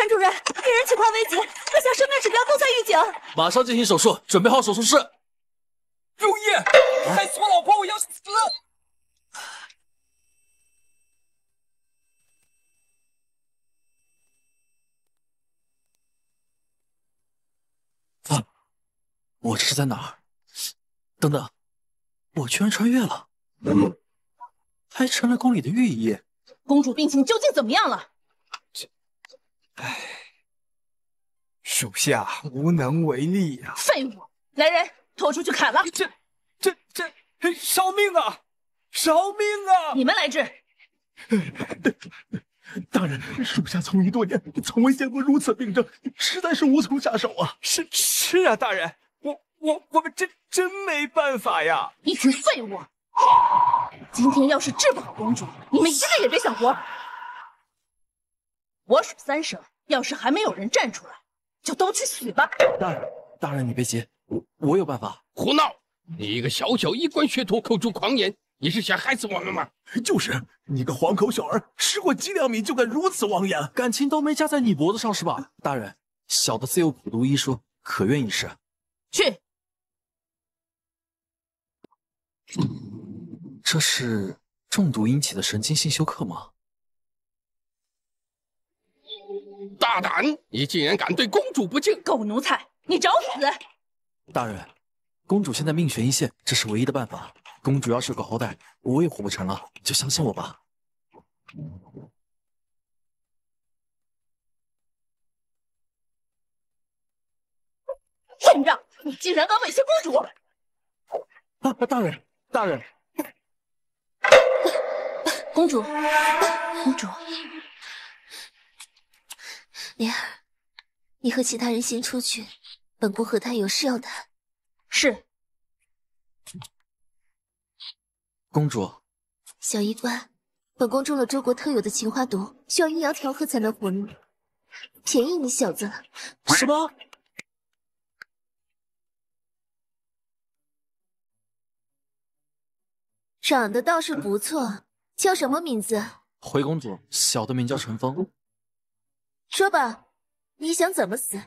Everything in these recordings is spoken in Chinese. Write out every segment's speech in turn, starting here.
陈主任，病人情况危急，各项生命指标都在预警，马上进行手术，准备好手术室。如意，害死我老婆，我要死！啊！我这是在哪儿？等等，我居然穿越了，还成了宫里的御医。公主病情究竟怎么样了？唉，属下无能为力呀！废物，来人，拖出去砍了！这、这、这，饶命啊！饶命啊！你们来治。大人，属下从医多年，从未见过如此病症，实在是无从下手啊！是是啊，大人，我我我们真真没办法呀！一群废物！今天要是治不好公主，你们一个也别想活！我数三声。要是还没有人站出来，就都去死吧！大人，大人，你别急，我我有办法。胡闹！你一个小小医官学徒，口出狂言，你是想害死我们吗？就是你个黄口小儿，吃过几两米就敢如此妄言，感情都没加在你脖子上是吧？大人，小的自幼苦读医书，可愿一试？去。这是中毒引起的神经性休克吗？大胆！你竟然敢对公主不敬，狗奴才！你找死！大人，公主现在命悬一线，这是唯一的办法。公主要是有个好歹，我也活不成了。就相信我吧。混账！你竟然敢威胁公主！啊！大人，大人！公主，公主！莲儿，你和其他人先出去，本宫和他有事要谈。是，公主。小医官，本宫中了周国特有的情花毒，需要阴阳调和才能活命。便宜你小子了。什么？长得倒是不错，叫什么名字？回公主，小的名叫陈峰。说吧，你想怎么死？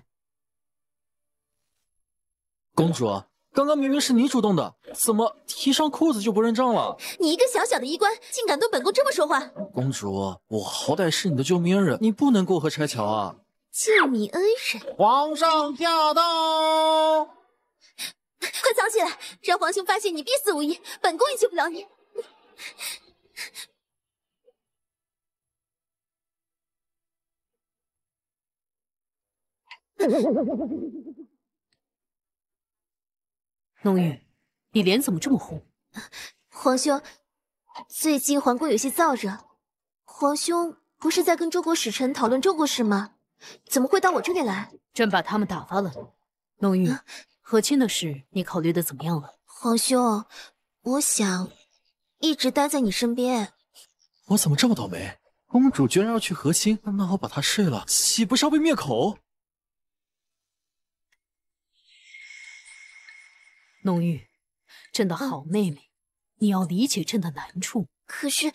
公主，刚刚明明是你主动的，怎么提上裤子就不认账了？你一个小小的医官，竟敢对本宫这么说话？公主，我好歹是你的救命恩人，你不能过河拆桥啊！救命恩人，皇上驾到！快藏起来，让皇兄发现你，必死无疑。本宫也救不了你。龙 玉，你脸怎么这么红？皇兄，最近皇宫有些燥热。皇兄不是在跟周国使臣讨论周国事吗？怎么会到我这里来？朕把他们打发了。龙玉，和亲的事你考虑的怎么样了？皇兄，我想一直待在你身边。我怎么这么倒霉？公主居然要去和亲，那我把她睡了，岂不是要被灭口？浓玉，朕的好妹妹，你要理解朕的难处。可是，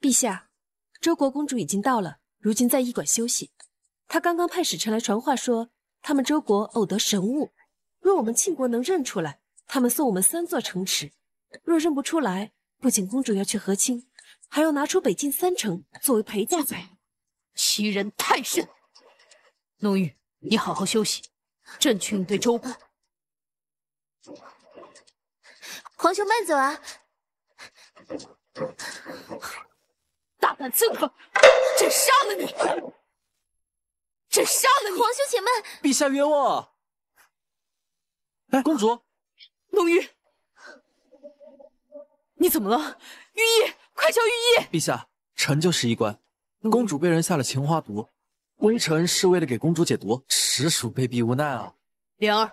陛下，周国公主已经到了，如今在驿馆休息。她刚刚派使臣来传话，说他们周国偶得神物，若我们庆国能认出来，他们送我们三座城池；若认不出来，不仅公主要去和亲，还要拿出北境三城作为陪嫁费。欺人太甚！浓玉，你好好休息，朕去应对周公。皇兄慢走啊！大胆刺客，朕杀了你！朕杀了皇兄，且慢。陛下冤枉！哎，公主。龙玉，你怎么了？御医，快叫御医！陛下，臣就是医官。公主被人下了情花毒，微臣是为了给公主解毒，实属被逼无奈啊。莲儿。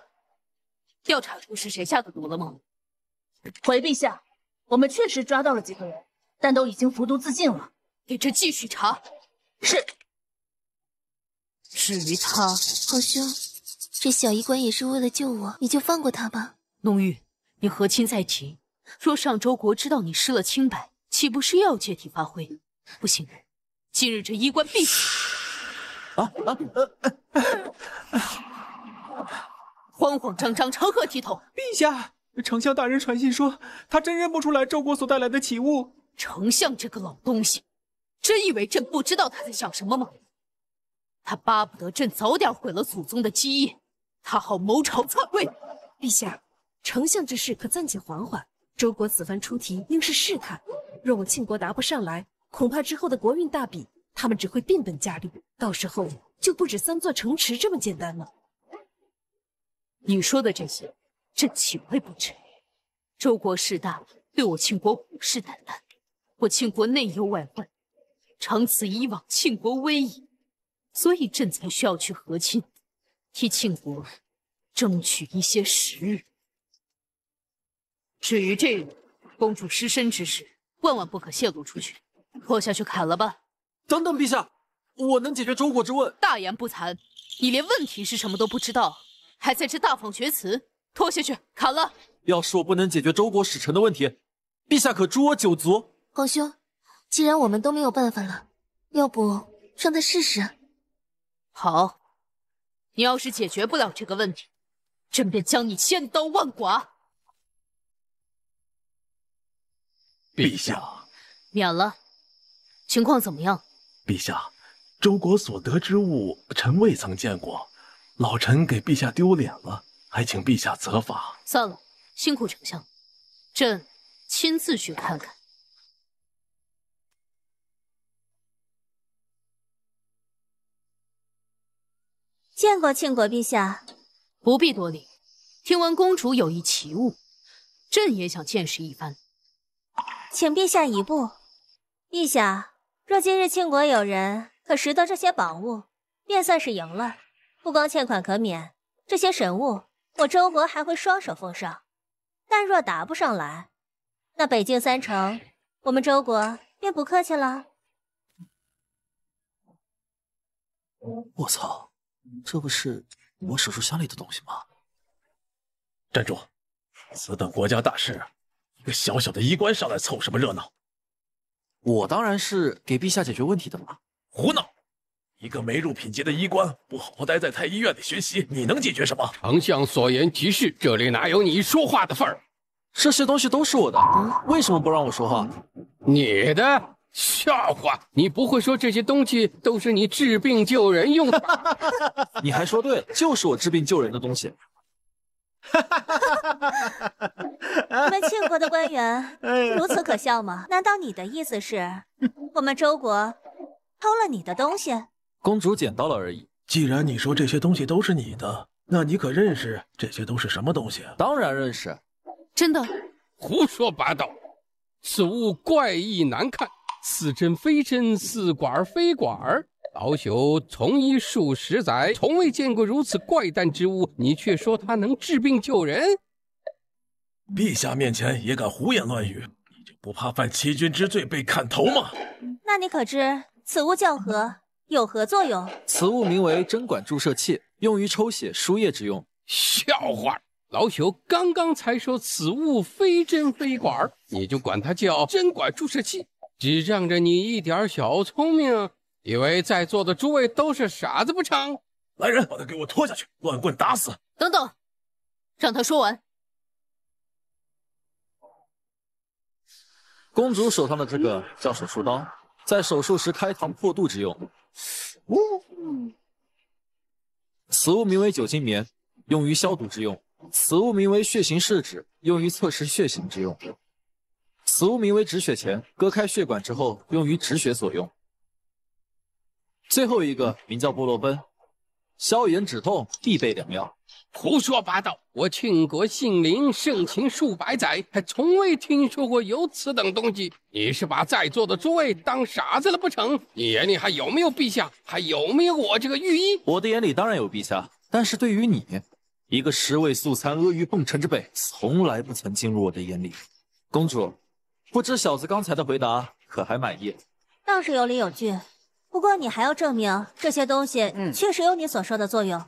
调查出是谁下的毒了吗？回陛下，我们确实抓到了几个人，但都已经服毒自尽了。给朕继续查。是。至于他，皇兄，这小医官也是为了救我，你就放过他吧。龙玉，你和亲在即，若上周国知道你失了清白，岂不是又要借题发挥？不行，今日这医官必死。啊啊啊！慌慌张张，成何体统！陛下，丞相大人传信说，他真认不出来周国所带来的奇物。丞相这个老东西，真以为朕不知道他在想什么吗？他巴不得朕早点毁了祖宗的基业，他好谋朝篡位。陛下，丞相之事可暂且缓缓。周国此番出题，应是试探。若我庆国答不上来，恐怕之后的国运大比，他们只会变本加厉。到时候就不止三座城池这么简单了。你说的这些，朕岂会不知？周国势大，对我庆国虎视眈眈，我庆国内忧外患，长此以往，庆国危矣。所以朕才需要去和亲，替庆国争取一些时日。至于这个公主失身之事，万万不可泄露出去。拖下去砍了吧！等等，陛下，我能解决周国之问。大言不惭，你连问题是什么都不知道。还在这大放厥词，拖下去砍了！要是我不能解决周国使臣的问题，陛下可诛我九族。皇兄，既然我们都没有办法了，要不让他试试？好，你要是解决不了这个问题，朕便将你千刀万剐！陛下，免了。情况怎么样？陛下，周国所得之物，臣未曾见过。老臣给陛下丢脸了，还请陛下责罚。算了，辛苦丞相，朕亲自去看看。见过庆国陛下，不必多礼。听闻公主有一奇物，朕也想见识一番。请陛下移步。陛下，若今日庆国有人可拾得这些宝物，便算是赢了。不光欠款可免，这些神物我周国还会双手奉上。但若答不上来，那北境三城，我们周国便不客气了。我操，这不是我手术箱里的东西吗？站住！此等国家大事，一个小小的医官上来凑什么热闹？我当然是给陛下解决问题的嘛！胡闹！一个没入品级的医官，不好好待在太医院里学习，你能解决什么？丞相所言极是，这里哪有你说话的份儿？这些东西都是我的，为什么不让我说话？你的笑话，你不会说这些东西都是你治病救人用的？你还说对，了，就是我治病救人的东西。你们庆国的官员 如此可笑吗？难道你的意思是，我们周国偷了你的东西？公主捡到了而已。既然你说这些东西都是你的，那你可认识这些都是什么东西？当然认识，真的？胡说八道！此物怪异难看，似真非真，似管非管。老朽从医数十载，从未见过如此怪诞之物，你却说它能治病救人。陛下面前也敢胡言乱语，你就不怕犯欺君之罪被砍头吗？那你可知此物叫何？有何作用？此物名为针管注射器，用于抽血输液之用。笑话！老朽刚刚才说此物非针非管你就管它叫针管注射器，只仗着你一点小聪明，以为在座的诸位都是傻子不成？来人，把他给我拖下去，乱棍打死！等等，让他说完。公主手上的这个叫手术刀，在手术时开膛破肚之用。此物名为酒精棉，用于消毒之用。此物名为血型试纸，用于测试血型之用。此物名为止血钳，割开血管之后用于止血所用。最后一个名叫布洛芬。消炎止痛必备良药，胡说八道！我庆国姓林盛情数百载，还从未听说过有此等东西。你是把在座的诸位当傻子了不成？你眼里还有没有陛下？还有没有我这个御医？我的眼里当然有陛下，但是对于你，一个食味素餐、阿谀奉承之辈，从来不曾进入我的眼里。公主，不知小子刚才的回答可还满意？倒是有理有据。不过你还要证明这些东西确实有你所说的作用，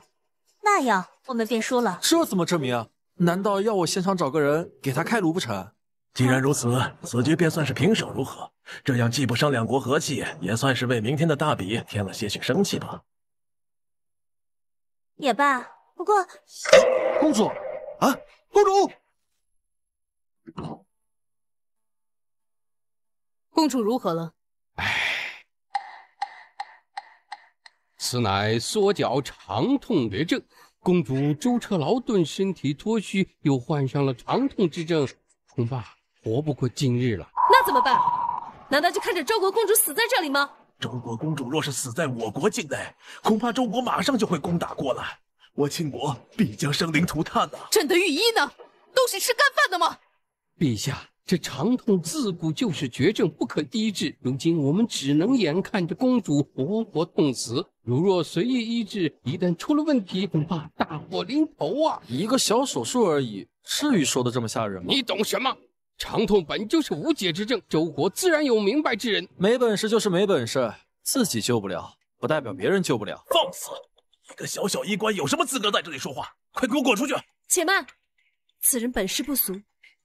那样我们便输了。这怎么证明啊？难道要我现场找个人给他开颅不成？既然如此，此局便算是平手，如何？这样既不伤两国和气，也算是为明天的大比添了些许生气吧。也罢，不过公主啊，公主，公主如何了？哎。此乃缩脚长痛别症，公主舟车劳顿，身体脱虚，又患上了长痛之症，恐怕活不过今日了。那怎么办？难道就看着周国公主死在这里吗？周国公主若是死在我国境内，恐怕周国马上就会攻打过来，我庆国必将生灵涂炭啊！朕的御医呢？都是吃干饭的吗？陛下。这肠痛自古就是绝症，不可医治。如今我们只能眼看着公主活活痛死。如若随意医治，一旦出了问题，恐怕大祸临头啊！一个小手术而已，至于说的这么吓人吗？你懂什么？肠痛本就是无解之症，周国自然有明白之人。没本事就是没本事，自己救不了，不代表别人救不了。放肆！一个小小医官有什么资格在这里说话？快给我滚出去！且慢，此人本事不俗。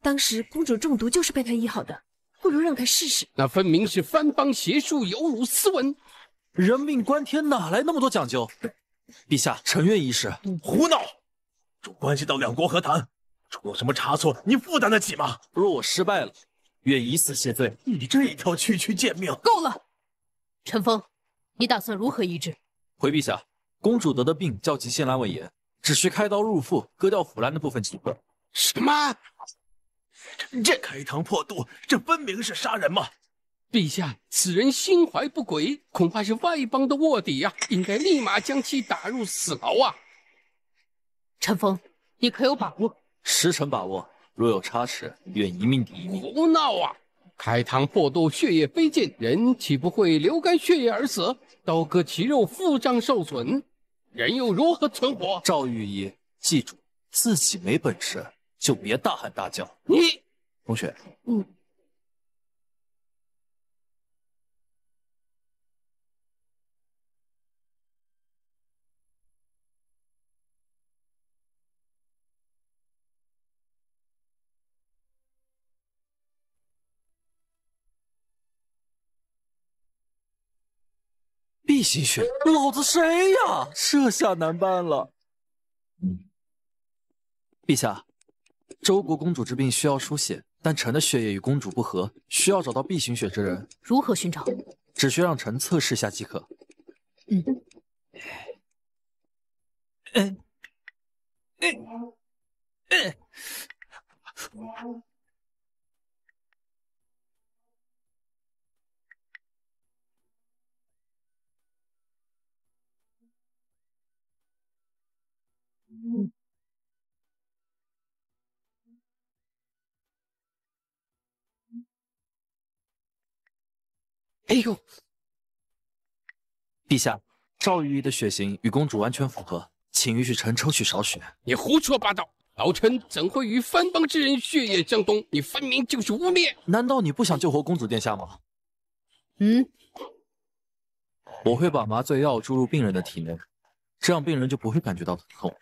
当时公主中毒，就是被他医好的。不如让他试试。那分明是番邦邪术，有辱斯文。人命关天，哪来那么多讲究？陛下，臣愿一试。胡闹！这关系到两国和谈，出了什么差错，你负担得起吗？若我失败了，愿以死谢罪。你这一条区区贱命，够了。陈峰，你打算如何医治？回陛下，公主得的病叫急性阑尾炎，只需开刀入腹，割掉腐烂的部分即可。什么？这开膛破肚，这分明是杀人嘛！陛下，此人心怀不轨，恐怕是外邦的卧底呀，应该立马将其打入死牢啊！陈峰，你可有把握？时辰把握，若有差池，愿一命抵一命。胡闹啊！开膛破肚，血液飞溅，人岂不会流干血液而死？刀割其肉，腹脏受损，人又如何存活？赵御医，记住，自己没本事就别大喊大叫。你。同学，嗯，B 型血，老子谁呀？这下难办了。陛下，周国公主之病需要输血。但臣的血液与公主不和，需要找到 B 型血之人。如何寻找？只需让臣测试下即可。嗯。哎呦！陛下，赵御医的血型与公主完全符合，请允许臣抽取少许。你胡说八道！老臣怎会与番邦之人血液相通？你分明就是污蔑！难道你不想救活公主殿下吗？嗯，我会把麻醉药注入病人的体内，这样病人就不会感觉到疼痛。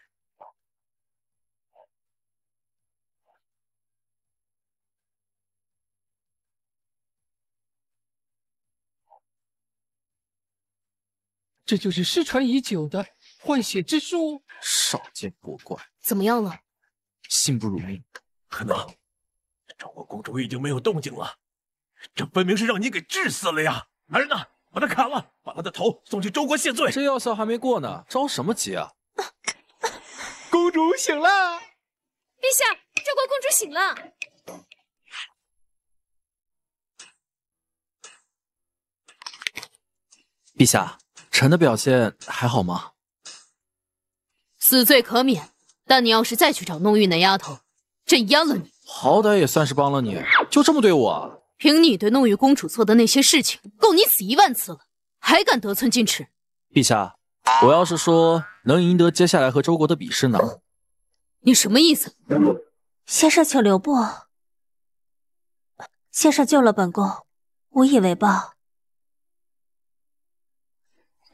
这就是失传已久的换血之术，少见多怪。怎么样了？心不如命，可能赵国公主已经没有动静了。这分明是让你给治死了呀！来人呐，把他砍了，把他的头送去周国谢罪。这药效还没过呢，着什么急啊？公主醒了，陛下，赵国公主醒了，陛下。臣的表现还好吗？死罪可免，但你要是再去找弄玉那丫头，朕阉了你。好歹也算是帮了你，就这么对我？凭你对弄玉公主做的那些事情，够你死一万次了，还敢得寸进尺？陛下，我要是说能赢得接下来和周国的比试呢？你什么意思？先生，请留步。先生救了本宫，无以为报。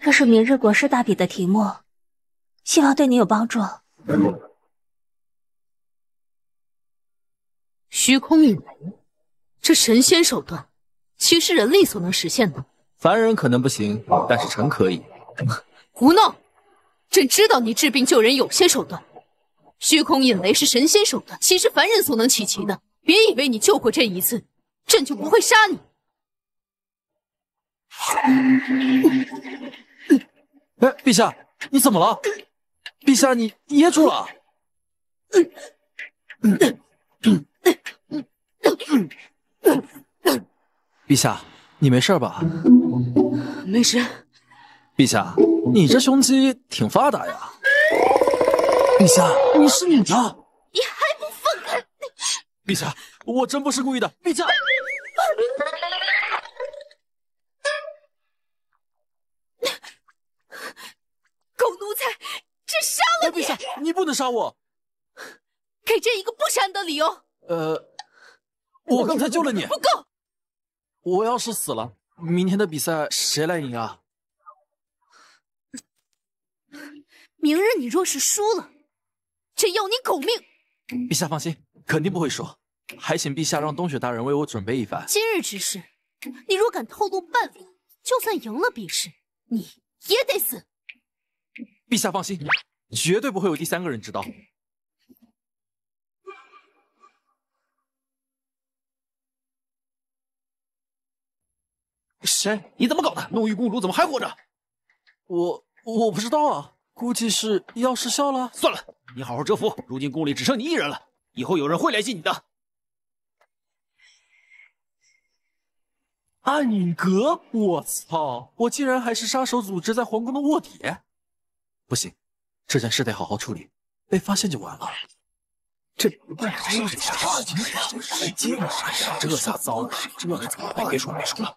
这是明日国师大比的题目，希望对你有帮助。虚空引雷，这神仙手段岂是人力所能实现的？凡人可能不行，但是臣可以。胡闹！朕知道你治病救人有些手段，虚空引雷是神仙手段，岂是凡人所能企及的？别以为你救过朕一次，朕就不会杀你。哎，陛下，你怎么了？陛下，你噎住了。陛下，你没事吧？没事。陛下，你这胸肌挺发达呀。陛下，你是女的？你还不放开！陛下，我真不是故意的。陛下。陛下，你不能杀我！给朕一个不杀你的理由。呃，我刚才救了你，不够。我要是死了，明天的比赛谁来赢啊？明日你若是输了，朕要你狗命！陛下放心，肯定不会输。还请陛下让冬雪大人为我准备一番。今日之事，你若敢透露半分，就算赢了比试，你也得死。陛下放心。绝对不会有第三个人知道。谁？你怎么搞的？弄玉公主怎么还活着？我我不知道啊，估计是药失效了。算了，你好好蛰伏。如今宫里只剩你一人了，以后有人会联系你的。暗影阁，我操！我竟然还是杀手组织在皇宫的卧底。不行。这件事得好好处理，被发现就完了。这，这咋整？这这咋糟了？这，别说，别说了。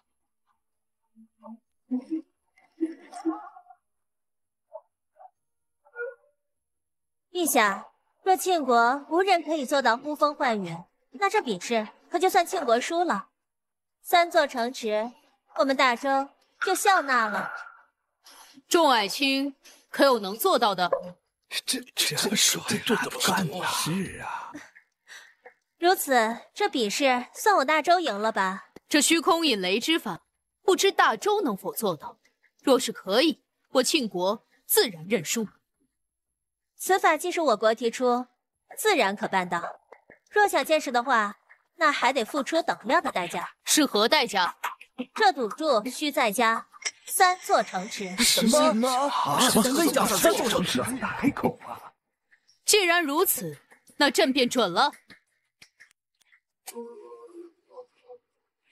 陛下，若庆国无人可以做到呼风唤雨，那这比试可就算庆国输了，三座城池我们大周就笑纳了。众爱卿。可有能做到的？这这这说这怎么干呢？是啊，如此，这比试算我大周赢了吧？这虚空引雷之法，不知大周能否做到？若是可以，我庆国自然认输。此法既是我国提出，自然可办到。若想见识的话，那还得付出等量的代价。是何代价？这赌注需再加。三座城池？什么？什么三座城池？开口啊？既然如此，那朕便准了。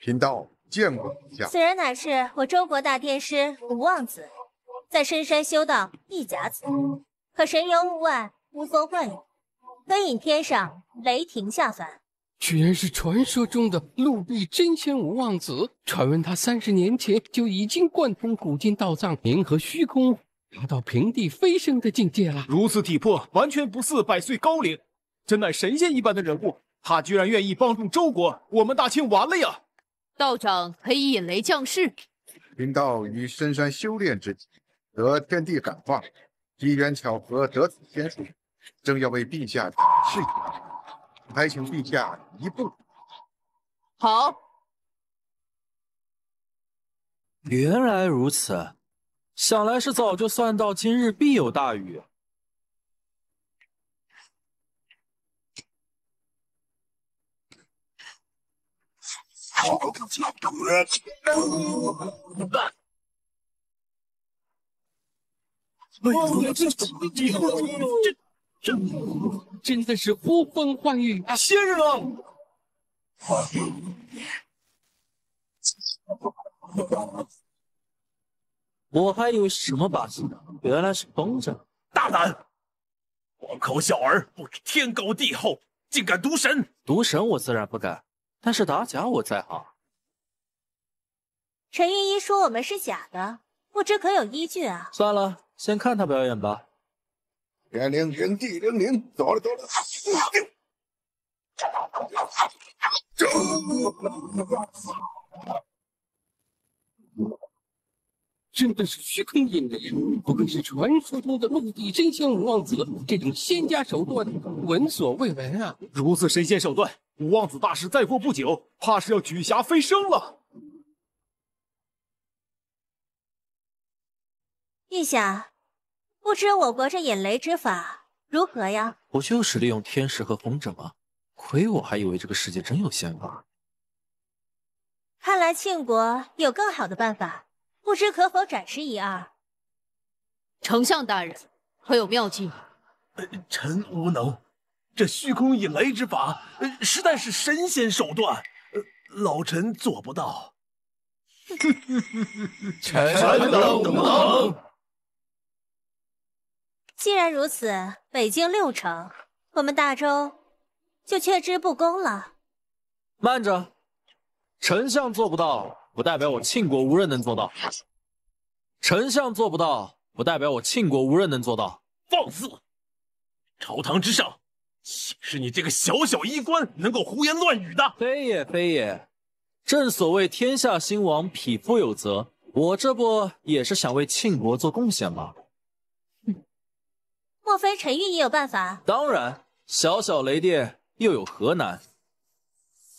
贫道见过陛下。此人乃是我周国大天师无妄子，在深山修道一甲子，可神游物外，无风幻雨，飞引天上雷霆下凡。居然是传说中的陆地真仙吴望子，传闻他三十年前就已经贯通古今道藏，凝合虚空，达到平地飞升的境界了。如此体魄，完全不似百岁高龄，真乃神仙一般的人物。他居然愿意帮助周国，我们大清完了呀！道长可以引雷降世。贫道于深山修炼之际，得天地感化，机缘巧合得此仙术，正要为陛下展示一番。还请陛下移步。好，原来如此，想来是早就算到今日必有大雨。真的是呼风唤雨啊！人生，我还以为什么把戏呢，原来是风筝。大胆！黄口小儿，不知天高地厚，竟敢毒神！毒神我自然不敢，但是打假我在行。陈依依说我们是假的，不知可有依据啊？算了，先看他表演吧。天灵灵，地灵灵，走了走了！真的是虚空引雷，不愧是传说中的陆地真仙五望子，这种仙家手段闻所未闻啊！如此神仙手段，五望子大师再过不久，怕是要举霞飞升了。殿下。不知我国这引雷之法如何呀？不就是利用天石和风筝吗？亏我还以为这个世界真有仙法。看来庆国有更好的办法，不知可否展示一二？丞相大人，可有妙计？呃，臣无能。这虚空引雷之法，实在是神仙手段，呃，老臣做不到。臣无能。既然如此，北京六城，我们大周就却之不恭了。慢着，丞相做不到，不代表我庆国无人能做到。丞相做不到，不代表我庆国无人能做到。放肆！朝堂之上，岂是你这个小小医官能够胡言乱语的？非也非也，正所谓天下兴亡，匹夫有责。我这不也是想为庆国做贡献吗？莫非陈玉也有办法？当然，小小雷电又有何难？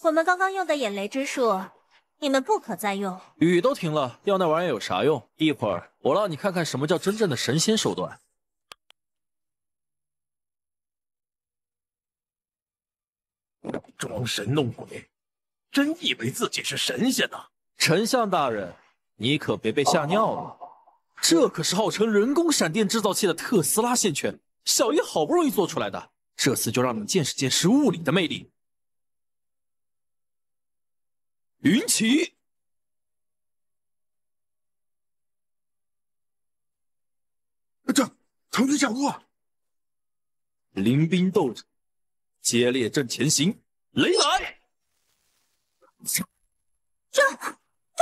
我们刚刚用的眼雷之术，你们不可再用。雨都停了，要那玩意儿有啥用？一会儿我让你看看什么叫真正的神仙手段。装神弄鬼，真以为自己是神仙呢？丞相大人，你可别被吓尿了。这可是号称人工闪电制造器的特斯拉线圈，小爷好不容易做出来的，这次就让你们见识见识物理的魅力。云奇，这，统一掌握，临兵斗者，皆列阵前行，雷来，这。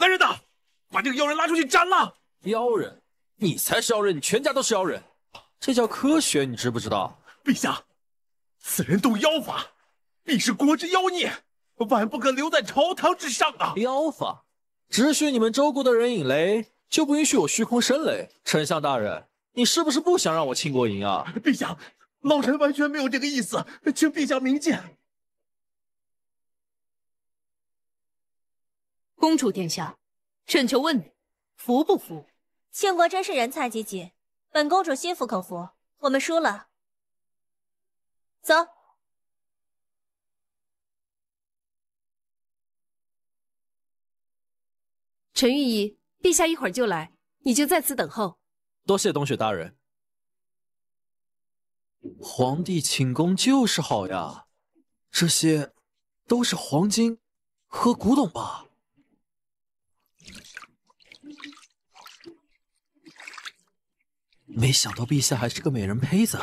来人呐，把这个妖人拉出去斩了！妖人，你才是妖人，你全家都是妖人，这叫科学，你知不知道？陛下，此人动妖法，必是国之妖孽，万不可留在朝堂之上啊！妖法，只许你们周国的人引雷，就不允许我虚空生雷。丞相大人，你是不是不想让我庆国营啊？陛下，老臣完全没有这个意思，请陛下明鉴。公主殿下，朕求问你，服不服？庆国真是人才济济，本公主心服口服。我们输了，走。陈御医，陛下一会儿就来，你就在此等候。多谢冬雪大人。皇帝寝宫就是好呀，这些，都是黄金和古董吧？没想到陛下还是个美人胚子，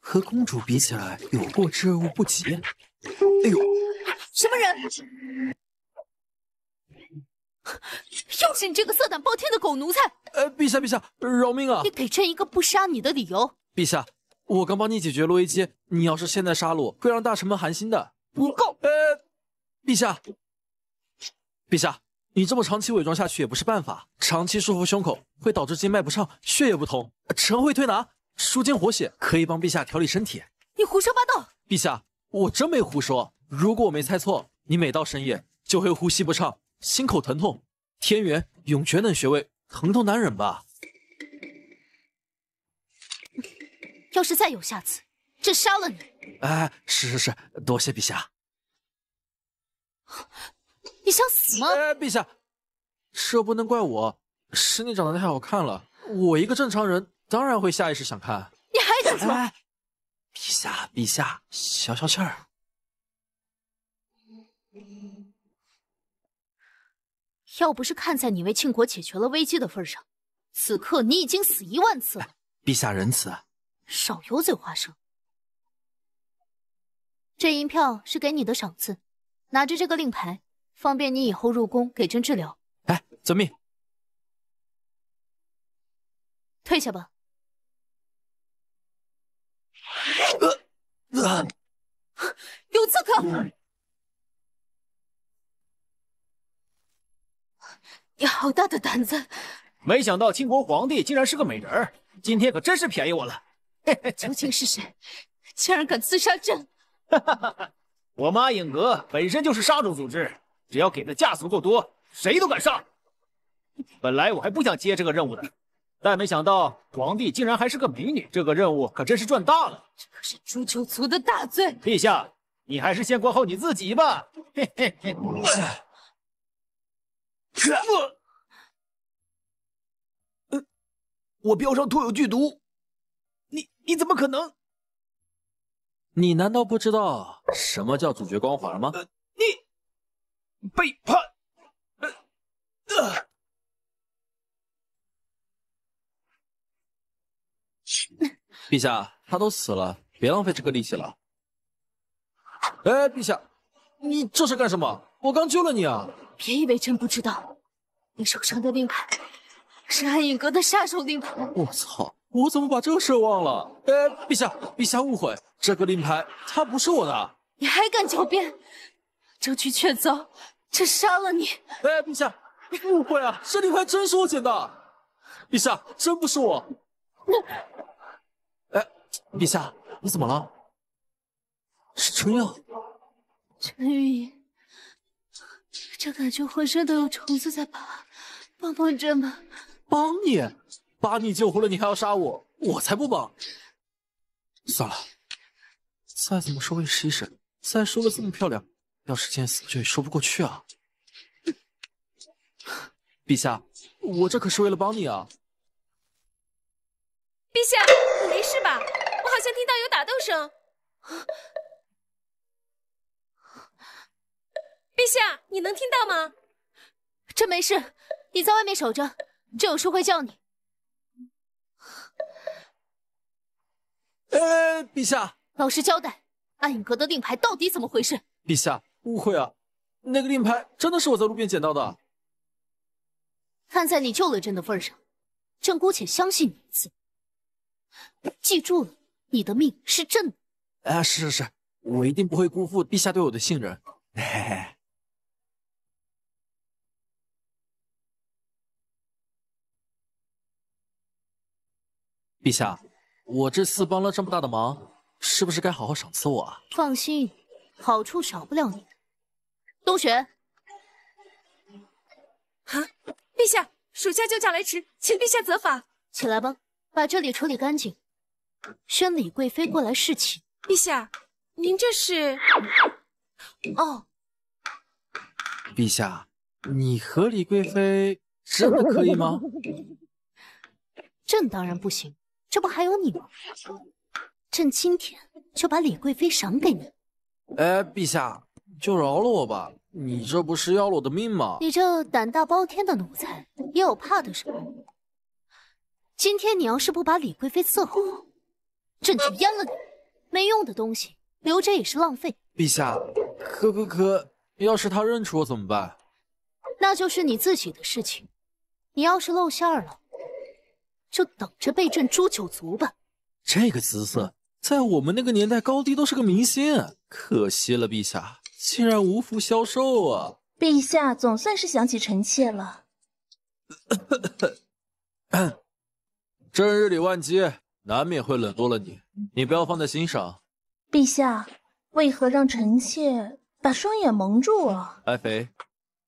和公主比起来，有过之而无不及。哎呦，什么人？又是你这个色胆包天的狗奴才！呃，陛下，陛下，饶命啊！你给朕一个不杀你的理由。陛下，我刚帮你解决了危机，你要是现在杀戮，会让大臣们寒心的。不够。呃，陛下，陛下。你这么长期伪装下去也不是办法，长期束缚胸口会导致经脉不畅、血液不通。臣会推拿舒筋活血，可以帮陛下调理身体。你胡说八道！陛下，我真没胡说。如果我没猜错，你每到深夜就会呼吸不畅、心口疼痛，天元、涌泉等穴位疼痛难忍吧？要是再有下次，朕杀了你！哎，是是是，多谢陛下。想死吗？陛下，这不能怪我，是你长得太好看了。我一个正常人，当然会下意识想看。你还想死？陛下，陛下，消消气儿。要不是看在你为庆国解决了危机的份上，此刻你已经死一万次了。陛下仁慈，少油嘴滑舌。这银票是给你的赏赐，拿着这个令牌。方便你以后入宫给朕治疗。哎，遵命。退下吧。有刺客！你好大的胆子！没想到清国皇帝竟然是个美人儿，今天可真是便宜我了。究竟是谁，竟然敢刺杀朕？哈哈哈哈我妈影阁本身就是杀手组织。只要给的价足够多，谁都敢上。本来我还不想接这个任务的，但没想到皇帝竟然还是个美女，这个任务可真是赚大了。这可是诛九族的大罪，陛下，你还是先管好你自己吧。嘿嘿嘿，我，标我上兔有剧毒，你你怎么可能？你难道不知道什么叫主角光环吗？背叛！陛下，他都死了，别浪费这个力气了。哎，陛下，你这是干什么？我刚救了你啊！别以为朕不知道，你手上的令牌是暗影阁的杀手令牌？我操，我怎么把这事忘了？哎，陛下，陛下误会，这个令牌它不是我的。你还敢狡辩？证据确凿。朕杀了你！哎，陛下！你误会啊，这令牌真是我捡的。陛下，真不是我。那，哎，陛下，你怎么了？是春药。陈玉莹，这感觉浑身都有虫子在爬，帮帮朕吧。帮你？把你救活了，你还要杀我？我才不帮！算了，再怎么说我也是医生，再说了，这么漂亮。要是见死不救也说不过去啊！陛下，我这可是为了帮你啊！陛下，你没事吧？我好像听到有打斗声。陛下，你能听到吗？朕没事，你在外面守着，朕有事会叫你。呃，陛下，老实交代，暗影阁的令牌到底怎么回事？陛下。误会啊！那个令牌真的是我在路边捡到的。看在你救了朕的份上，朕姑且相信你一次。记住了，你的命是朕的。啊，是是是，我一定不会辜负陛下对我的信任。嘿嘿。陛下，我这次帮了这么大的忙，是不是该好好赏赐我啊？放心，好处少不了你。冬雪，啊！陛下，属下救驾来迟，请陛下责罚。起来吧，把这里处理干净。宣李贵妃过来侍寝。陛下，您这是？哦，陛下，你和李贵妃真的可以吗？朕当然不行，这不还有你吗？朕今天就把李贵妃赏给你。哎，陛下。就饶了我吧！你这不是要了我的命吗？你这胆大包天的奴才，又怕的什么？今天你要是不把李贵妃伺候好，朕就阉了你！没用的东西，留着也是浪费。陛下，咳咳咳，要是他认出我怎么办？那就是你自己的事情。你要是露馅了，就等着被朕诛九族吧。这个姿色，在我们那个年代，高低都是个明星，可惜了，陛下。竟然无福消受啊！陛下总算是想起臣妾了。朕 日理万机，难免会冷落了你，你不要放在心上。陛下为何让臣妾把双眼蒙住啊？爱妃，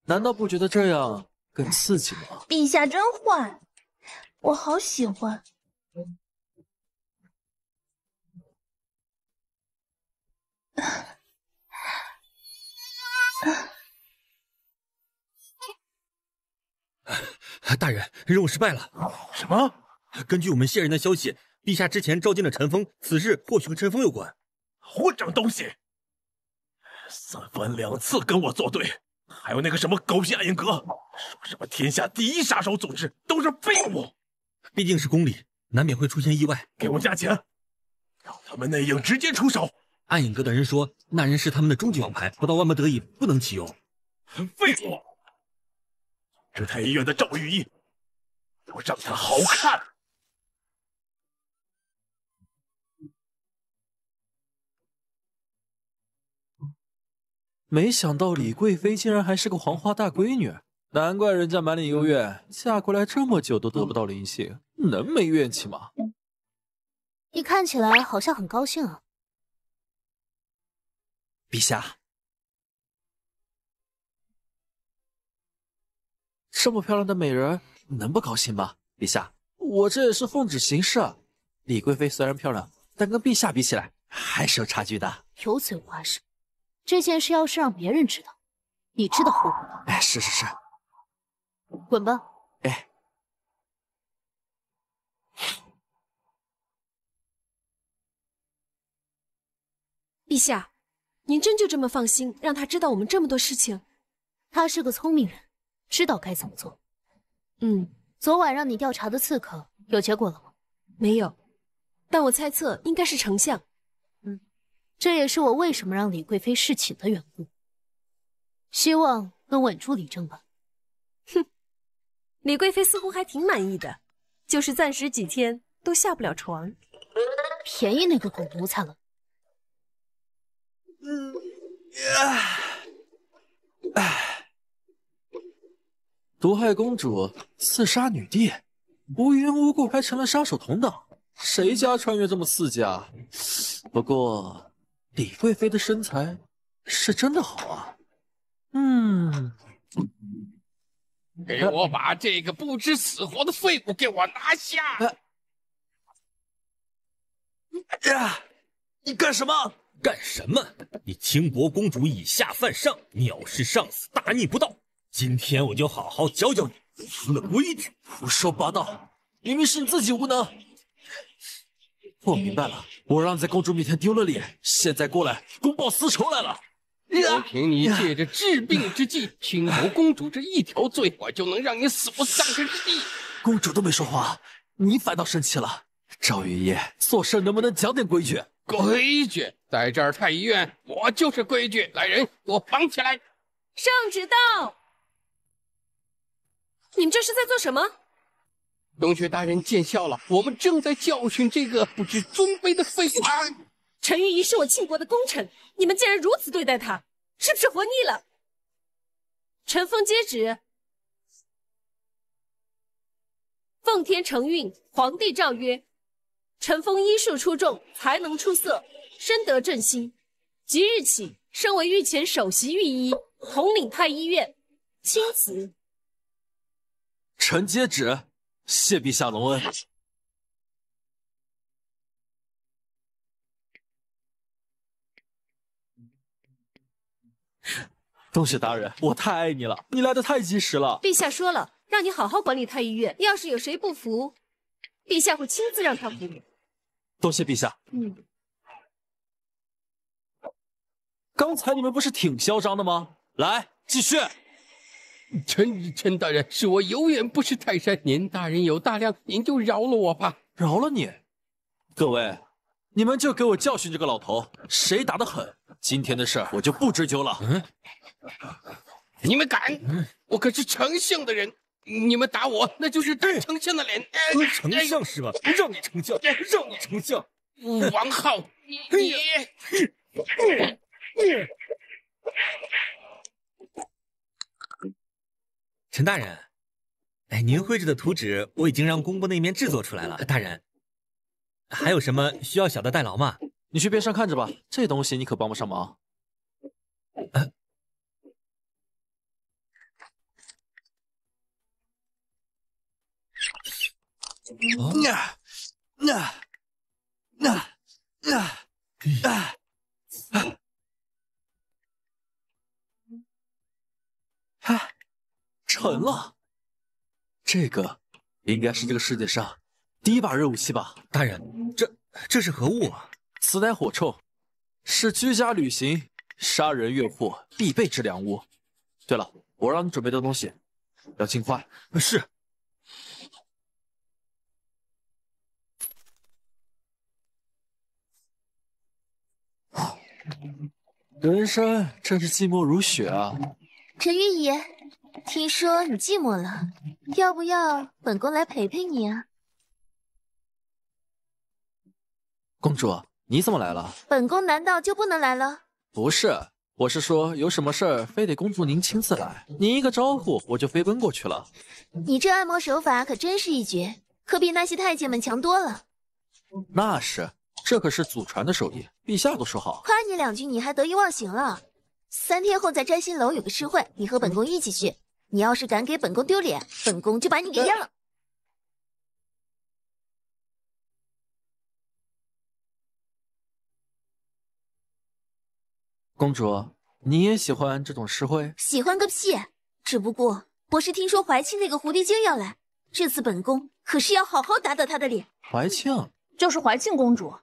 难道不觉得这样更刺激吗？陛下真坏，我好喜欢。大人，任务失败了。什么？根据我们线人的消息，陛下之前召见了陈峰，此事或许和陈峰有关。混账东西，三番两次跟我作对，还有那个什么狗屁暗影阁，说什么天下第一杀手组织都是废物，毕竟是宫里，难免会出现意外。给我加钱，让他们内应直接出手。暗影阁的人说，那人是他们的终极王牌，不到万不得已不能启用。废物！这太医院的赵御医，要让他好看！没想到李贵妃竟然还是个黄花大闺女，难怪人家满脸幽怨，嫁过来这么久都得不到灵性，能没怨气吗？你看起来好像很高兴啊。陛下，这么漂亮的美人，能不高兴吗？陛下，我这也是奉旨行事。李贵妃虽然漂亮，但跟陛下比起来，还是有差距的。油嘴滑舌，这件事要是让别人知道，你知道后果吗？哎，是是是，滚吧。哎，陛下。您真就这么放心，让他知道我们这么多事情？他是个聪明人，知道该怎么做。嗯，昨晚让你调查的刺客有结果了吗？没有，但我猜测应该是丞相。嗯，这也是我为什么让李贵妃侍寝的缘故。希望能稳住李正吧。哼，李贵妃似乎还挺满意的，就是暂时几天都下不了床，便宜那个狗奴才了。嗯，毒害公主，刺杀女帝，无缘无故还成了杀手同党，谁家穿越这么刺激啊？不过，李贵妃的身材是真的好啊。嗯，给我把这个不知死活的废物给我拿下！呀，你干什么？干什么？你清国公主以下犯上，藐视上司，大逆不道！今天我就好好教教你公司的规矩。胡说八道！明明是你自己无能。我明白了，我让你在公主面前丢了脸，现在过来公报私仇来了。我凭你借着治病之计，轻薄公主这一条罪，我就能让你死无葬身之地。公主都没说话，你反倒生气了。赵云烨，做事能不能讲点规矩？规矩在这儿，太医院我就是规矩。来人，给我绑起来！圣旨到，你们这是在做什么？龙学大人见笑了，我们正在教训这个不知尊卑的废物。陈玉仪是我庆国的功臣，你们竟然如此对待他，是不是活腻了？臣封接旨，奉天承运，皇帝诏曰。陈峰医术出众，才能出色，深得朕心。即日起，身为御前首席御医，统领太医院，钦此。臣接旨，谢陛下隆恩。冬雪大人，我太爱你了，你来的太及时了。陛下说了，让你好好管理太医院，要是有谁不服，陛下会亲自让他服。你。多谢陛下。嗯。刚才你们不是挺嚣张的吗？来，继续。陈陈大人，是我有眼不识泰山，您大人有大量，您就饶了我吧。饶了你？各位，你们就给我教训这个老头，谁打的狠？今天的事儿我就不追究了。嗯。你们敢？我可是丞相的人。你们打我，那就是丢丞相的脸。哎、丞相是吧？让你丞相，让你丞相。王浩，你。陈大人，哎，您绘制的图纸我已经让工部那边制作出来了。大人，还有什么需要小的代劳吗？你去边上看着吧，这东西你可帮不上忙。啊啊啊啊啊！哎，沉了！这个应该是这个世界上第一把热武器吧？大人，这这是何物啊？此乃火铳，是居家旅行、杀人越货必备之良物。对了，我让你准备的东西，要尽快。是。人生真是寂寞如雪啊，陈玉仪，听说你寂寞了，要不要本宫来陪陪你啊？公主，你怎么来了？本宫难道就不能来了？不是，我是说有什么事儿非得公主您亲自来，您一个招呼我就飞奔过去了。你这按摩手法可真是一绝，可比那些太监们强多了。那是。这可是祖传的手艺，陛下都说好，夸你两句，你还得意忘形了。三天后在摘星楼有个诗会，你和本宫一起去。你要是敢给本宫丢脸，本宫就把你给阉了。公主，你也喜欢这种诗会？喜欢个屁！只不过我是听说怀庆那个狐狸精要来，这次本宫可是要好好打打她的脸。怀庆，就是怀庆公主。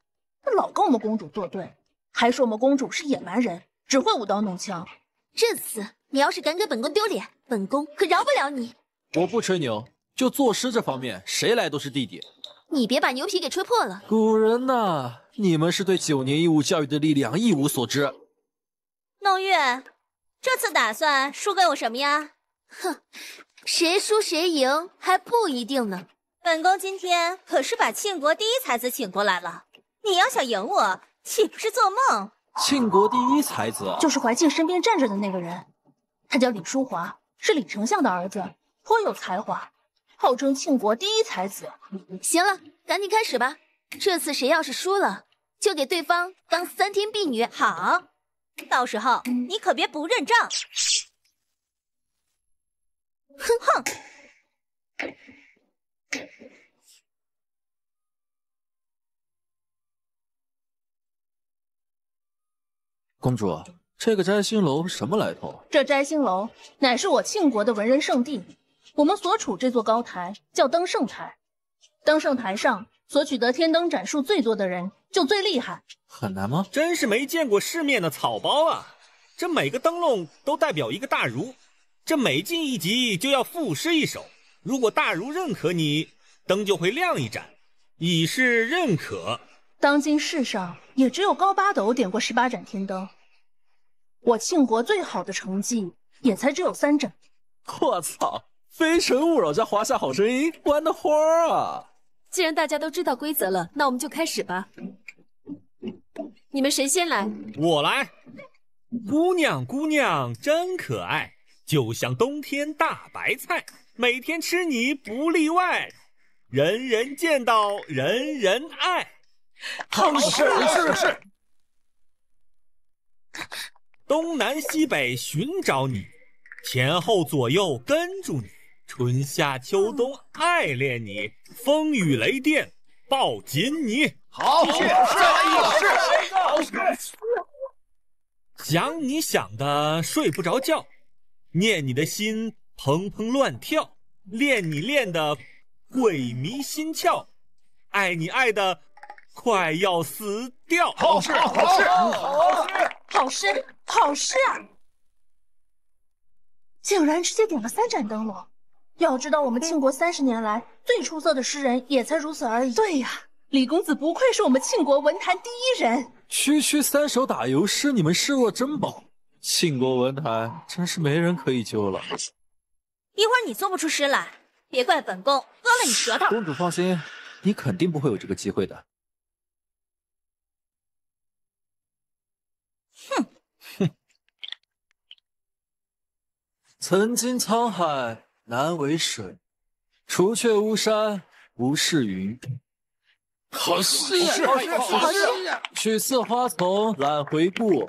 他老跟我们公主作对，还说我们公主是野蛮人，只会舞刀弄枪。这次你要是敢给本宫丢脸，本宫可饶不了你。我不吹牛，就作诗这方面，谁来都是弟弟。你别把牛皮给吹破了。古人呐，你们是对九年义务教育的力量一无所知。弄月，这次打算输给我什么呀？哼，谁输谁赢还不一定呢。本宫今天可是把庆国第一才子请过来了。你要想赢我，岂不是做梦？庆国第一才子，就是怀庆身边站着的那个人，他叫李淑华，是李丞相的儿子，颇有才华，号称庆国第一才子。行了，赶紧开始吧。这次谁要是输了，就给对方当三天婢女。好，到时候你可别不认账。哼哼。公主，这个摘星楼什么来头？这摘星楼乃是我庆国的文人圣地。我们所处这座高台叫登圣台，登圣台上所取得天灯盏数最多的人就最厉害。很难吗？真是没见过世面的草包啊！这每个灯笼都代表一个大儒，这每进一级就要赋诗一首。如果大儒认可你，灯就会亮一盏，以示认可。当今世上也只有高八斗点过十八盏天灯，我庆国最好的成绩也才只有三盏。我操！非诚勿扰加华夏好声音，玩的花啊！既然大家都知道规则了，那我们就开始吧。你们谁先来？我来。姑娘，姑娘真可爱，就像冬天大白菜，每天吃你不例外，人人见到人人爱。好是是是，东南西北寻找你，前后左右跟住你，春夏秋冬爱恋你，风雨雷电抱紧你。好，想你想的睡不着觉，念你的心砰砰乱跳，恋你恋的鬼迷心窍，爱你爱的。快要死掉！好事，好事，好事，好事，好事！竟然直接点了三盏灯笼，要知道我们庆国三十年来最出色的诗人也才如此而已。对呀，李公子不愧是我们庆国文坛第一人，区区三首打油诗你们视若珍宝，庆国文坛真是没人可以救了。一会儿你做不出诗来，别怪本宫割了你舌头。公主放心，你肯定不会有这个机会的。曾经沧海难为水，除却巫山不是云。好诗！啊，好诗！好诗！曲似花丛懒回顾，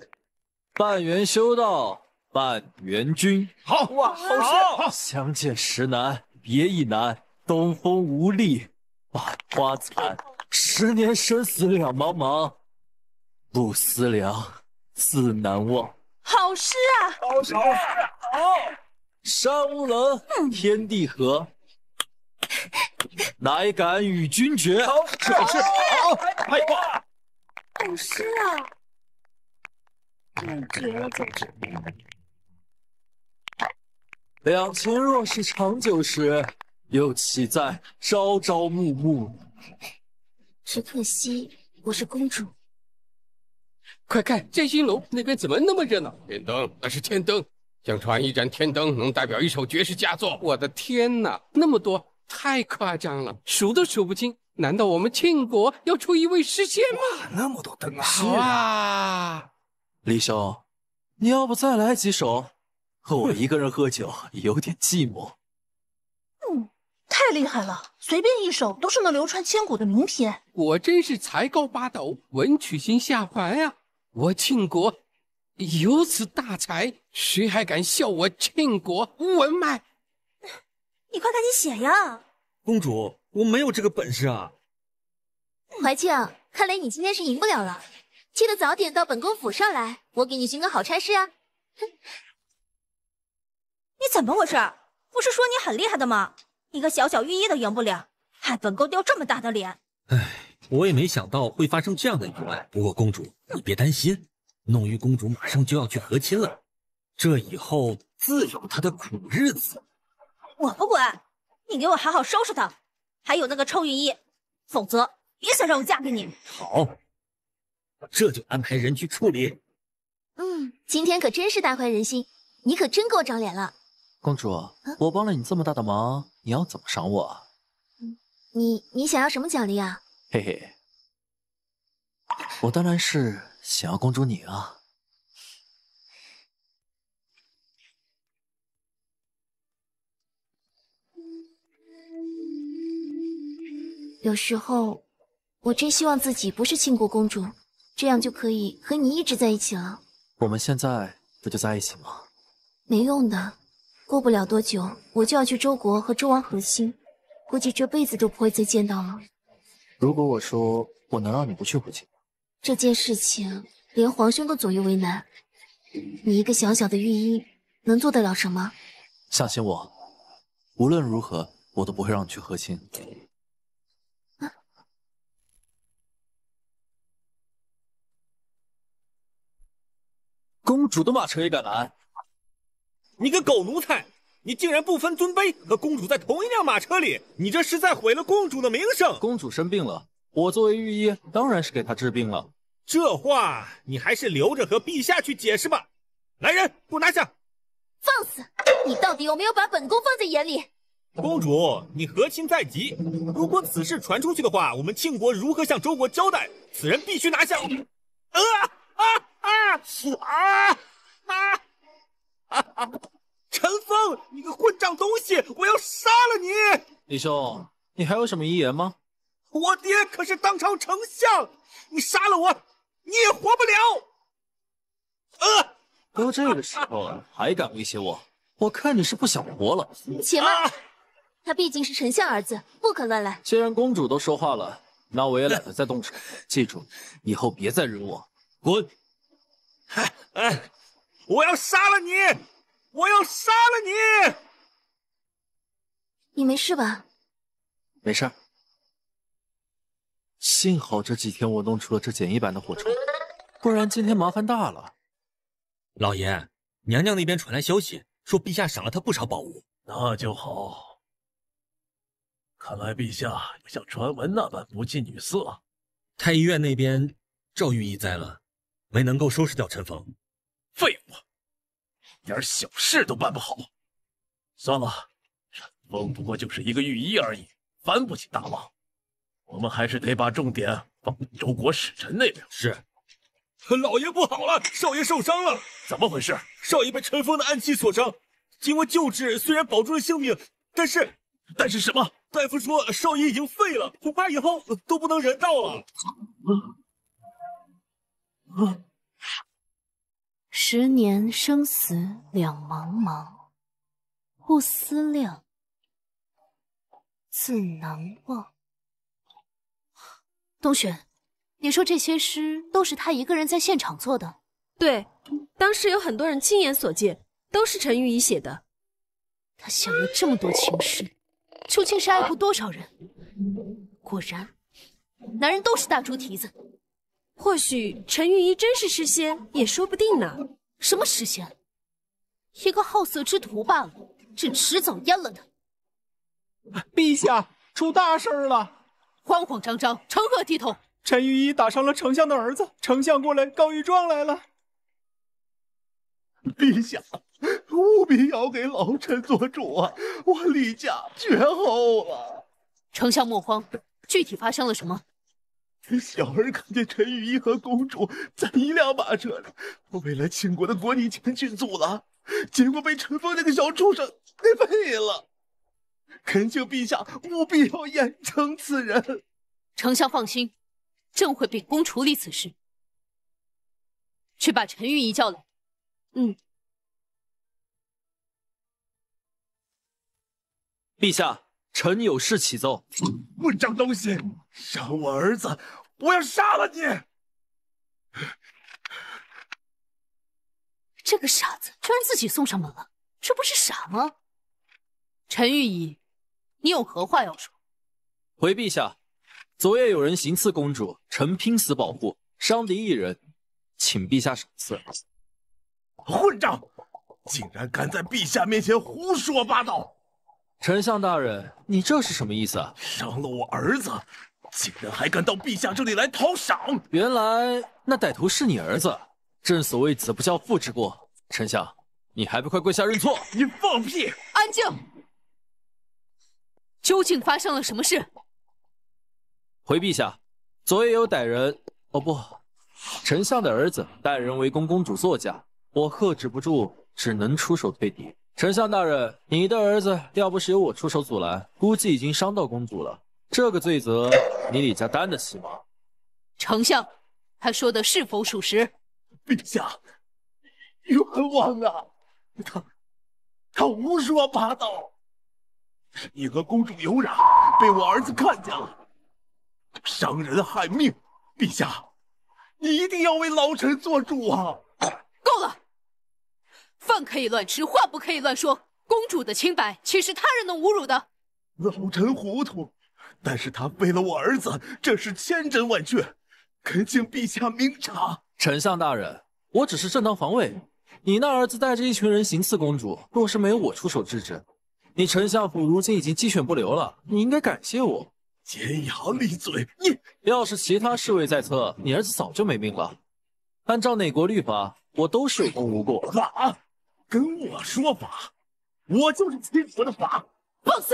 半缘修道半缘君。好哇！好诗！相见时难别亦难，东风无力百花残。十年生死两茫茫，不思量，自难忘。好诗啊！好诗！好。山无棱，天地合，乃敢与君绝。好，这是好，拍吧。老师啊，太绝了，两情若是长久时，又岂在朝朝暮暮？只可惜我是公主。快看，振兴楼那边怎么那么热闹？天灯，那是天灯。相传一盏天灯能代表一首绝世佳作。我的天哪，那么多，太夸张了，数都数不清。难道我们庆国要出一位诗仙吗？那么多灯啊！是啊，李兄，你要不再来几首？和我一个人喝酒有点寂寞。嗯，太厉害了，随便一首都是能流传千古的名篇。果真是才高八斗，文曲星下凡呀！我庆国。有此大才，谁还敢笑我庆国无文脉？你快赶紧写呀！公主，我没有这个本事啊。怀庆，看来你今天是赢不了了。记得早点到本宫府上来，我给你寻个好差事啊。哼，你怎么回事？不是说你很厉害的吗？一个小小御医都赢不了，害本宫丢这么大的脸。哎，我也没想到会发生这样的意外。不过公主，你别担心。弄玉公主马上就要去和亲了，这以后自有她的苦日子。我不管，你给我好好收拾她，还有那个臭御医，否则别想让我嫁给你。好，我这就安排人去处理。嗯，今天可真是大快人心，你可真给我长脸了。公主，我帮了你这么大的忙，你要怎么赏我？你你想要什么奖励啊？嘿嘿，我当然是。想要公主你啊，有时候我真希望自己不是庆国公主，这样就可以和你一直在一起了。我们现在不就在一起吗？没用的，过不了多久我就要去周国和周王和亲，估计这辈子都不会再见到了。如果我说我能让你不去回京，这件事情连皇兄都左右为难，你一个小小的御医能做得了什么？相信我无论如何我都不会让你去和亲。公主的马车也敢拦？你个狗奴才！你竟然不分尊卑，和公主在同一辆马车里！你这是在毁了公主的名声！公主生病了，我作为御医，当然是给她治病了。这话你还是留着和陛下去解释吧。来人，给我拿下！放肆！你到底有没有把本宫放在眼里？公主，你和亲在即，如果此事传出去的话，我们庆国如何向周国交代？此人必须拿下！啊啊啊啊啊！陈峰，你个混账东西，我要杀了你！李兄，你还有什么遗言吗？我爹可是当朝丞相，你杀了我！你也活不了！呃，都这个时候了，还敢威胁我？我看你是不想活了。且慢，他毕竟是丞相儿子，不可乱来。既然公主都说话了，那我也懒得再动手。记住，以后别再惹我。滚！哎，我要杀了你！我要杀了你！你没事吧？没事幸好这几天我弄出了这简易版的火铳，不然今天麻烦大了。老爷，娘娘那边传来消息，说陛下赏了他不少宝物。那就好，看来陛下不像传闻那般不近女色。太医院那边赵御医在了，没能够收拾掉陈峰。废物，一点小事都办不好。算了，陈峰不过就是一个御医而已，翻不起大浪。我们还是得把重点放周国使臣那边。是，老爷不好了，少爷受伤了，怎么回事？少爷被尘封的暗器所伤，经过救治，虽然保住了性命，但是，但是什么？大夫说少爷已经废了，恐怕以后都不能人道了。十年生死两茫茫，不思量，自难忘。冬雪，你说这些诗都是他一个人在现场做的？对，当时有很多人亲眼所见，都是陈玉仪写的。他写了这么多情诗，究竟是爱过多少人？果然，男人都是大猪蹄子。或许陈玉仪真是诗仙，也说不定呢。什么诗仙？一个好色之徒罢了，朕迟早阉了他。陛下，出大事了！慌慌张张，成何体统！陈御医打伤了丞相的儿子，丞相过来告御状来了。陛下，务必要给老臣做主啊！我李家绝后了。丞相莫慌，具体发生了什么？小儿看见陈御医和公主在一辆马车里，为了秦国的国礼前去阻拦，结果被陈峰那个小畜生给废了。恳请陛下务必要严惩此人。丞相放心，朕会秉公处理此事。去把陈御医叫来。嗯。陛下，臣有事启奏。混账东西，杀我儿子，我要杀了你！这个傻子居然自己送上门了，这不是傻吗？陈御医。你有何话要说？回陛下，昨夜有人行刺公主，臣拼死保护，伤敌一人，请陛下赏赐。混账！竟然敢在陛下面前胡说八道！丞相大人，你这是什么意思啊？伤了我儿子，竟然还敢到陛下这里来讨赏？原来那歹徒是你儿子！正所谓子不教，父之过。丞相，你还不快跪下认错？你放屁！安静。究竟发生了什么事？回陛下，昨夜有歹人，哦不，丞相的儿子带人围攻公主座驾，我克止不住，只能出手退敌。丞相大人，你的儿子要不是由我出手阻拦，估计已经伤到公主了。这个罪责，你李家担得起吗？丞相，他说的是否属实？陛下，冤枉啊！他，他胡说八道。你和公主有染，被我儿子看见了，伤人害命！陛下，你一定要为老臣做主啊！够了，饭可以乱吃，话不可以乱说。公主的清白岂是他人能侮辱的？老臣糊涂，但是他为了我儿子，这是千真万确，恳请陛下明察。丞相大人，我只是正当防卫。你那儿子带着一群人行刺公主，若是没有我出手制止。你丞相府如今已经鸡犬不留了，你应该感谢我。尖牙利嘴，你要是其他侍卫在侧，你儿子早就没命了。按照哪国律法，我都是有功无过。法，跟我说法，我就是欺国的法。放肆！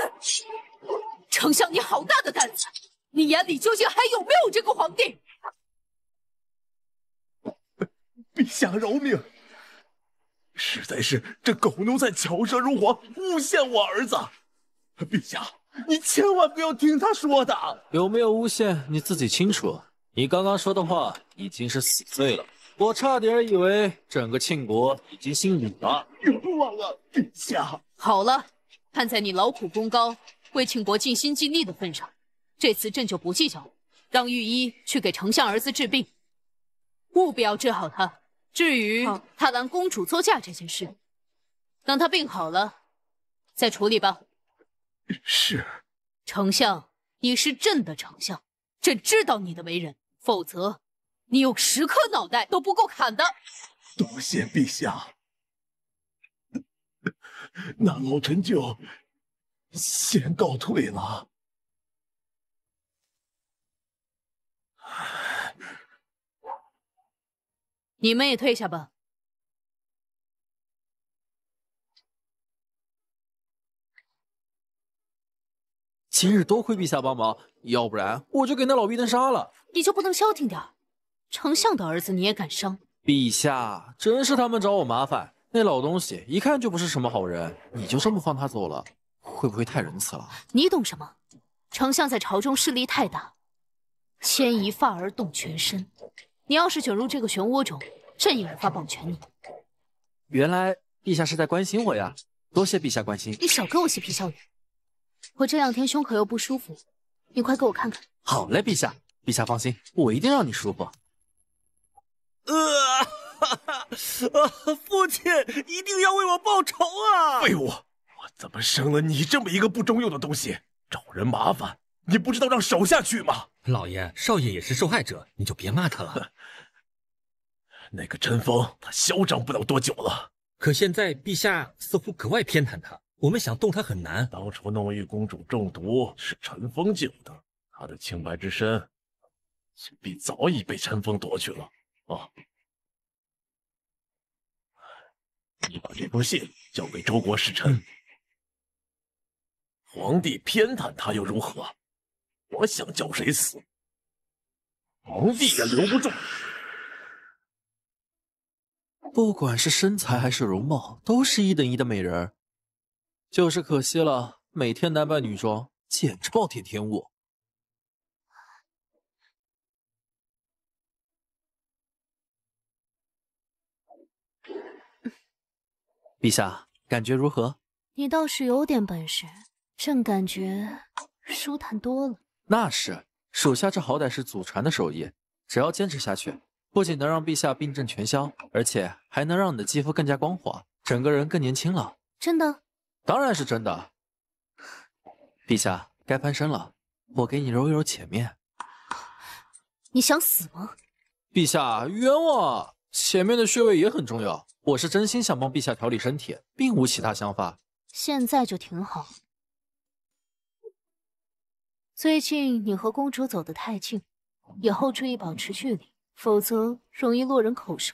丞相，你好大的胆子！你眼里究竟还有没有这个皇帝？陛下饶命！实在是这狗奴才巧舌如簧，诬陷我儿子。陛下，你千万不要听他说的。有没有诬陷你自己清楚。你刚刚说的话已经是死罪了。我差点以为整个庆国已经姓李了。冤枉啊，陛下。好了，看在你劳苦功高，为庆国尽心尽力的份上，这次朕就不计较了。让御医去给丞相儿子治病，务必要治好他。至于他拦公主作嫁这件事，等他病好了再处理吧。是，丞相，你是朕的丞相，朕知道你的为人，否则你用十颗脑袋都不够砍的。多谢陛下，那老臣就先告退了。你们也退下吧。今日多亏陛下帮忙，要不然我就给那老逼登杀了。你就不能消停点？丞相的儿子你也敢伤？陛下，真是他们找我麻烦。那老东西一看就不是什么好人，你就这么放他走了，会不会太仁慈了？你懂什么？丞相在朝中势力太大，牵一发而动全身。你要是卷入这个漩涡中，朕也无法保全你。原来陛下是在关心我呀，多谢陛下关心。你少跟我嬉皮笑脸。我这两天胸口又不舒服，你快给我看看。好嘞，陛下，陛下放心，我一定让你舒服。呃，哈哈，父亲一定要为我报仇啊！废物，我怎么生了你这么一个不中用的东西？找人麻烦，你不知道让手下去吗？老爷、少爷也是受害者，你就别骂他了。那个陈峰，他嚣张不了多久了。可现在陛下似乎格外偏袒他，我们想动他很难。当初弄玉公主中毒是陈峰救的，他的清白之身想必早已被陈峰夺去了。啊，你把这封信交给周国使臣。皇帝偏袒他又如何？我想叫谁死，皇帝也留不住。不管是身材还是容貌，都是一等一的美人，就是可惜了，每天男扮女装，简直暴殄天物。陛下，感觉如何？你倒是有点本事，朕感觉舒坦多了。那是，属下这好歹是祖传的手艺，只要坚持下去。不仅能让陛下病症全消，而且还能让你的肌肤更加光滑，整个人更年轻了。真的？当然是真的。陛下该翻身了，我给你揉一揉前面。你想死吗？陛下冤枉！前面的穴位也很重要，我是真心想帮陛下调理身体，并无其他想法。现在就挺好。最近你和公主走得太近，以后注意保持距离。否则容易落人口舌。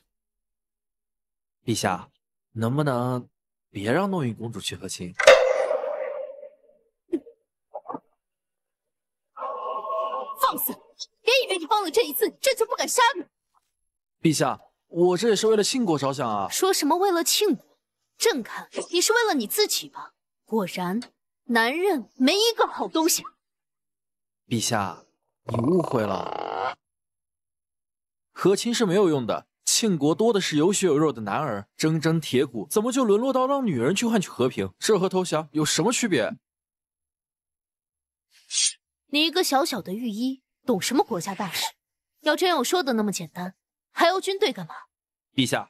陛下，能不能别让诺影公主去和亲？放肆！别以为你帮了这一次，朕就不敢杀你。陛下，我这也是为了庆国着想啊。说什么为了庆国？朕看你是为了你自己吧。果然，男人没一个好东西。陛下，你误会了。和亲是没有用的，庆国多的是有血有肉的男儿，铮铮铁骨，怎么就沦落到让女人去换取和平？这和投降有什么区别？你一个小小的御医，懂什么国家大事？要真有说的那么简单，还要军队干嘛？陛下，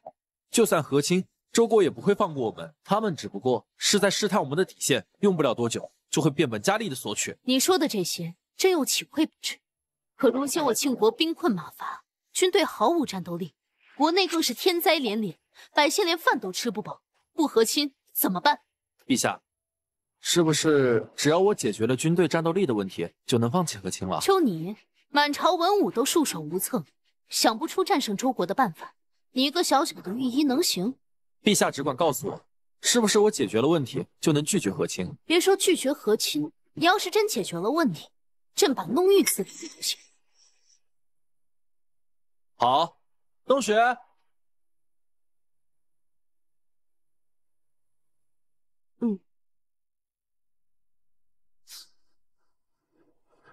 就算和亲，周国也不会放过我们，他们只不过是在试探我们的底线，用不了多久就会变本加厉的索取。你说的这些，朕又岂会不知？可如今我庆国兵困马乏。军队毫无战斗力，国内更是天灾连连，百姓连饭都吃不饱，不和亲怎么办？陛下，是不是只要我解决了军队战斗力的问题，就能放弃和亲了？就你，满朝文武都束手无策，想不出战胜周国的办法，你一个小小的御医能行？陛下只管告诉我，是不是我解决了问题就能拒绝和亲？别说拒绝和亲，你要是真解决了问题，朕把弄玉赐给你就行。好，冬雪。嗯。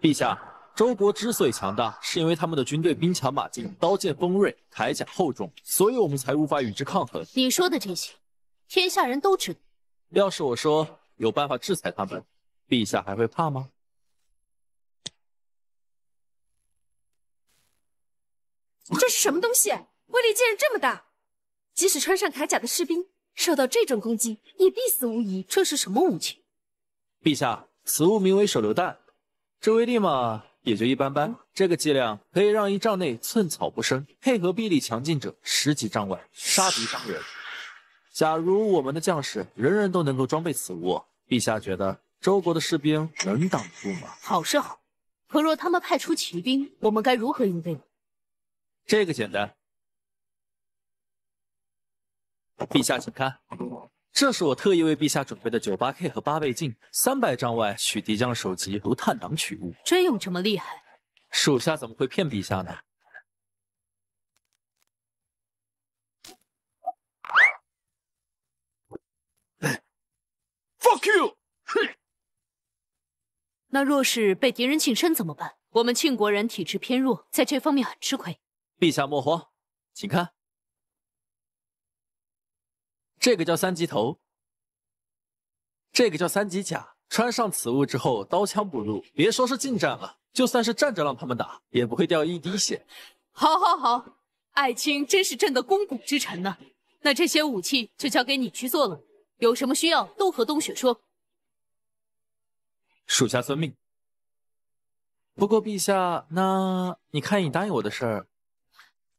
陛下，周国之所以强大，是因为他们的军队兵强马劲，刀剑锋锐，铠甲厚重，所以我们才无法与之抗衡。你说的这些，天下人都知道。要是我说有办法制裁他们，陛下还会怕吗？这是什么东西？威力竟然这么大！即使穿上铠甲的士兵受到这种攻击，也必死无疑。这是什么武器？陛下，此物名为手榴弹，这威力嘛，也就一般般。这个剂量可以让一丈内寸草不生，配合臂力强劲者，十几丈外杀敌伤人。假如我们的将士人人都能够装备此物，陛下觉得周国的士兵能挡住吗？好是好，可若他们派出骑兵，我们该如何应对呢？这个简单，陛下，请看，这是我特意为陛下准备的九八 K 和八倍镜，三百丈外取敌将首级，如探囊取物。真有这么厉害？属下怎么会骗陛下呢？Fuck you！哼。那若是被敌人近身怎么办？我们庆国人体质偏弱，在这方面很吃亏。陛下莫慌，请看，这个叫三级头，这个叫三级甲，穿上此物之后，刀枪不入。别说是近战了，就算是站着让他们打，也不会掉一滴血。好，好，好，爱卿真是朕的肱骨之臣呢。那这些武器就交给你去做了，有什么需要都和冬雪说。属下遵命。不过陛下，那你看你答应我的事儿。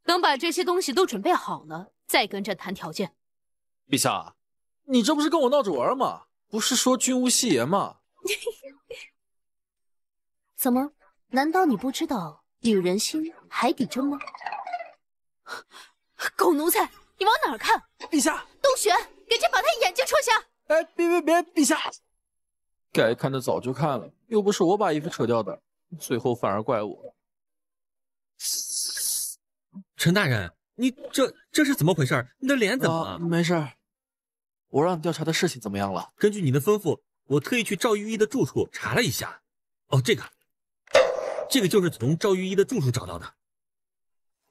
等把这些东西都准备好了，再跟朕谈条件。陛下，你这不是跟我闹着玩吗？不是说君无戏言吗？怎么？难道你不知道女人心海底针吗？狗奴才，你往哪儿看？陛下，冬玄，赶紧把他眼睛戳瞎！哎，别别别，陛下，该看的早就看了，又不是我把衣服扯掉的，最后反而怪我。陈大人，你这这是怎么回事？你的脸怎么了？没事。我让你调查的事情怎么样了？根据你的吩咐，我特意去赵御医的住处查了一下。哦，这个，这个就是从赵御医的住处找到的。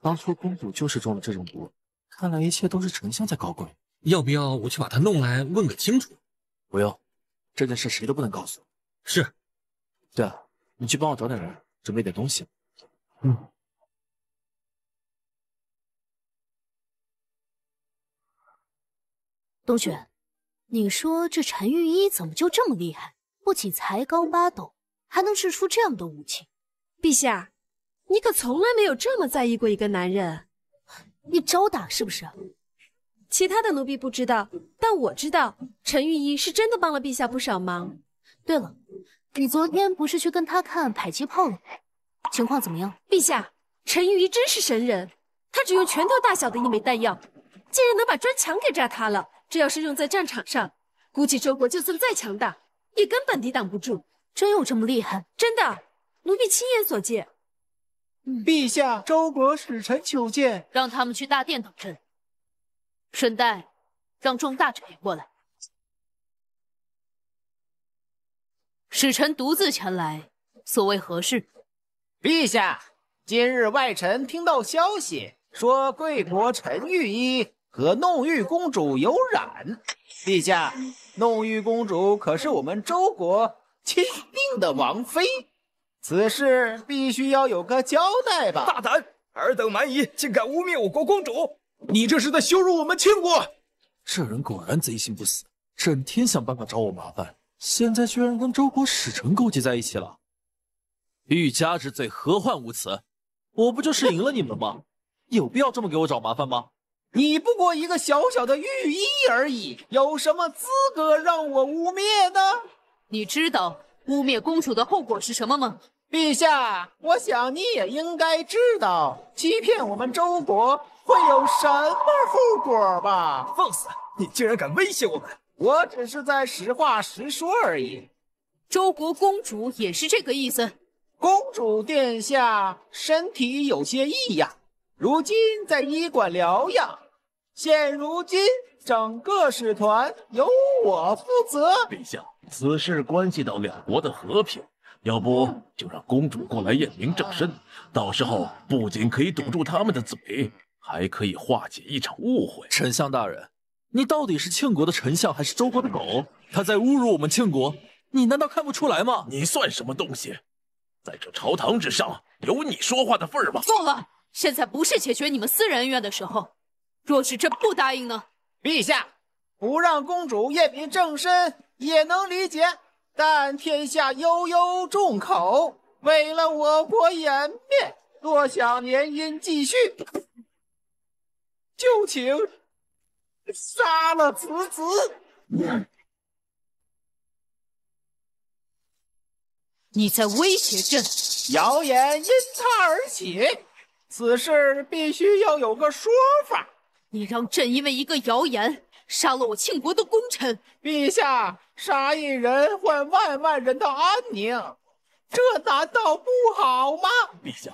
当初公主就是中了这种毒，看来一切都是丞相在搞鬼。要不要我去把他弄来问个清楚？不用，这件事谁都不能告诉。是。对了，你去帮我找点人，准备点东西。嗯。冬雪，你说这陈玉一怎么就这么厉害？不仅才高八斗，还能制出这样的武器。陛下，你可从来没有这么在意过一个男人。你招打是不是？其他的奴婢不知道，但我知道陈玉一是真的帮了陛下不少忙。对了，你昨天不是去跟他看迫击炮了？情况怎么样？陛下，陈玉一真是神人，他只用拳头大小的一枚弹药，竟然能把砖墙给炸塌了。这要是用在战场上，估计周国就算再强大，也根本抵挡不住。真有这么厉害？真的，奴婢亲眼所见。陛下，周国使臣求见。让他们去大殿等朕。顺带让众大臣也过来。使臣独自前来，所谓何事？陛下，今日外臣听到消息，说贵国陈御医。和弄玉公主有染，陛下，弄玉公主可是我们周国钦定的王妃，此事必须要有个交代吧？大胆，尔等蛮夷竟敢污蔑我国公主，你这是在羞辱我们庆国！这人果然贼心不死，整天想办法找我麻烦，现在居然跟周国使臣勾结在一起了，欲加之罪，何患无辞？我不就是赢了你们吗？有必要这么给我找麻烦吗？你不过一个小小的御医而已，有什么资格让我污蔑呢？你知道污蔑公主的后果是什么吗？陛下，我想你也应该知道，欺骗我们周国会有什么后果吧？放肆！你竟然敢威胁我们！我只是在实话实说而已。周国公主也是这个意思。公主殿下身体有些异样，如今在医馆疗养。现如今整个使团由我负责。陛下，此事关系到两国的和平，要不就让公主过来验明正身，到时候不仅可以堵住他们的嘴，还可以化解一场误会。丞相大人，你到底是庆国的丞相，还是周国的狗？他在侮辱我们庆国，你难道看不出来吗？你算什么东西？在这朝堂之上，有你说话的份儿吗？够了，现在不是解决你们私人恩怨的时候。若是朕不答应呢？陛下不让公主验明正身也能理解，但天下悠悠众口，为了我国颜面，若想联姻继续，就请杀了此子。你在威胁朕？谣言因他而起，此事必须要有个说法。你让朕因为一个谣言杀了我庆国的功臣，陛下杀一人换万万人的安宁，这难道不好吗？陛下，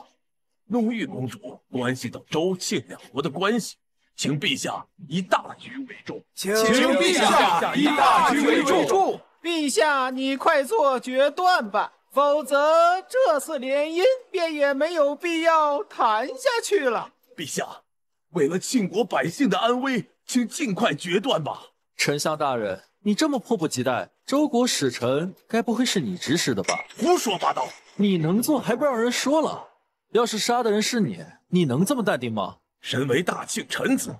怒玉公主关系到周庆两国的关系，请陛下以大局为重，请陛下以大局为重。陛下，你快做决断吧，否则这次联姻便也没有必要谈下去了。陛下。为了庆国百姓的安危，请尽快决断吧，丞相大人，你这么迫不及待，周国使臣该不会是你指使的吧？胡说八道，你能做还不让人说了？要是杀的人是你，你能这么淡定吗？身为大庆臣子，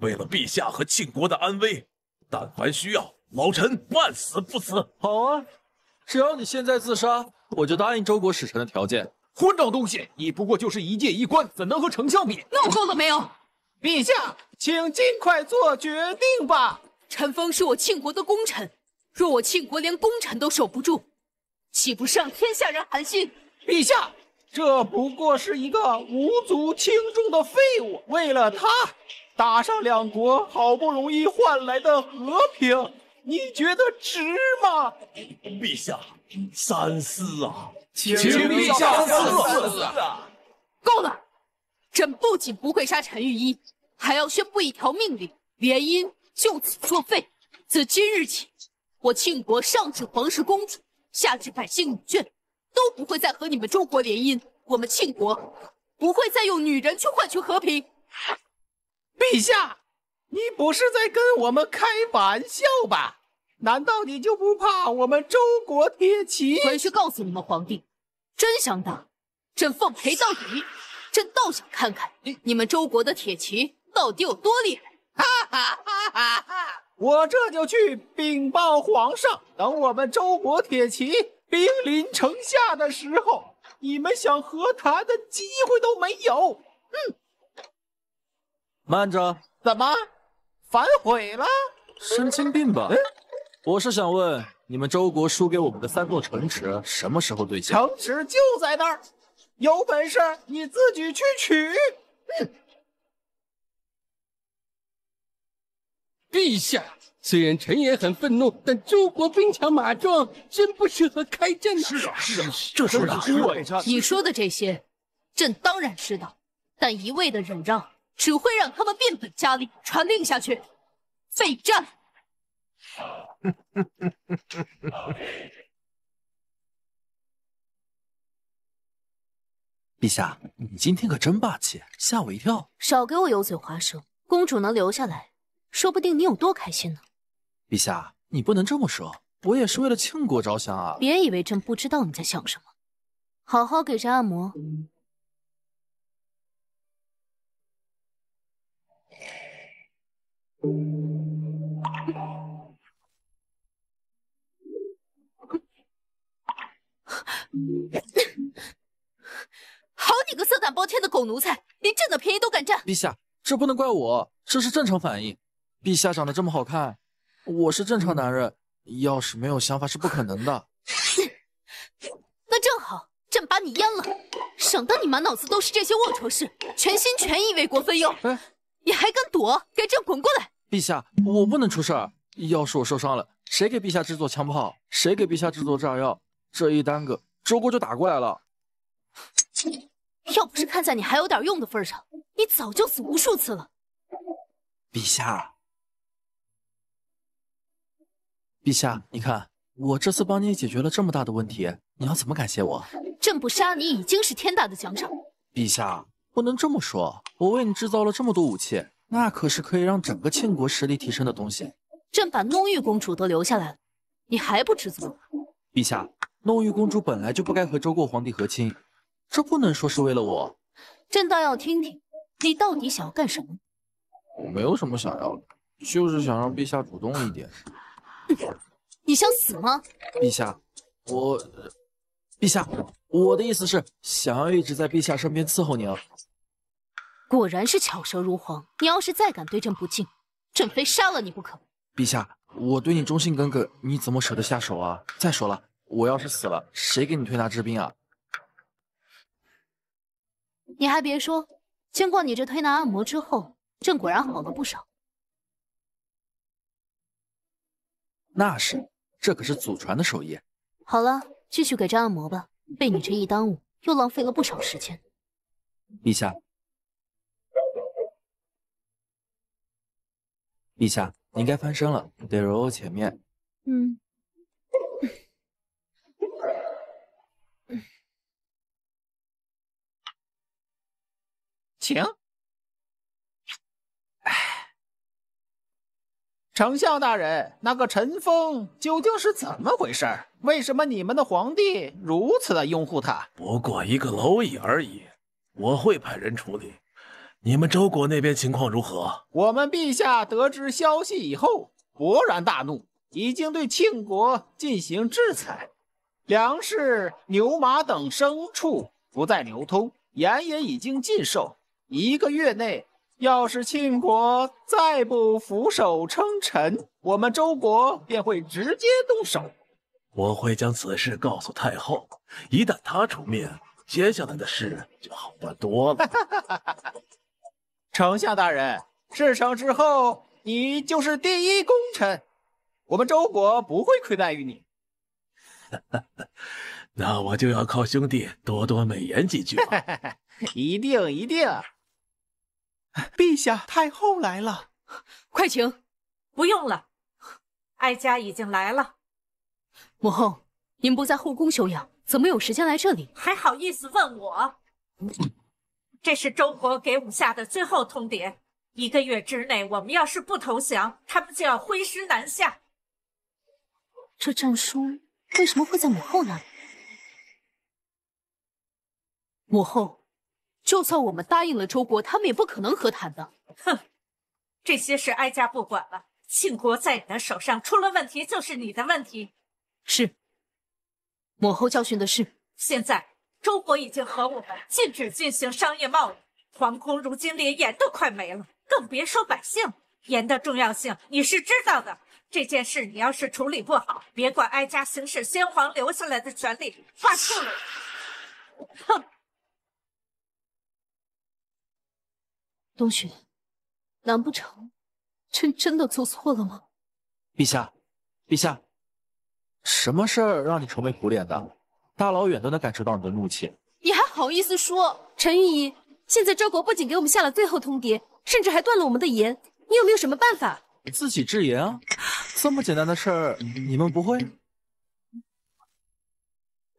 为了陛下和庆国的安危，但凡需要，老臣万死不辞。好啊，只要你现在自杀，我就答应周国使臣的条件。混账东西，你不过就是一介医官，怎能和丞相比？闹够了没有？陛下，请尽快做决定吧。陈峰是我庆国的功臣，若我庆国连功臣都守不住，岂不是让天下人寒心？陛下，这不过是一个无足轻重的废物，为了他打上两国好不容易换来的和平，你觉得值吗？陛下，三思啊！请陛下三思。够了。朕不仅不会杀陈玉英，还要宣布一条命令：联姻就此作废。自今日起，我庆国上至皇室公主，下至百姓女眷，都不会再和你们周国联姻。我们庆国不会再用女人去换取和平。陛下，你不是在跟我们开玩笑吧？难道你就不怕我们周国憋旗？回去告诉你们皇帝，真想打，朕奉陪到底。朕倒想看看你们周国的铁骑到底有多厉害！哈哈哈哈哈！我这就去禀报皇上。等我们周国铁骑兵临城下的时候，你们想和谈的机会都没有。嗯，慢着，怎么反悔了？神经病吧！我是想问，你们周国输给我们的三座城池什么时候兑现？城池就在那儿。有本事你自己去取！哼！陛下，虽然臣也很愤怒，但周国兵强马壮，真不适合开战。是啊，是啊，这是猪尾你说的这些，朕当然知道，但一味的忍让，只会让他们变本加厉。传令下去，废战！陛下，你今天可真霸气，吓我一跳！少给我油嘴滑舌，公主能留下来，说不定你有多开心呢。陛下，你不能这么说，我也是为了庆国着想啊。别以为朕不知道你在想什么，好好给朕按摩。好你个色胆包天的狗奴才，连朕的便宜都敢占！陛下，这不能怪我，这是正常反应。陛下长得这么好看，我是正常男人，要是没有想法是不可能的。那正好，朕把你阉了，省得你满脑子都是这些龌龊事，全心全意为国分忧。哎，你还敢躲？给朕滚过来！陛下，我不能出事儿，要是我受伤了，谁给陛下制作枪炮？谁给陛下制作炸药？这一耽搁，周国就打过来了。要不是看在你还有点用的份上，你早就死无数次了。陛下，陛下，你看，我这次帮你解决了这么大的问题，你要怎么感谢我？朕不杀你已经是天大的奖赏。陛下不能这么说，我为你制造了这么多武器，那可是可以让整个庆国实力提升的东西。朕把弄玉公主都留下来了，你还不知足？陛下，弄玉公主本来就不该和周国皇帝和亲。这不能说是为了我，朕倒要听听你到底想要干什么。我没有什么想要的，就是想让陛下主动一点。你想死吗？陛下，我，陛下，我的意思是想要一直在陛下身边伺候您。果然是巧舌如簧，你要是再敢对朕不敬，朕非杀了你不可。陛下，我对你忠心耿耿，你怎么舍得下手啊？再说了，我要是死了，谁给你推拿治病啊？你还别说，经过你这推拿按摩之后，朕果然好了不少。那是，这可是祖传的手艺。好了，继续给朕按摩吧。被你这一耽误，又浪费了不少时间。陛下，陛下，您该翻身了，得揉揉前面。嗯。请。哎，丞相大人，那个陈峰究竟是怎么回事？为什么你们的皇帝如此的拥护他？不过一个蝼蚁而已，我会派人处理。你们周国那边情况如何？我们陛下得知消息以后，勃然大怒，已经对庆国进行制裁，粮食、牛马等牲畜不再流通，盐也已经禁售。一个月内，要是庆国再不俯首称臣，我们周国便会直接动手。我会将此事告诉太后，一旦她出面，接下来的事就好办多了。丞相大人，事成之后，你就是第一功臣，我们周国不会亏待于你。那我就要靠兄弟多多美言几句了。一定一定。陛下，太后来了，快请。不用了，哀家已经来了。母后，您不在后宫休养，怎么有时间来这里？还好意思问我？这是周国给我们下的最后通牒，一个月之内，我们要是不投降，他们就要挥师南下。这战书为什么会在母后那里？母后。就算我们答应了周国，他们也不可能和谈的。哼，这些事哀家不管了。庆国在你的手上出了问题，就是你的问题。是，母后教训的是。现在周国已经和我们禁止进行商业贸易，皇宫如今连盐都快没了，更别说百姓。盐的重要性你是知道的。这件事你要是处理不好，别怪哀家行使先皇留下来的权利发怒了。哼。冬雪，难不成朕真的做错了吗？陛下，陛下，什么事儿让你愁眉苦脸的？大老远都能感受到你的怒气，你还好意思说？陈御医，现在周国不仅给我们下了最后通牒，甚至还断了我们的盐，你有没有什么办法？自己制盐啊，这么简单的事儿，你们不会？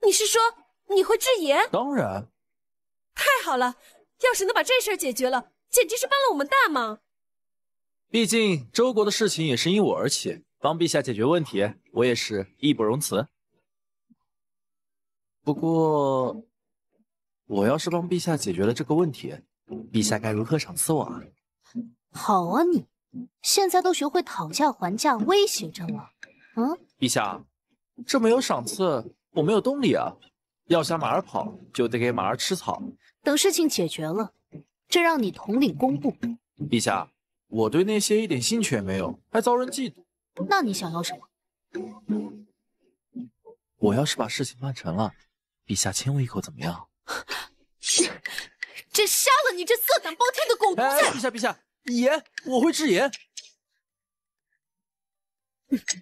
你是说你会制盐？当然。太好了，要是能把这事儿解决了。简直是帮了我们大忙！毕竟周国的事情也是因我而起，帮陛下解决问题，我也是义不容辞。不过，我要是帮陛下解决了这个问题，陛下该如何赏赐我啊？好啊，你现在都学会讨价还价、威胁朕了？嗯？陛下，这没有赏赐，我没有动力啊。要想马儿跑，就得给马儿吃草。等事情解决了。朕让你统领工部，陛下，我对那些一点兴趣也没有，还遭人嫉妒。那你想要什么？我要是把事情办成了，陛下亲我一口怎么样？朕 杀了你这色胆包天的狗部！哎，陛下陛下，言，我会制言。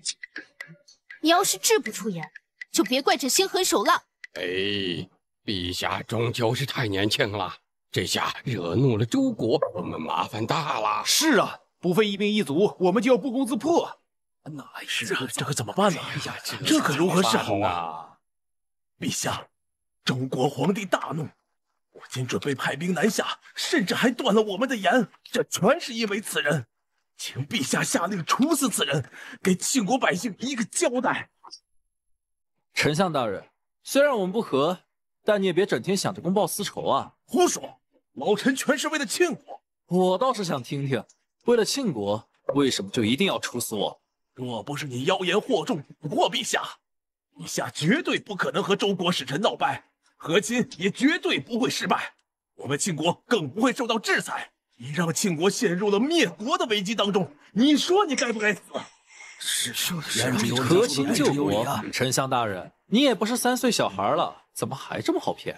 你要是制不出言，就别怪朕心狠手辣。哎，陛下终究是太年轻了。这下惹怒了周国，我们麻烦大了。是啊，不费一兵一卒，我们就要不攻自破。那是这这可怎么办呢？这可如何是好啊？陛下，周国皇帝大怒，不仅准备派兵南下，甚至还断了我们的盐。这全是因为此人，请陛下下令处死此人，给庆国百姓一个交代。丞相大人，虽然我们不和，但你也别整天想着公报私仇啊！胡说。老臣全是为了庆国，我倒是想听听，为了庆国，为什么就一定要处死我？若不是你妖言惑众，惑陛下，陛下绝对不可能和周国使臣闹掰，和亲也绝对不会失败，我们庆国更不会受到制裁。你让庆国陷入了灭国的危机当中，你说你该不该死？史秀的使有和亲救我，丞相大人，你也不是三岁小孩了，怎么还这么好骗？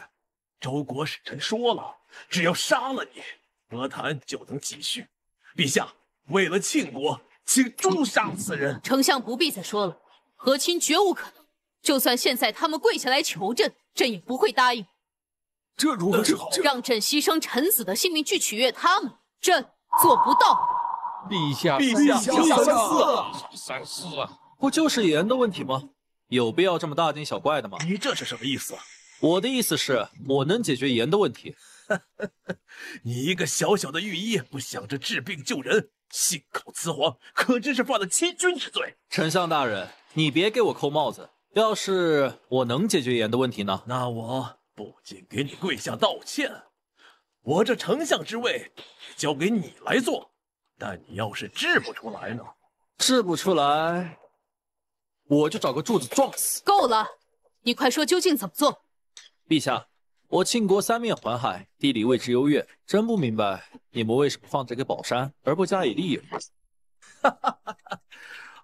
周国使臣说了。只要杀了你，和谈就能继续。陛下，为了庆国，请诛杀此人。丞相不必再说了，和亲绝无可能。就算现在他们跪下来求朕，朕也不会答应。这如何是好？让朕牺牲臣子的性命去取悦他们，朕做不到。陛下，陛下，三思啊！三思啊！不就是盐的问题吗？有必要这么大惊小怪的吗？你这是什么意思？我的意思是，我能解决盐的问题。你一个小小的御医，不想着治病救人，信口雌黄，可真是犯了欺君之罪。丞相大人，你别给我扣帽子。要是我能解决炎的问题呢？那我不仅给你跪下道歉，我这丞相之位交给你来做。但你要是治不出来呢？治不出来，我就找个柱子撞死。够了，你快说究竟怎么做，陛下。我庆国三面环海，地理位置优越，真不明白你们为什么放这个宝山而不加以利用。哈哈哈哈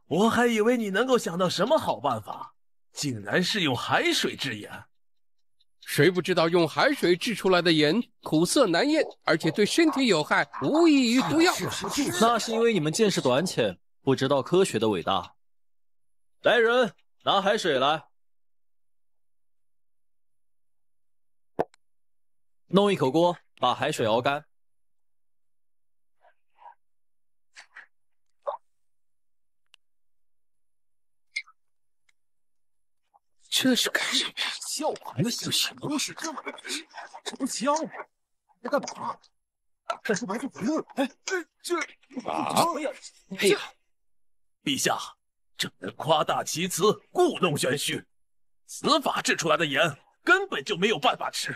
我还以为你能够想到什么好办法，竟然是用海水制盐。谁不知道用海水制出来的盐苦涩难咽，而且对身体有害，无异于毒药。那是因为你们见识短浅，不知道科学的伟大。来人，拿海水来。弄一口锅，把海水熬干。这是干什么呀？教皇的信，不是这么制不吗？在干嘛？这说白费劲。哎哎，这啊！哎呀，陛下，这能夸大其词，故弄玄虚。此法制出来的盐，根本就没有办法吃。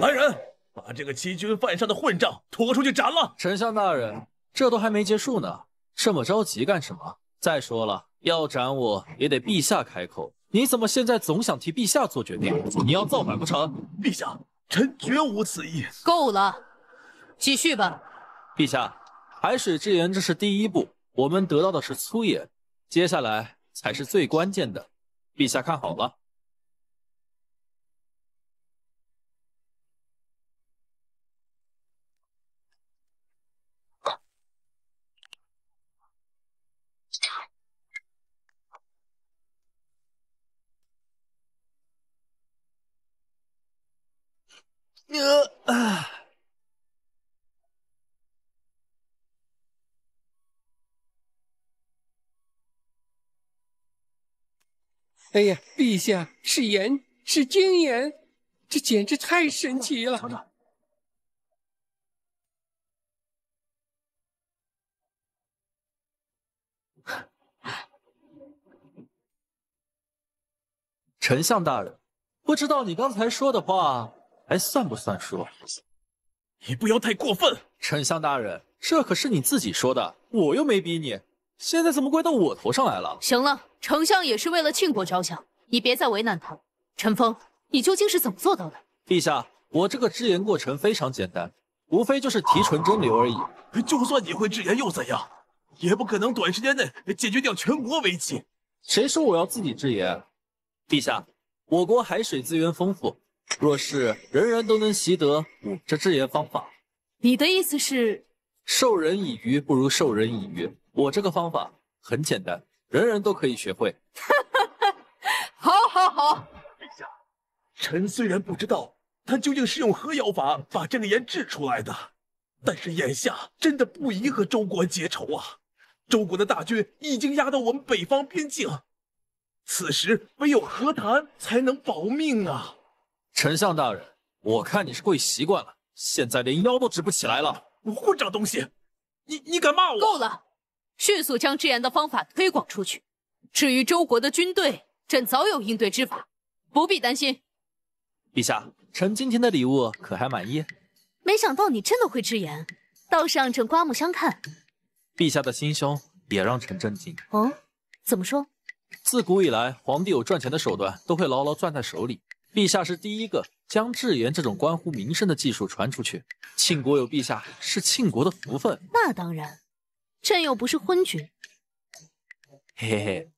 来人，把这个欺君犯上的混账拖出去斩了！丞相大人，这都还没结束呢，这么着急干什么？再说了，要斩我也得陛下开口，你怎么现在总想替陛下做决定？你要造反不成？陛下，臣绝无此意。够了，继续吧。陛下，海水之盐这是第一步，我们得到的是粗盐，接下来才是最关键的。陛下看好了。啊！哎呀！陛下，是盐，是精盐，这简直太神奇了！丞相大人，不知道你刚才说的话。还算不算数？你不要太过分！丞相大人，这可是你自己说的，我又没逼你，现在怎么怪到我头上来了？行了，丞相也是为了庆国着想，你别再为难他了。陈峰，你究竟是怎么做到的？陛下，我这个支言过程非常简单，无非就是提纯蒸馏而已。就算你会制盐又怎样？也不可能短时间内解决掉全国危机。谁说我要自己制盐？陛下，我国海水资源丰富。若是人人都能习得我这制盐方法，你的意思是，授人以鱼不如授人以渔。我这个方法很简单，人人都可以学会。好，好，好。陛下，臣虽然不知道他究竟是用何妖法把这个盐制出来的，但是眼下真的不宜和周国结仇啊。周国的大军已经压到我们北方边境，此时唯有和谈才能保命啊。丞相大人，我看你是跪习惯了，现在连腰都直不起来了。混账东西，你你敢骂我？够了！迅速将治盐的方法推广出去。至于周国的军队，朕早有应对之法，不必担心。陛下，臣今天的礼物可还满意？没想到你真的会治盐，倒是让朕刮目相看。陛下的心胸也让臣震惊。哦，怎么说？自古以来，皇帝有赚钱的手段都会牢牢攥在手里。陛下是第一个将制盐这种关乎民生的技术传出去，庆国有陛下是庆国的福分。那当然，朕又不是昏君。嘿嘿嘿，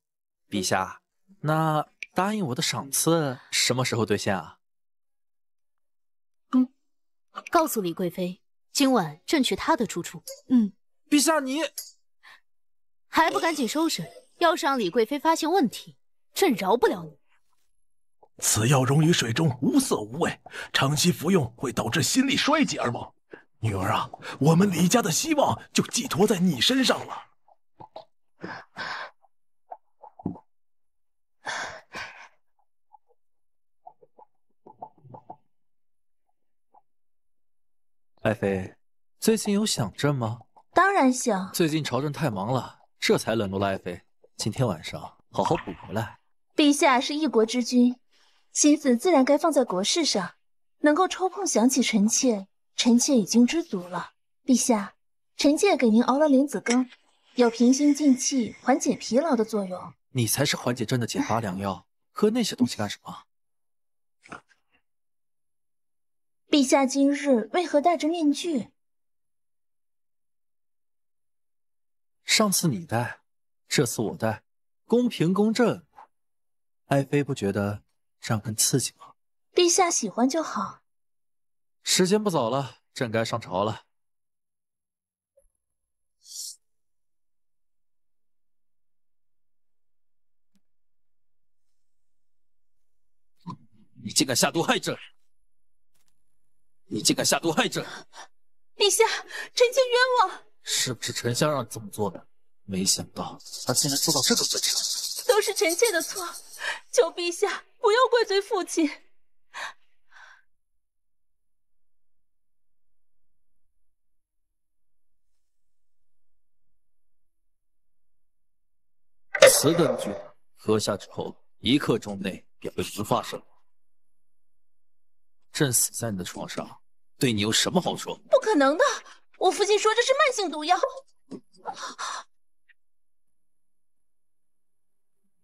陛下，那答应我的赏赐什么时候兑现啊？嗯，告诉李贵妃，今晚朕去她的住处。嗯，陛下，你还不赶紧收拾？要是让李贵妃发现问题，朕饶不了你。此药溶于水中，无色无味，长期服用会导致心力衰竭而亡。女儿啊，我们李家的希望就寄托在你身上了。爱妃，最近有想朕吗？当然想。最近朝政太忙了，这才冷落了爱妃。今天晚上好好补回来。陛下是一国之君。心思自然该放在国事上，能够抽空想起臣妾，臣妾已经知足了。陛下，臣妾给您熬了莲子羹，有平心静气、缓解疲劳的作用。你才是缓解朕的解乏良药，喝那些东西干什么？陛下今日为何戴着面具？上次你戴，这次我戴，公平公正。爱妃不觉得？这样更刺激吗？陛下喜欢就好。时间不早了，朕该上朝了。你竟敢下毒害朕！你竟敢下毒害朕！陛下，臣妾冤枉！是不是陈香让你这么做的？没想到他竟然做到这个份上。都是臣妾的错，求陛下不要怪罪父亲。此等剧，喝下之后一刻钟内便会发生。朕死在你的床上，对你有什么好处？不可能的，我父亲说这是慢性毒药。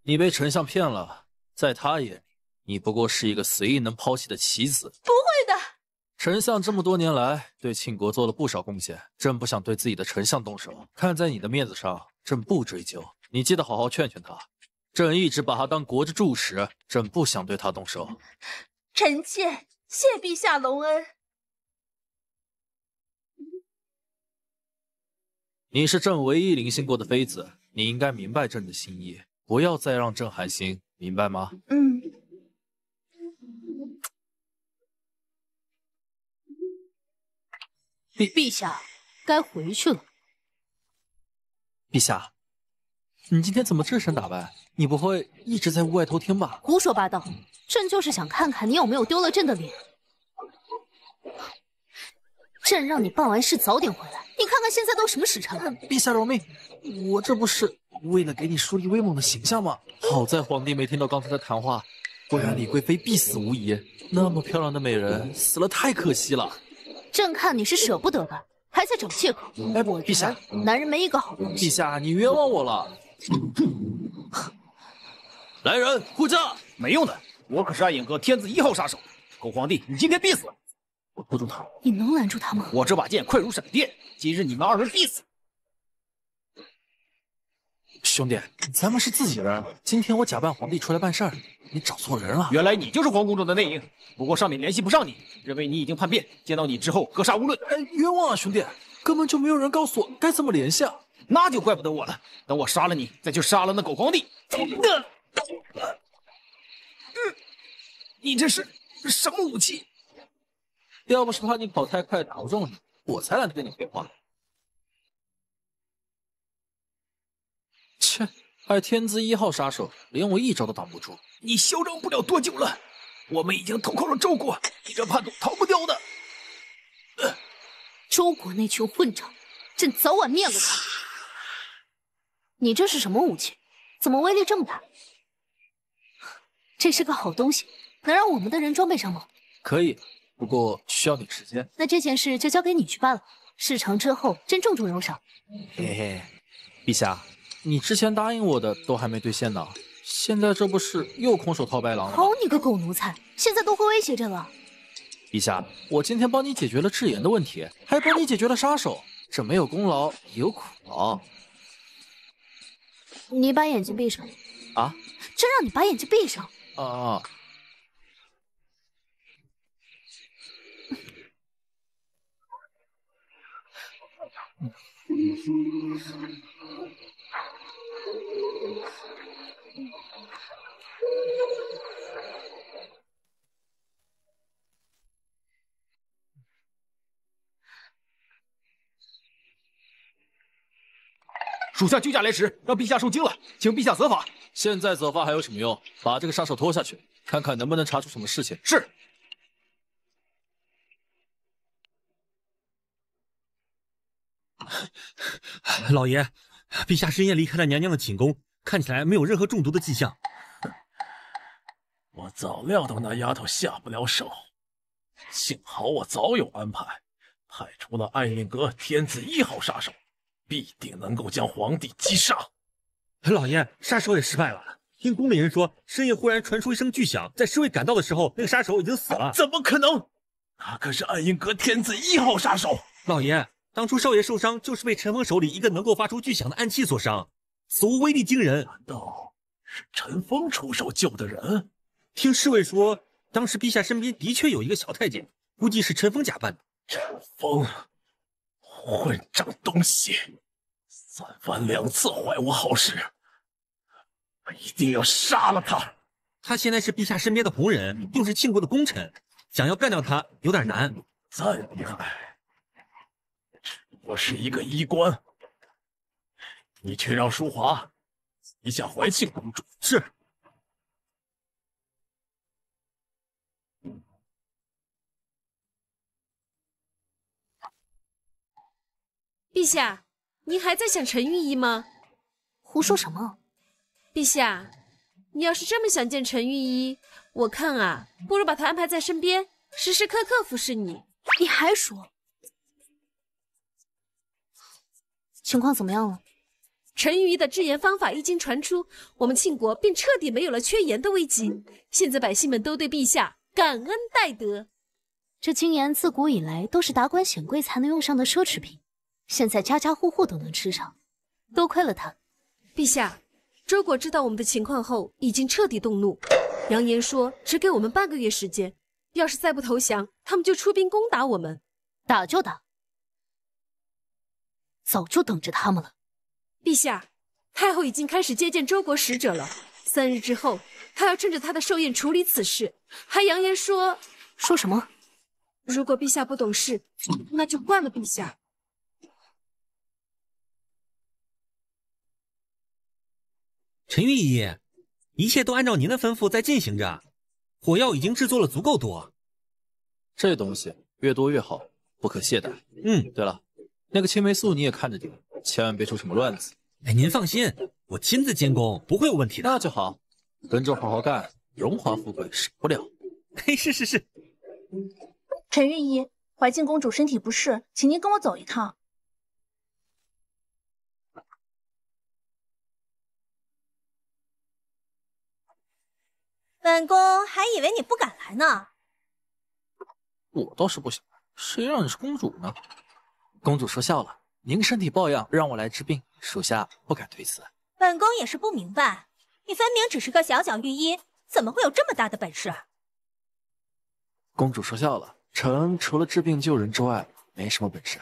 你被丞相骗了，在他眼里，你不过是一个随意能抛弃的棋子。不会的，丞相这么多年来对庆国做了不少贡献，朕不想对自己的丞相动手。看在你的面子上，朕不追究。你记得好好劝劝他，朕一直把他当国之柱石，朕不想对他动手。臣妾谢陛下隆恩。你是朕唯一临幸过的妃子，你应该明白朕的心意。不要再让朕寒心，明白吗？嗯。陛陛下该回去了。陛下，你今天怎么这身打扮？你不会一直在屋外偷听吧？胡说八道！朕就是想看看你有没有丢了朕的脸。朕让你办完事早点回来，你看看现在都什么时辰了！陛下饶命，我这不是为了给你树立威猛的形象吗？好在皇帝没听到刚才的谈话，不然李贵妃必死无疑。那么漂亮的美人死了太可惜了，朕看你是舍不得吧，还在找借口。哎不，陛下，男人没一个好东西。陛下，你冤枉我了。来人，护驾！没用的，我可是暗影阁天子一号杀手，狗皇帝，你今天必死！不住他！你能拦住他吗？我这把剑快如闪电，今日你们二人必死。兄弟，咱们是自己人。今天我假扮皇帝出来办事儿，你找错人了。原来你就是皇宫中的内应，不过上面联系不上你，认为你已经叛变，见到你之后格杀勿论。冤枉啊，兄弟，根本就没有人告诉我该怎么联系啊。那就怪不得我了。等我杀了你，再去杀了那狗皇帝。你这是什么武器？要不是怕你跑太快打不中你，我才懒得跟你废话。切，还天资一号杀手，连我一招都挡不住。你嚣张不了多久了，我们已经投靠了周国，你这叛徒逃不掉的。周国那群混账，朕早晚灭了他。你这是什么武器？怎么威力这么大？这是个好东西，能让我们的人装备上吗？可以。不过需要点时间，那这件事就交给你去办了。事成之后，朕重重有赏。嘿嘿，陛下，你之前答应我的都还没兑现呢，现在这不是又空手套白狼？好你个狗奴才，现在都会威胁朕了。陛下，我今天帮你解决了智妍的问题，还帮你解决了杀手，这没有功劳也有苦劳。你把眼睛闭上。啊！朕让你把眼睛闭上。啊！属下救驾来迟，让陛下受惊了，请陛下责罚。现在责罚还有什么用？把这个杀手拖下去，看看能不能查出什么事情。是。老爷，陛下深夜离开了娘娘的寝宫，看起来没有任何中毒的迹象。我早料到那丫头下不了手，幸好我早有安排，派出了暗影阁天字一号杀手，必定能够将皇帝击杀。老爷，杀手也失败了。听宫里人说，深夜忽然传出一声巨响，在侍卫赶到的时候，那个杀手已经死了。怎么可能？那可是暗影阁天字一号杀手，老爷。当初少爷受伤，就是被陈峰手里一个能够发出巨响的暗器所伤，此物威力惊人。难道是陈峰出手救的人？听侍卫说，当时陛下身边的确有一个小太监，估计是陈峰假扮的。陈峰，混账东西，三番两次坏我好事，我一定要杀了他。他现在是陛下身边的红人，又是庆国的功臣，想要干掉他有点难。再厉害。我是一个医官，你去让淑华一下怀庆公主。是，陛下，您还在想陈御医吗？胡说什么？陛下，你要是这么想见陈御医，我看啊，不如把他安排在身边，时时刻刻服侍你。你还说。情况怎么样了？陈瑜的制盐方法一经传出，我们庆国便彻底没有了缺盐的危机。现在百姓们都对陛下感恩戴德。这精盐自古以来都是达官显贵才能用上的奢侈品，现在家家户户都能吃上，多亏了他。陛下，周国知道我们的情况后，已经彻底动怒，扬言说只给我们半个月时间，要是再不投降，他们就出兵攻打我们。打就打。早就等着他们了，陛下，太后已经开始接见周国使者了。三日之后，她要趁着他的寿宴处理此事，还扬言说……说什么？如果陛下不懂事，那就换了陛下。陈御医，一切都按照您的吩咐在进行着，火药已经制作了足够多。这东西越多越好，不可懈怠。嗯，对了。那个青霉素你也看着点，千万别出什么乱子。哎，您放心，我亲自监工，不会有问题的。那就好，跟着好好干，荣华富贵少不了。嘿，是是是。陈御医，怀静公主身体不适，请您跟我走一趟。本宫还以为你不敢来呢。我倒是不想谁让你是公主呢？公主说笑了，您身体抱恙，让我来治病，属下不敢推辞。本宫也是不明白，你分明只是个小小御医，怎么会有这么大的本事？公主说笑了，臣除了治病救人之外，没什么本事。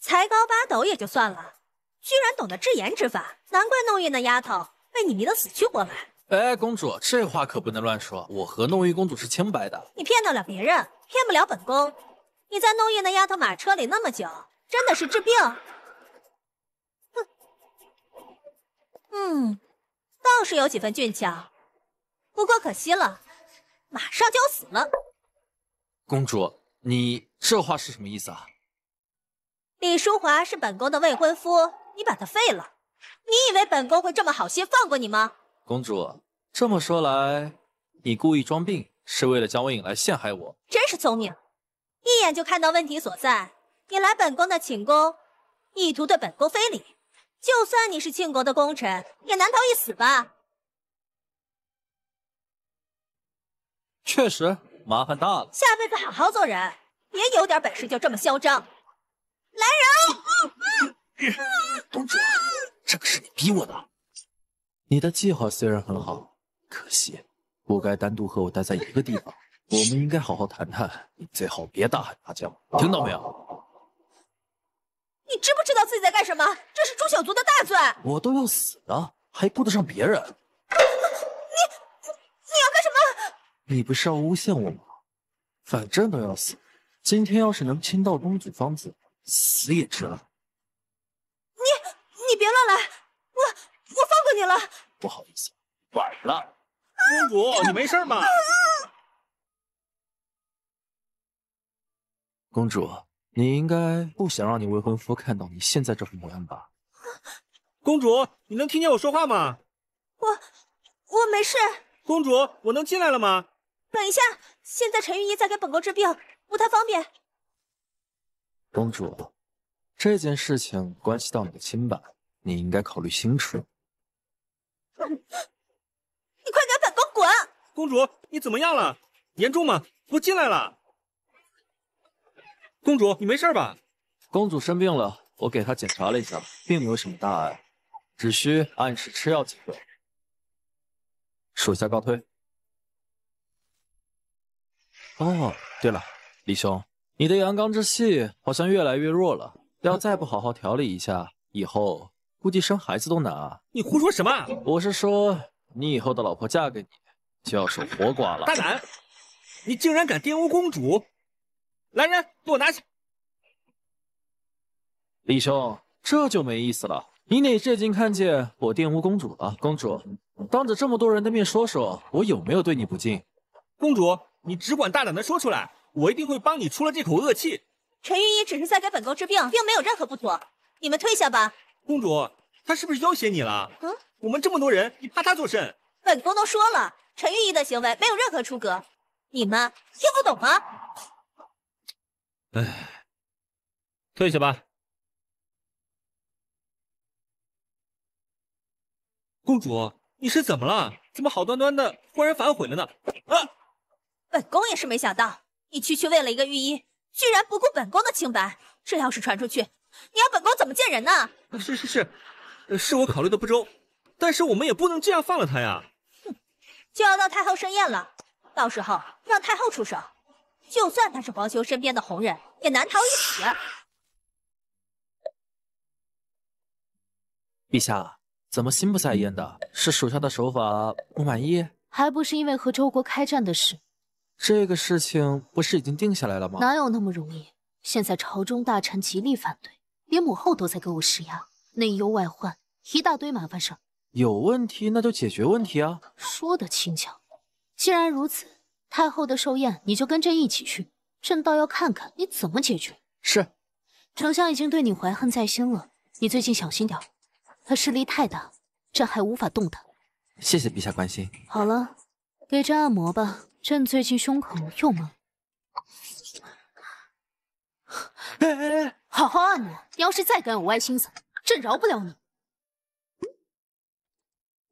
才高八斗也就算了，居然懂得制盐之法，难怪弄玉那丫头被你迷得死去活来。哎，公主这话可不能乱说，我和弄玉公主是清白的。你骗得了别人，骗不了本宫。你在弄玉那丫头马车里那么久。真的是治病，哼，嗯，倒是有几分俊俏，不过可惜了，马上就要死了。公主，你这话是什么意思啊？李淑华是本宫的未婚夫，你把他废了，你以为本宫会这么好心放过你吗？公主，这么说来，你故意装病是为了将我引来陷害我，真是聪明，一眼就看到问题所在。你来本宫的寝宫，意图对本宫非礼，就算你是庆国的功臣，也难逃一死吧。确实麻烦大了。下辈子好好做人，别有点本事就这么嚣张。来人！东 主，这可是你逼我的。你的计划虽然很好，可惜不该单独和我待在一个地方。我们应该好好谈谈，你最好别大喊大叫，听到没有？你知不知道自己在干什么？这是朱小族的大罪，我都要死了，还顾得上别人？你，你要干什么？你不是要诬陷我吗？反正都要死，今天要是能亲到公主芳子，死也值了。你，你别乱来，我，我放过你了。不好意思，晚了。公主，你没事吗？公主。你应该不想让你未婚夫看到你现在这副模样吧？公主，你能听见我说话吗？我我没事。公主，我能进来了吗？等一下，现在陈玉医在给本宫治病，不太方便。公主，这件事情关系到你的清白，你应该考虑清楚。你快给本宫滚！公主，你怎么样了？严重吗？不进来了。公主，你没事吧？公主生病了，我给她检查了一下，并没有什么大碍，只需按时吃药即可。属下告退。哦，对了，李兄，你的阳刚之气好像越来越弱了，要再不好好调理一下，以后估计生孩子都难啊！你胡说什么？我是说，你以后的老婆嫁给你，就要守活寡了。大胆！你竟然敢玷污公主！来人，给我拿下！李兄，这就没意思了。你哪只眼睛看见我玷污公主了？公主，当着这么多人的面说说我有没有对你不敬？公主，你只管大胆的说出来，我一定会帮你出了这口恶气。陈御医只是在给本宫治病，并没有任何不妥。你们退下吧。公主，他是不是要挟你了？嗯，我们这么多人，你怕他作甚？本宫都说了，陈御医的行为没有任何出格，你们听不懂吗？哎，退下吧。公主，你是怎么了？怎么好端端的忽然反悔了呢？啊！本宫也是没想到，你区区为了一个御医，居然不顾本宫的清白，这要是传出去，你要本宫怎么见人呢？是是是，是我考虑的不周，但是我们也不能这样放了他呀。哼，就要到太后盛宴了，到时候让太后出手。就算他是皇兄身边的红人，也难逃一死。陛下怎么心不在焉的？是属下的手法不满意？还不是因为和周国开战的事。这个事情不是已经定下来了吗？哪有那么容易？现在朝中大臣极力反对，连母后都在给我施压，内忧外患，一大堆麻烦事。有问题那就解决问题啊！说的轻巧。既然如此。太后的寿宴，你就跟朕一起去。朕倒要看看你怎么解决。是，丞相已经对你怀恨在心了，你最近小心点。他势力太大，朕还无法动他。谢谢陛下关心。好了，给朕按摩吧，朕最近胸口又闷。哎哎，好好按摩，你要是再敢有歪心思，朕饶不了你。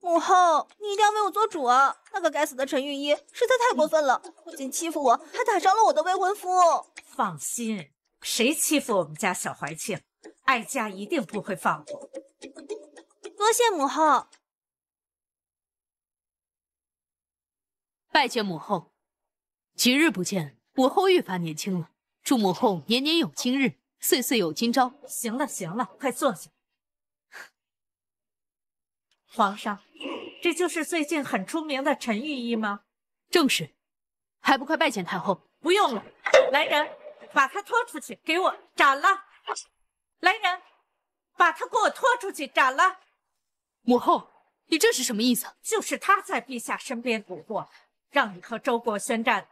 母后，你一定要为我做主啊！那个该死的陈御医实在太过分了，不仅欺负我，还打伤了我的未婚夫。放心，谁欺负我们家小怀庆，哀家一定不会放过。多谢母后，拜见母后。几日不见，母后愈发年轻了。祝母后年年有今日，岁岁有今朝。行了行了，快坐下。皇上，这就是最近很出名的陈御医吗？正是，还不快拜见太后！不用了，来人，把他拖出去，给我斩了！来人，把他给我拖出去，斩了！母后，你这是什么意思？就是他在陛下身边蛊惑，让你和周国宣战的。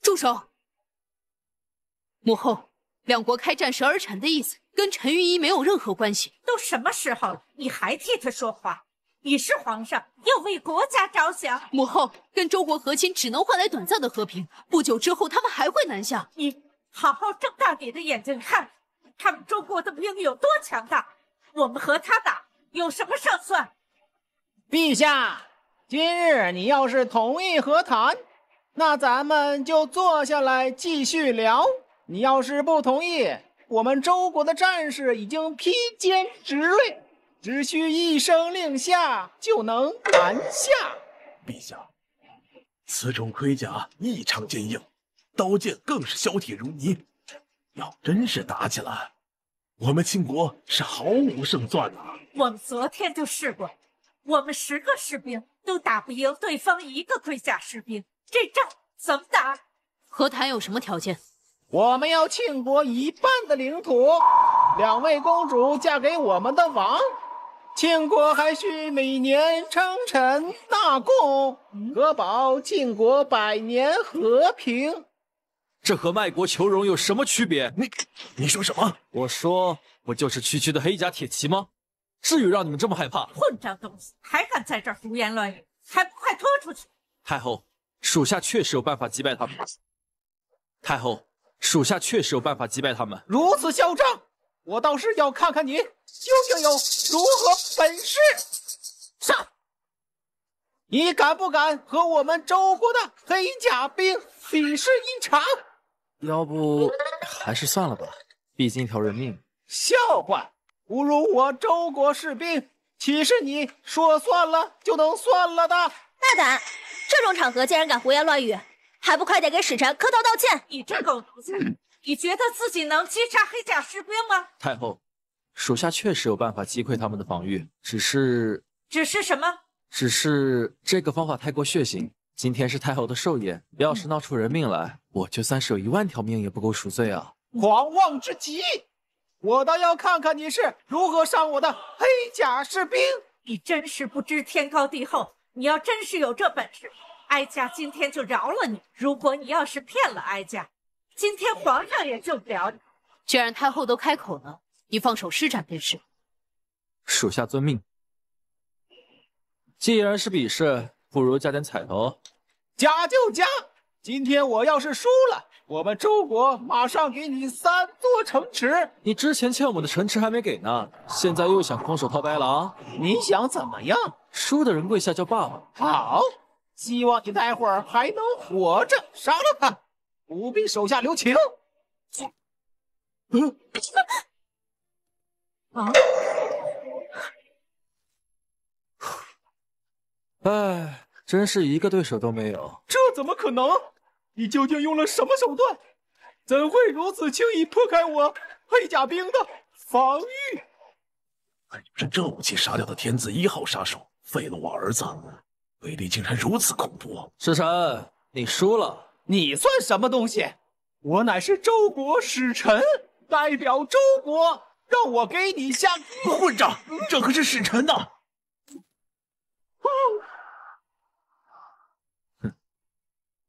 住手！母后，两国开战是儿臣的意思。跟陈玉一没有任何关系，都什么时候了，你还替他说话？你是皇上，要为国家着想。母后跟周国和亲，只能换来短暂的和平，不久之后他们还会南下。你好好睁大你的眼睛看，他们周国的兵有多强大，我们和他打有什么胜算？陛下，今日你要是同意和谈，那咱们就坐下来继续聊；你要是不同意。我们周国的战士已经披坚执锐，只需一声令下就能南下。陛下，此种盔甲异常坚硬，刀剑更是削铁如泥。要真是打起来，我们秦国是毫无胜算的。我们昨天就试过，我们十个士兵都打不赢对方一个盔甲士兵，这仗怎么打？何谈有什么条件？我们要庆国一半的领土，两位公主嫁给我们的王，庆国还需每年称臣纳贡，可保庆国百年和平。这和卖国求荣有什么区别？你，你说什么？我说，不就是区区的黑甲铁骑吗？至于让你们这么害怕？混账东西，还敢在这儿胡言乱语，还不快拖出去！太后，属下确实有办法击败他们。太后。属下确实有办法击败他们。如此嚣张，我倒是要看看你究竟有如何本事。上！你敢不敢和我们周国的黑甲兵比试一场？要不还是算了吧，毕竟一条人命。笑话！侮辱我周国士兵，岂是你说算了就能算了的？大胆！这种场合竟然敢胡言乱语！还不快点给使臣磕头道歉！你这狗奴才，你觉得自己能击杀黑甲士兵吗？太后，属下确实有办法击溃他们的防御，只是，只是什么？只是这个方法太过血腥。今天是太后的寿宴，要是闹出人命来，我就算是有一万条命也不够赎罪啊！狂妄之极！我倒要看看你是如何伤我的黑甲士兵！你真是不知天高地厚！你要真是有这本事！哀家今天就饶了你。如果你要是骗了哀家，今天皇上也救不了你。既然太后都开口了，你放手施展便是。属下遵命。既然是比试，不如加点彩头。加就加！今天我要是输了，我们周国马上给你三座城池。你之前欠我们的城池还没给呢，现在又想空手套白狼？你想怎么样？输的人跪下叫爸爸。好。希望你待会儿还能活着。杀了他，不必手下留情。哎，真是一个对手都没有。这怎么可能？你究竟用了什么手段？怎会如此轻易破开我黑甲兵的防御？用真这武器杀掉的天字一号杀手，废了我儿子。威力竟然如此恐怖！使臣，你输了，你算什么东西？我乃是周国使臣，代表周国，让我给你下混账！这可是使臣呢！哼，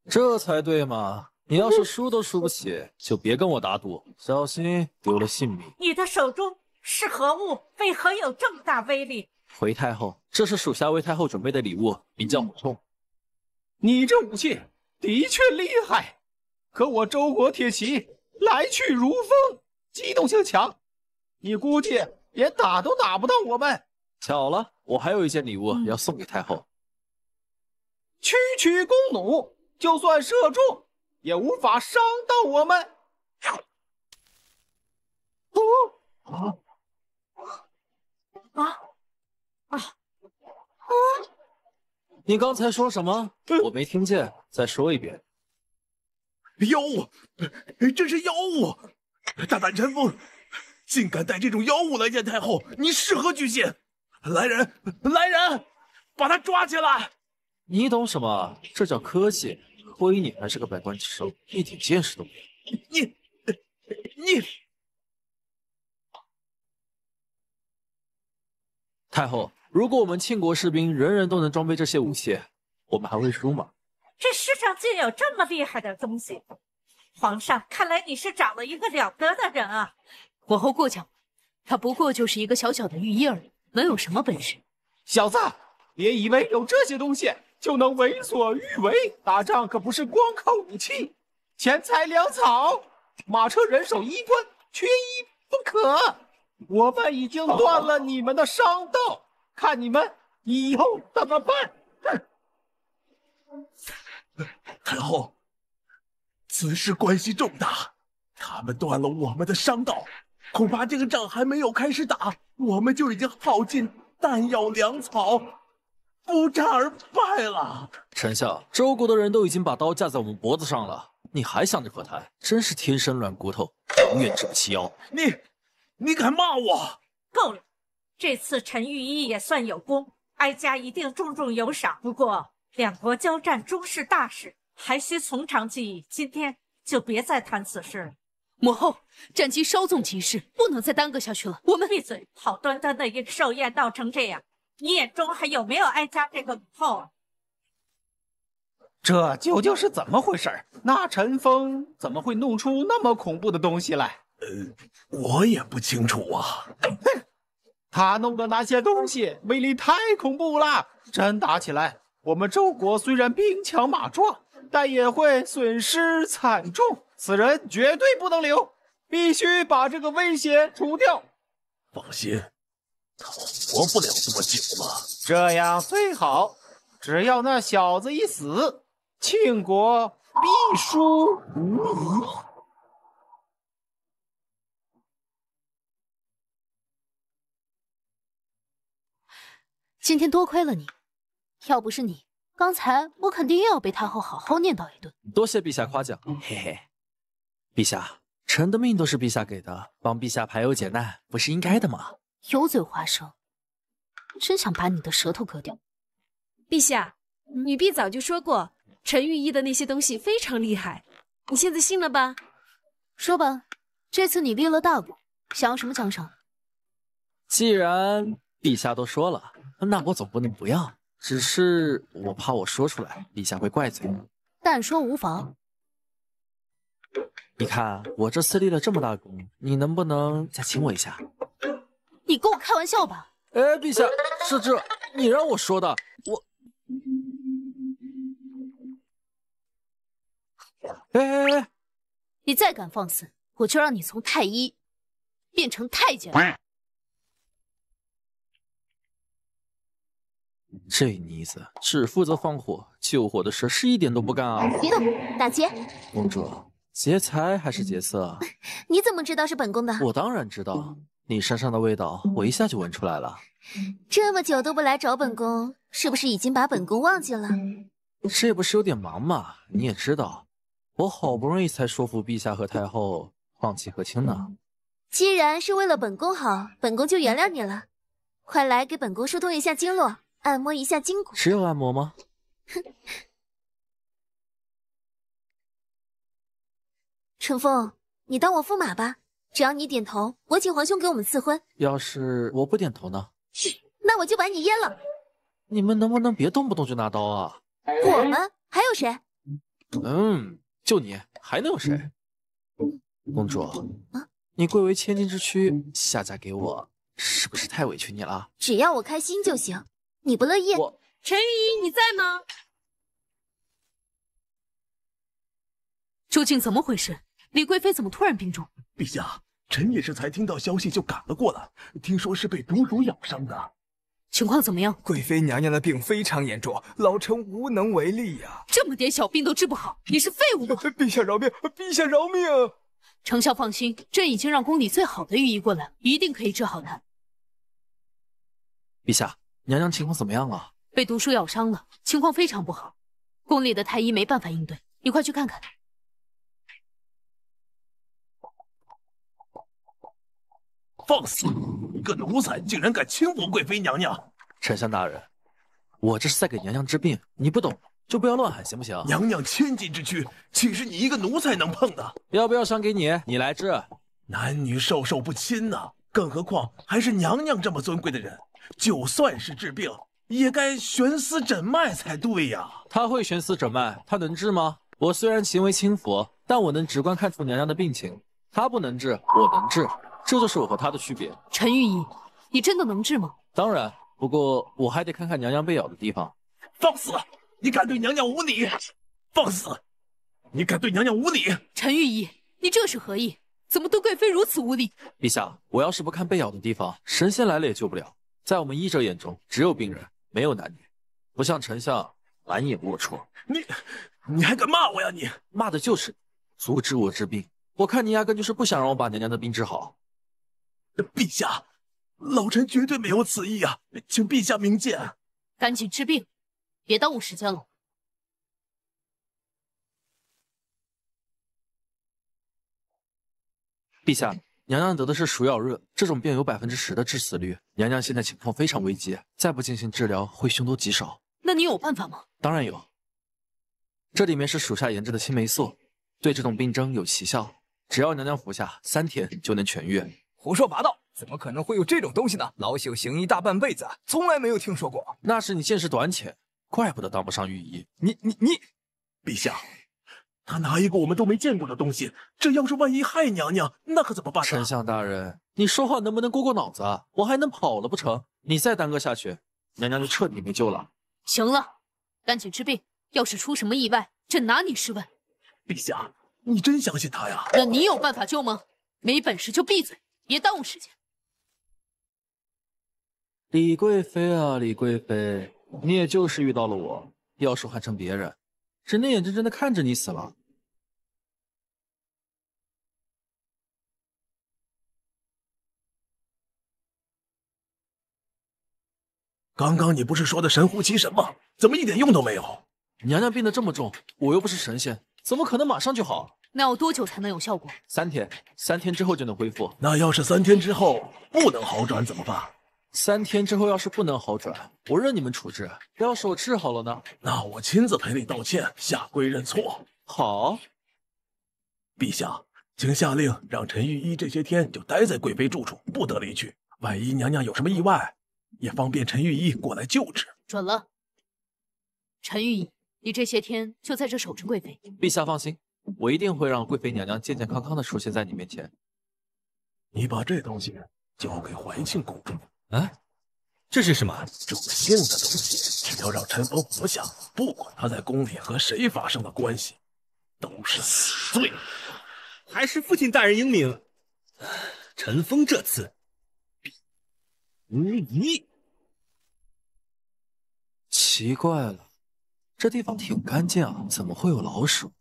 这才对嘛！你要是输都输不起，就别跟我打赌，小心丢了性命。你的手中是何物？为何有这么大威力？回太后，这是属下为太后准备的礼物，名叫火铳。你这武器的确厉害，可我周国铁骑来去如风，机动性强，你估计连打都打不到我们。巧了，我还有一件礼物要送给太后。区区弓弩，就算射中，也无法伤到我们。啊啊！啊！你刚才说什么？我没听见，再说一遍。妖物，这是妖物！大胆陈风，竟敢带这种妖物来见太后，你是何居心？来人，来人，把他抓起来！你懂什么？这叫科技。亏你还是个百官之首，一点见识都没有。你，你，太后。如果我们庆国士兵人人都能装备这些武器，我们还会输吗？这世上竟有这么厉害的东西！皇上，看来你是找了一个了得的人啊！皇后过奖了，他不过就是一个小小的御医而已，能有什么本事？小子，别以为有这些东西就能为所欲为！打仗可不是光靠武器，钱财、粮草、马车、人手、衣冠，缺一不可。我们已经断了你们的商道。看你们以后怎么办！哼！太后，此事关系重大，他们断了我们的商道，恐怕这个仗还没有开始打，我们就已经耗尽弹药粮草，不战而败了。丞相，周国的人都已经把刀架在我们脖子上了，你还想着和谈？真是天生软骨头，永远直不起腰！你，你敢骂我？放人！这次陈玉医也算有功，哀家一定重重有赏。不过两国交战终是大事，还需从长计议。今天就别再谈此事了。母后，战机稍纵即逝，不能再耽搁下去了。我们闭嘴！好端端的一个寿宴，闹成这样，你眼中还有没有哀家这个母后？这究竟是怎么回事？那陈峰怎么会弄出那么恐怖的东西来？呃，我也不清楚啊。哼。他弄的那些东西威力太恐怖了，真打起来，我们周国虽然兵强马壮，但也会损失惨重。此人绝对不能留，必须把这个威胁除掉。放心，他活不了多久了。这样最好，只要那小子一死，庆国必输无疑。今天多亏了你，要不是你，刚才我肯定又要被太后好好念叨一顿。多谢陛下夸奖，嘿嘿，陛下，臣的命都是陛下给的，帮陛下排忧解难不是应该的吗？油嘴滑舌，真想把你的舌头割掉。陛下，女婢早就说过，陈御医的那些东西非常厉害，你现在信了吧？说吧，这次你立了大功，想要什么奖赏？既然陛下都说了。那我总不能不要，只是我怕我说出来，陛下会怪罪。但说无妨。你看我这次立了这么大功，你能不能再请我一下？你跟我开玩笑吧！哎，陛下是这，你让我说的。我。哎哎哎！你再敢放肆，我就让你从太医变成太监。这妮子只负责放火，救火的事是一点都不干啊！别动，打劫！公主，劫财还是劫色？你怎么知道是本宫的？我当然知道，你身上的味道我一下就闻出来了。这么久都不来找本宫，是不是已经把本宫忘记了？这不是有点忙吗？你也知道，我好不容易才说服陛下和太后放弃和亲呢。既然是为了本宫好，本宫就原谅你了。快来给本宫疏通一下经络。按摩一下筋骨。只有按摩吗？哼，陈风，你当我驸马吧，只要你点头，我请皇兄给我们赐婚。要是我不点头呢？那我就把你阉了。你们能不能别动不动就拿刀啊？我们还有谁？嗯，就你还能有谁？公主，你贵为千金之躯，下嫁给我，是不是太委屈你了？只要我开心就行。你不乐意？我陈姨，你在吗？究竟怎么回事？李贵妃怎么突然病重？陛下，臣也是才听到消息就赶了过来。听说是被毒鼠咬伤的，情况怎么样？贵妃娘娘的病非常严重，老臣无能为力呀。这么点小病都治不好，你是废物！陛下饶命！陛下饶命！丞相放心，朕已经让宫里最好的御医过来，一定可以治好他。陛下。娘娘情况怎么样了？被毒蛇咬伤了，情况非常不好。宫里的太医没办法应对，你快去看看。放肆！一个奴才竟然敢轻薄贵妃娘娘！丞相大人，我这是在给娘娘治病，你不懂就不要乱喊，行不行？娘娘千金之躯，岂是你一个奴才能碰的？要不要赏给你？你来治。男女授受不亲呐，更何况还是娘娘这么尊贵的人。就算是治病，也该悬丝诊脉才对呀。他会悬丝诊脉，他能治吗？我虽然行为轻浮，但我能直观看出娘娘的病情。他不能治，我能治，这就是我和他的区别。陈御医，你真的能治吗？当然，不过我还得看看娘娘被咬的地方。放肆！你敢对娘娘无礼！放肆！你敢对娘娘无礼！陈御医，你这是何意？怎么对贵妃如此无礼？陛下，我要是不看被咬的地方，神仙来了也救不了。在我们医者眼中，只有病人，没有男女。不像丞相，满眼龌龊。你，你还敢骂我呀？你骂的就是你，阻止我治病。我看你压根就是不想让我把娘娘的病治好。陛下，老臣绝对没有此意啊，请陛下明鉴。赶紧治病，别耽误时间了。陛下。娘娘得的是鼠咬热，这种病有百分之十的致死率。娘娘现在情况非常危急，再不进行治疗会凶多吉少。那你有办法吗？当然有，这里面是属下研制的青霉素，对这种病症有奇效，只要娘娘服下，三天就能痊愈。胡说八道，怎么可能会有这种东西呢？老朽行医大半辈子，从来没有听说过。那是你见识短浅，怪不得当不上御医。你你你，陛下。他拿一个我们都没见过的东西，这要是万一害娘娘，那可怎么办丞相大人，你说话能不能过过脑子？啊？我还能跑了不成？你再耽搁下去，娘娘就彻底没救了。行了，赶紧治病。要是出什么意外，朕拿你是问。陛下，你真相信他呀？那你有办法救吗？没本事就闭嘴，别耽误时间。李贵妃啊，李贵妃，你也就是遇到了我，要是换成别人，只能眼睁睁的看着你死了。刚刚你不是说的神乎其神吗？怎么一点用都没有？娘娘病得这么重，我又不是神仙，怎么可能马上就好？那要多久才能有效果？三天，三天之后就能恢复。那要是三天之后不能好转怎么办？三天之后要是不能好转，我任你们处置。要是我治好了呢？那我亲自赔礼道歉，下跪认错。好，陛下，请下令让陈御医这些天就待在贵妃住处，不得离去。万一娘娘有什么意外？也方便陈玉义过来救治。准了，陈玉你这些天就在这守着贵妃。陛下放心，我一定会让贵妃娘娘健健康康的出现在你面前。你把这东西交给怀庆公主。哎，这是什么？主性的东西，只要让陈峰活下，不管他在宫里和谁发生了关系，都是死罪。还是父亲大人英明，陈峰这次。无疑。奇怪了，这地方挺干净啊，怎么会有老鼠？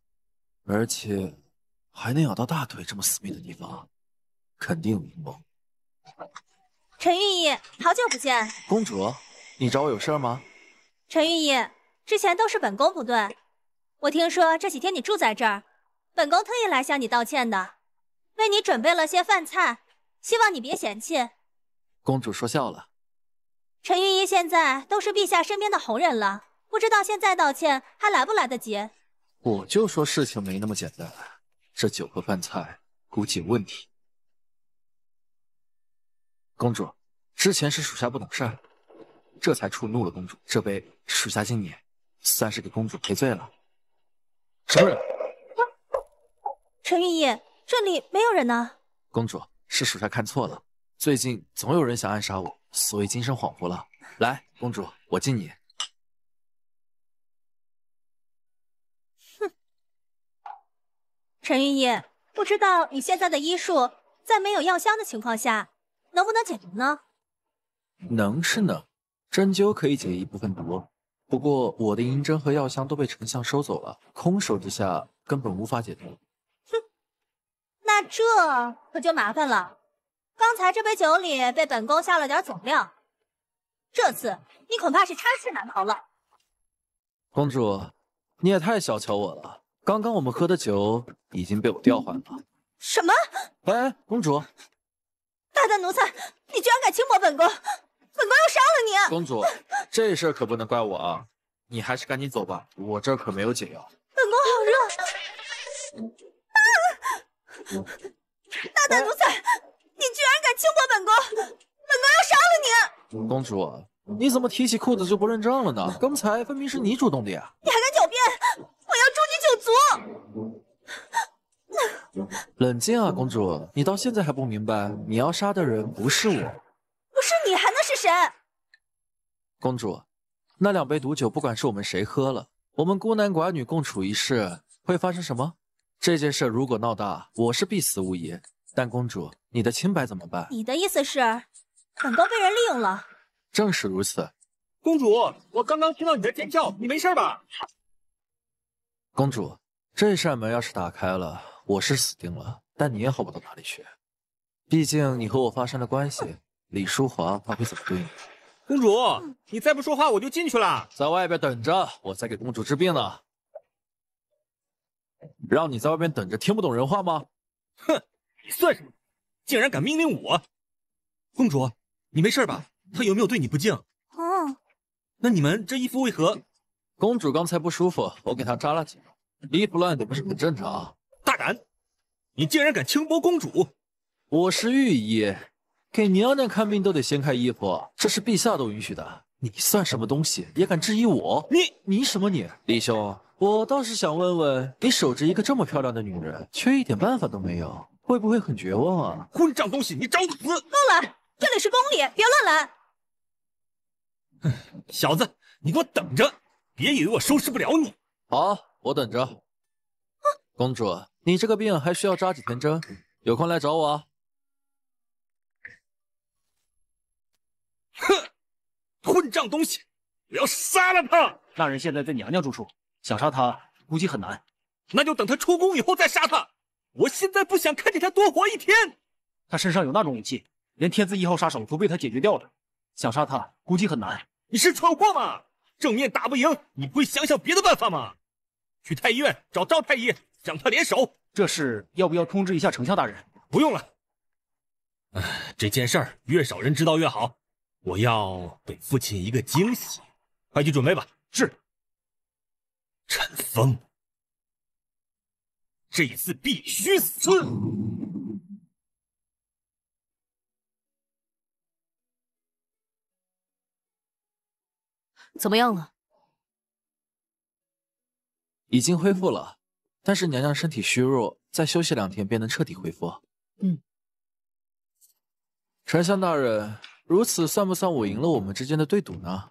而且还能咬到大腿这么私密的地方，肯定有阴谋。陈玉意，好久不见。公主，你找我有事吗？陈玉意，之前都是本宫不对。我听说这几天你住在这儿，本宫特意来向你道歉的，为你准备了些饭菜，希望你别嫌弃。公主说笑了，陈御医现在都是陛下身边的红人了，不知道现在道歉还来不来得及？我就说事情没那么简单，这酒和饭菜估计有问题。公主，之前是属下不懂事，这才触怒了公主。这杯属下敬你，算是给公主赔罪了。什么人？陈御医，这里没有人呢。公主，是属下看错了。最近总有人想暗杀我，所以精神恍惚了。来，公主，我敬你。哼，陈云医，不知道你现在的医术，在没有药箱的情况下，能不能解毒呢？能是能，针灸可以解一部分毒，不过我的银针和药箱都被丞相收走了，空手之下根本无法解毒。哼，那这可就麻烦了。刚才这杯酒里被本宫下了点总量，这次你恐怕是插翅难逃了。公主，你也太小瞧我了。刚刚我们喝的酒已经被我调换了。什么？哎，公主！大胆奴才，你居然敢轻薄本宫，本宫要杀了你！公主，这事儿可不能怪我啊，你还是赶紧走吧，我这儿可没有解药。本宫好热！啊！大胆奴才！你居然敢轻薄本宫，本宫要杀了你！公主，你怎么提起裤子就不认账了呢？刚才分明是你主动的呀！你还敢狡辩！我要诛你九族！冷静啊，公主，你到现在还不明白，你要杀的人不是我，不是你还能是谁？公主，那两杯毒酒不管是我们谁喝了，我们孤男寡女共处一室，会发生什么？这件事如果闹大，我是必死无疑。但公主，你的清白怎么办？你的意思是，本宫被人利用了？正是如此。公主，我刚刚听到你在尖叫，你没事吧？公主，这扇门要是打开了，我是死定了。但你也好不到哪里去，毕竟你和我发生了关系，李淑华他会怎么对你？公主，你再不说话，我就进去了。在外边等着，我在给公主治病呢。让你在外边等着，听不懂人话吗？哼。你算什么？竟然敢命令我！公主，你没事吧？他有没有对你不敬？啊？那你们这衣服为何？公主刚才不舒服，我给她扎了几。衣服乱的不是很正常。大胆！你竟然敢轻薄公主！我是御医，给娘娘看病都得掀开衣服，这是陛下都允许的。你算什么东西？也敢质疑我？你你什么你？李兄，我倒是想问问，你守着一个这么漂亮的女人，却一点办法都没有。会不会很绝望啊？混账东西，你找死！够了，这里是宫里，别乱来。小子，你给我等着！别以为我收拾不了你。好，我等着。公主，你这个病还需要扎几天针？有空来找我啊。哼，混账东西，我要杀了他！那人现在在娘娘住处，想杀他估计很难。那就等他出宫以后再杀他。我现在不想看见他多活一天。他身上有那种武器，连天字一号杀手都被他解决掉了。想杀他，估计很难。你是蠢货吗？正面打不赢，你不会想想别的办法吗？去太医院找赵太医，让他联手。这事要不要通知一下丞相大人？不用了。哎，这件事儿越少人知道越好。我要给父亲一个惊喜，快去准备吧。是。陈峰。这一次必须死。怎么样了？已经恢复了，但是娘娘身体虚弱，再休息两天便能彻底恢复。嗯。丞相大人，如此算不算我赢了我们之间的对赌呢？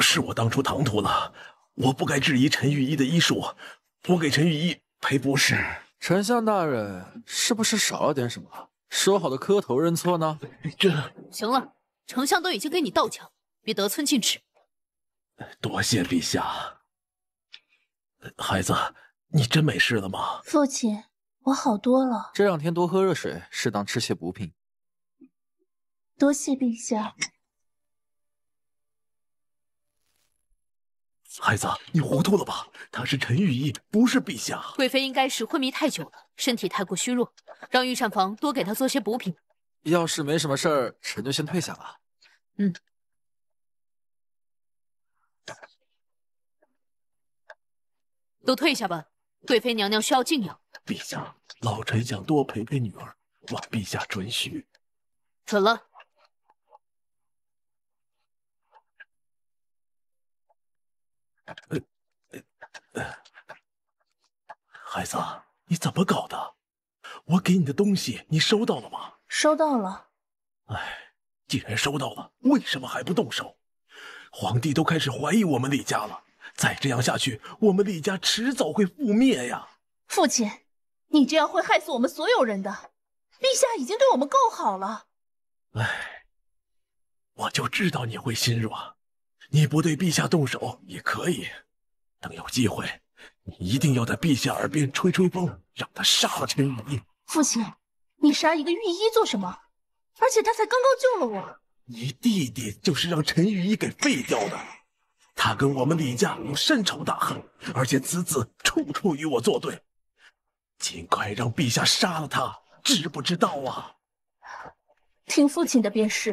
是我当初唐突了。我不该质疑陈御医的医术，我给陈御医赔不是。丞相大人是不是少了点什么？说好的磕头认错呢？这行了，丞相都已经给你道歉，别得寸进尺。多谢陛下。孩子，你真没事了吗？父亲，我好多了。这两天多喝热水，适当吃些补品。多谢陛下。孩子，你糊涂了吧？他是陈御医，不是陛下。贵妃应该是昏迷太久了，身体太过虚弱，让御膳房多给她做些补品。要是没什么事儿，臣就先退下了。嗯，都退下吧，贵妃娘娘需要静养。陛下，老臣想多陪陪女儿，望陛下准许。准了。孩子，你怎么搞的？我给你的东西你收到了吗？收到了。哎，既然收到了，为什么还不动手？皇帝都开始怀疑我们李家了，再这样下去，我们李家迟早会覆灭呀！父亲，你这样会害死我们所有人的。陛下已经对我们够好了。哎，我就知道你会心软。你不对陛下动手也可以，等有机会，你一定要在陛下耳边吹吹风，让他杀了陈御医。父亲，你杀一个御医做什么？而且他才刚刚救了我。你弟弟就是让陈御医给废掉的，他跟我们李家有深仇大恨，而且此子处处与我作对，尽快让陛下杀了他，知不知道啊？听父亲的便是。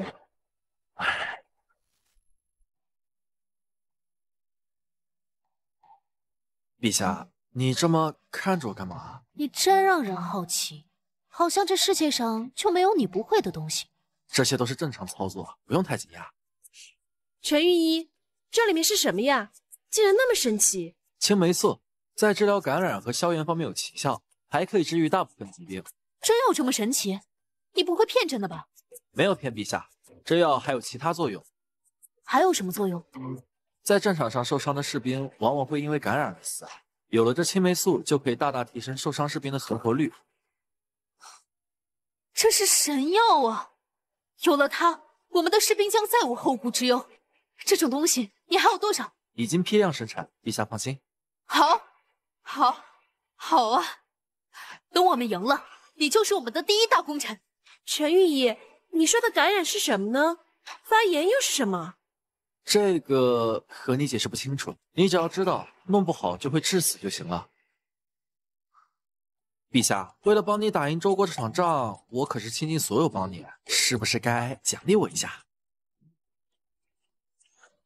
哎。陛下，你这么看着我干嘛？你真让人好奇，好像这世界上就没有你不会的东西。这些都是正常操作，不用太惊讶。陈御医，这里面是什么呀？竟然那么神奇！青霉素在治疗感染和消炎方面有奇效，还可以治愈大部分疾病。真有这么神奇？你不会骗朕的吧？没有骗陛下，这药还有其他作用。还有什么作用？在战场上受伤的士兵往往会因为感染而死，有了这青霉素就可以大大提升受伤士兵的存活率。这是神药啊！有了它，我们的士兵将再无后顾之忧。这种东西你还有多少？已经批量生产，陛下放心。好，好，好啊！等我们赢了，你就是我们的第一大功臣。陈御医，你说的感染是什么呢？发炎又是什么？这个和你解释不清楚，你只要知道弄不好就会致死就行了。陛下，为了帮你打赢周国这场仗，我可是倾尽所有帮你，是不是该奖励我一下？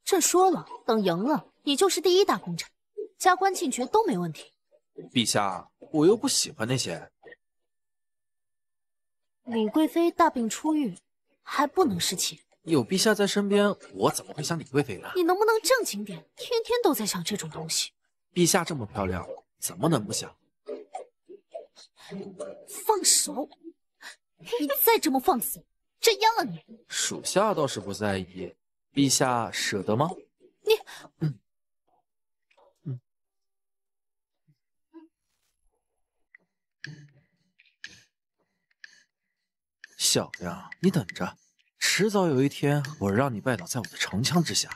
朕说了，等赢了，你就是第一大功臣，加官进爵都没问题。陛下，我又不喜欢那些。李贵妃大病初愈，还不能侍寝。有陛下在身边，我怎么会想李贵妃呢？你能不能正经点？天天都在想这种东西。陛下这么漂亮，怎么能不想？放手！你再这么放肆，朕阉了你！属下倒是不在意，陛下舍得吗？你，嗯嗯小样，你等着。迟早有一天，我让你拜倒在我的长枪之下。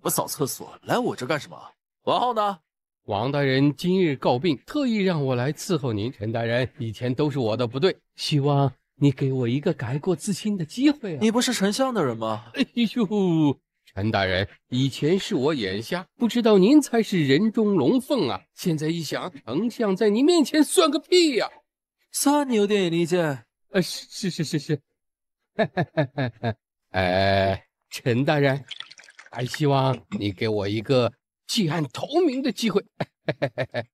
我扫厕所，来我这干什么？王后呢？王大人今日告病，特意让我来伺候您。陈大人，以前都是我的不对，希望你给我一个改过自新的机会啊！你不是丞相的人吗？哎呦，陈大人，以前是我眼瞎，不知道您才是人中龙凤啊！现在一想，丞相在您面前算个屁呀！有牛眼力见，呃，是是是是，哎，陈大人，还希望你给我一个弃暗投明的机会。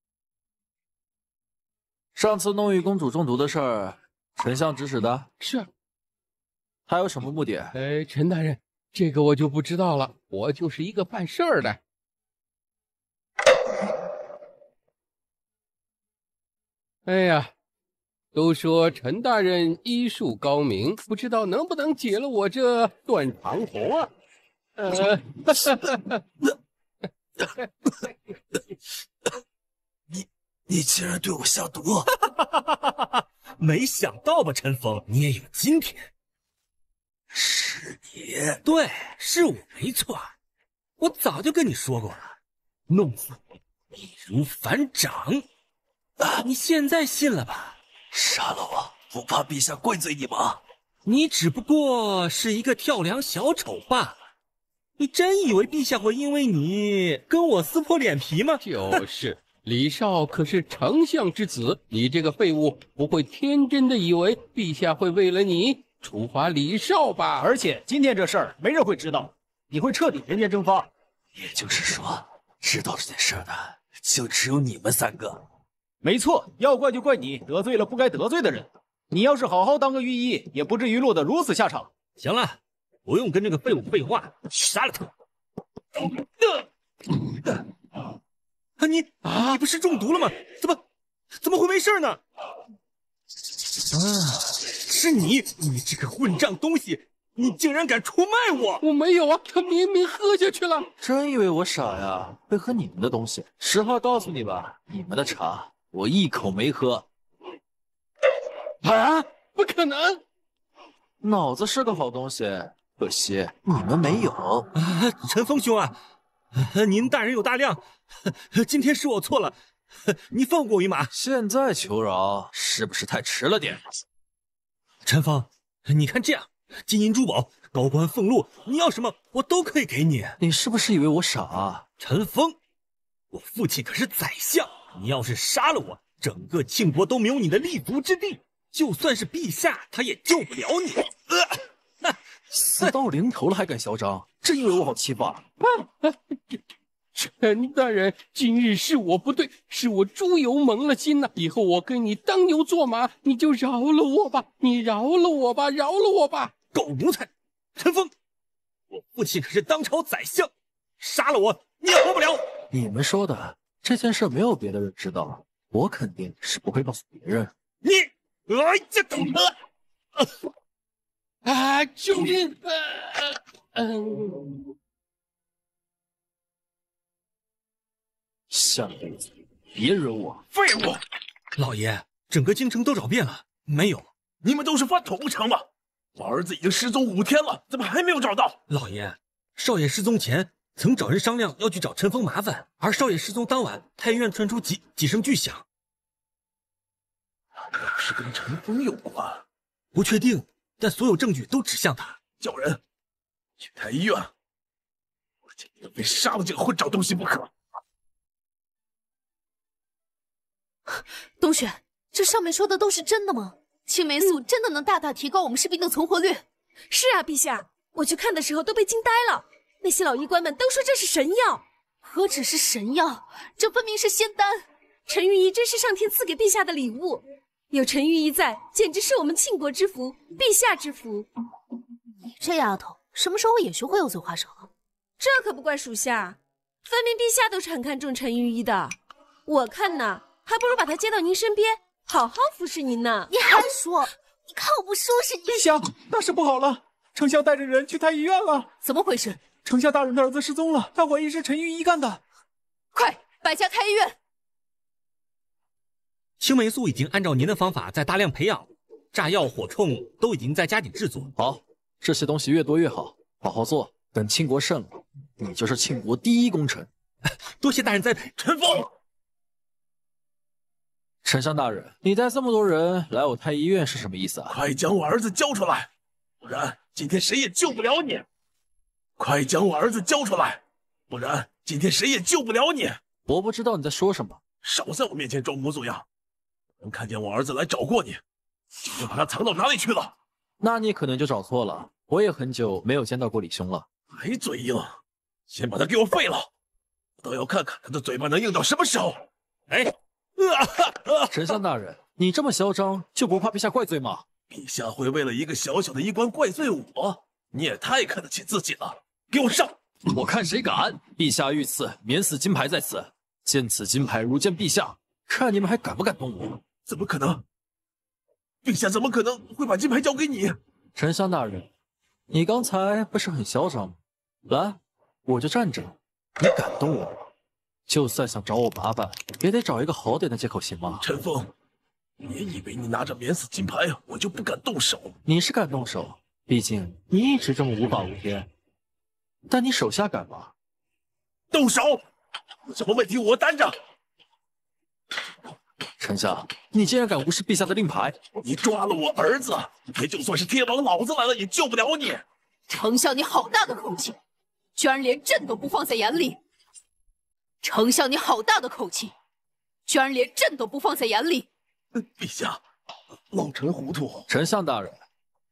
上次弄玉公主中毒的事儿，丞相指使的，是。他有什么目的？哎，陈大人，这个我就不知道了，我就是一个办事的。哎呀。都说陈大人医术高明，不知道能不能解了我这断肠红呃，你你竟然对我下毒！没想到吧，陈峰，你也有今天。是你？对，是我没错。我早就跟你说过了，弄死你易如反掌。你现在信了吧？杀了我，不怕陛下怪罪你吗？你只不过是一个跳梁小丑罢了。你真以为陛下会因为你跟我撕破脸皮吗？就是，李少可是丞相之子，你这个废物不会天真的以为陛下会为了你处罚李少吧？而且今天这事儿没人会知道，你会彻底人间蒸发。也就是说，知道这件事的就只有你们三个。没错，要怪就怪你得罪了不该得罪的人。你要是好好当个御医，也不至于落得如此下场。行了，不用跟这个废物废话，杀了他。啊你啊你不是中毒了吗？怎么怎么会没事呢？啊，是你！你这个混账东西，你竟然敢出卖我！我没有啊，他明明喝下去了。真以为我傻呀？会喝你们的东西？实话告诉你吧，你们的茶。我一口没喝。啊，不可能！脑子是个好东西，可惜你们没有。啊，陈峰兄啊，您大人有大量，今天是我错了，您放过我一马。现在求饶，是不是太迟了点？陈峰，你看这样，金银珠宝、高官俸禄，你要什么我都可以给你。你是不是以为我傻啊？陈峰，我父亲可是宰相。你要是杀了我，整个庆国都没有你的立足之地。就算是陛下，他也救不了你。死到临头了还敢嚣张，真有老气啊？陈大人，今日是我不对，是我猪油蒙了心呐。以后我跟你当牛做马，你就饶了我吧，你饶了我吧，饶了我吧！狗奴才，陈峰，我父亲可是当朝宰相，杀了我你也活不了。你们说的。这件事没有别的人知道，我肯定是不会告诉别人。你，哎，这疼啊！啊，救命！下辈子别惹我，废物！老爷，整个京城都找遍了，没有。你们都是饭桶不成吗？我儿子已经失踪五天了，怎么还没有找到？老爷，少爷失踪前。曾找人商量要去找陈峰麻烦，而少爷失踪当晚，太医院传出几几声巨响，那不是跟陈峰有关？不确定，但所有证据都指向他。叫人去太医院，我今天非杀了这个混账东西不可！冬雪，这上面说的都是真的吗？青霉素真的能大大提高我们士兵的存活率？是啊，陛下，我去看的时候都被惊呆了。那些老医官们都说这是神药，何止是神药，这分明是仙丹。陈御医真是上天赐给陛下的礼物，有陈御医在，简直是我们庆国之福，陛下之福。你这丫头，什么时候也学会油嘴滑舌了？这可不怪属下，分明陛下都是很看重陈御医的。我看呢，还不如把她接到您身边，好好服侍您呢。你还说？你看我不收拾你！陛下，大事不好了，丞相带着人去太医院了，怎么回事？丞相大人的儿子失踪了，大怀疑是陈玉医干的，快，百下开医院。青霉素已经按照您的方法在大量培养，炸药、火铳都已经在加紧制作。好，这些东西越多越好，好好做，等庆国胜了，你就是庆国第一功臣。多谢大人栽培，臣服。丞相大人，你带这么多人来我太医院是什么意思啊？快将我儿子交出来，不然今天谁也救不了你。快将我儿子交出来，不然今天谁也救不了你！我不知道你在说什么，少在我面前装模作样。能看见我儿子来找过你，你就把他藏到哪里去了？那你可能就找错了。我也很久没有见到过李兄了，还嘴硬，先把他给我废了，我倒要看看他的嘴巴能硬到什么时候。哎，啊！丞相大人，你这么嚣张，就不怕陛下怪罪吗？陛下会为了一个小小的衣冠怪罪我？你也太看得起自己了。给我上！我看谁敢！陛下御赐免死金牌在此，见此金牌如见陛下，看你们还敢不敢动我？怎么可能？陛下怎么可能会把金牌交给你？沉香大人，你刚才不是很嚣张吗？来，我就站着，你敢动我吗？就算想找我麻烦，也得找一个好点的借口，行吗？陈峰，别以为你拿着免死金牌，我就不敢动手。你是敢动手，毕竟你一直这么无法无天。但你手下敢吗？动手！什么问题我担着。丞相，你竟然敢无视陛下的令牌！你抓了我儿子，就算是天王老子来了也救不了你。丞相，你好大的口气！居然连朕都不放在眼里。丞相，你好大的口气！居然连朕都不放在眼里。陛下，老臣糊涂。丞相大人，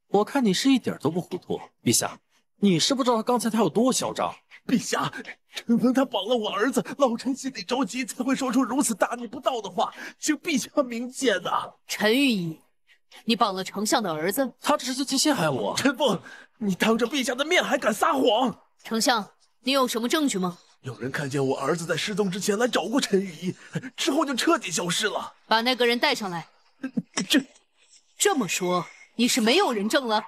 我看你是一点都不糊涂。陛下。你是不知道他刚才他有多嚣张！陛下，陈峰他绑了我儿子，老臣心里着急，才会说出如此大逆不道的话，请陛下明鉴呐！陈御医，你绑了丞相的儿子？他只是在陷害我。陈峰，你当着陛下的面还敢撒谎！丞相，你有什么证据吗？有人看见我儿子在失踪之前来找过陈御医，之后就彻底消失了。把那个人带上来。这，这么说你是没有人证了？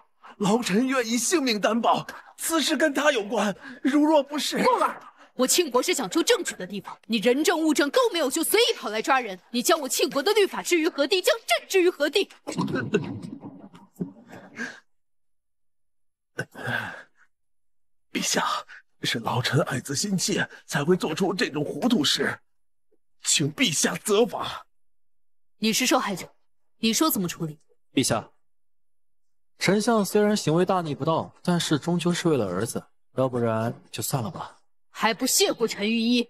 老臣愿以性命担保，此事跟他有关。如若不是，够了！我庆国是讲出证据的地方，你人证物证都没有就随意跑来抓人，你将我庆国的律法置于何地？将朕置于何地？陛下，是老臣爱子心切，才会做出这种糊涂事，请陛下责罚。你是受害者，你说怎么处理？陛下。丞相虽然行为大逆不道，但是终究是为了儿子，要不然就算了吧。还不谢过陈御医？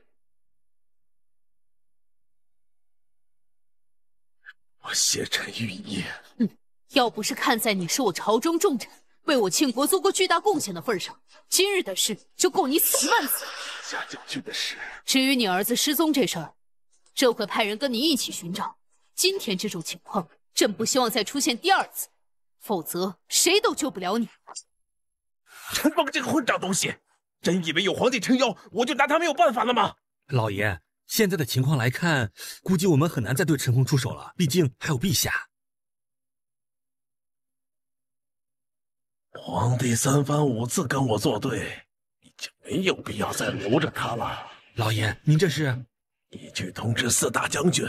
我谢陈御医。嗯，要不是看在你是我朝中重臣，为我庆国做过巨大贡献的份上，今日的事就够你死万次。夏将军的事。至于你儿子失踪这事儿，朕会派人跟你一起寻找。今天这种情况，朕不希望再出现第二次。否则，谁都救不了你。陈峰这个混账东西，真以为有皇帝撑腰，我就拿他没有办法了吗？老爷，现在的情况来看，估计我们很难再对陈峰出手了。毕竟还有陛下。皇帝三番五次跟我作对，已经没有必要再留着他了。老爷，您这是？你去通知四大将军，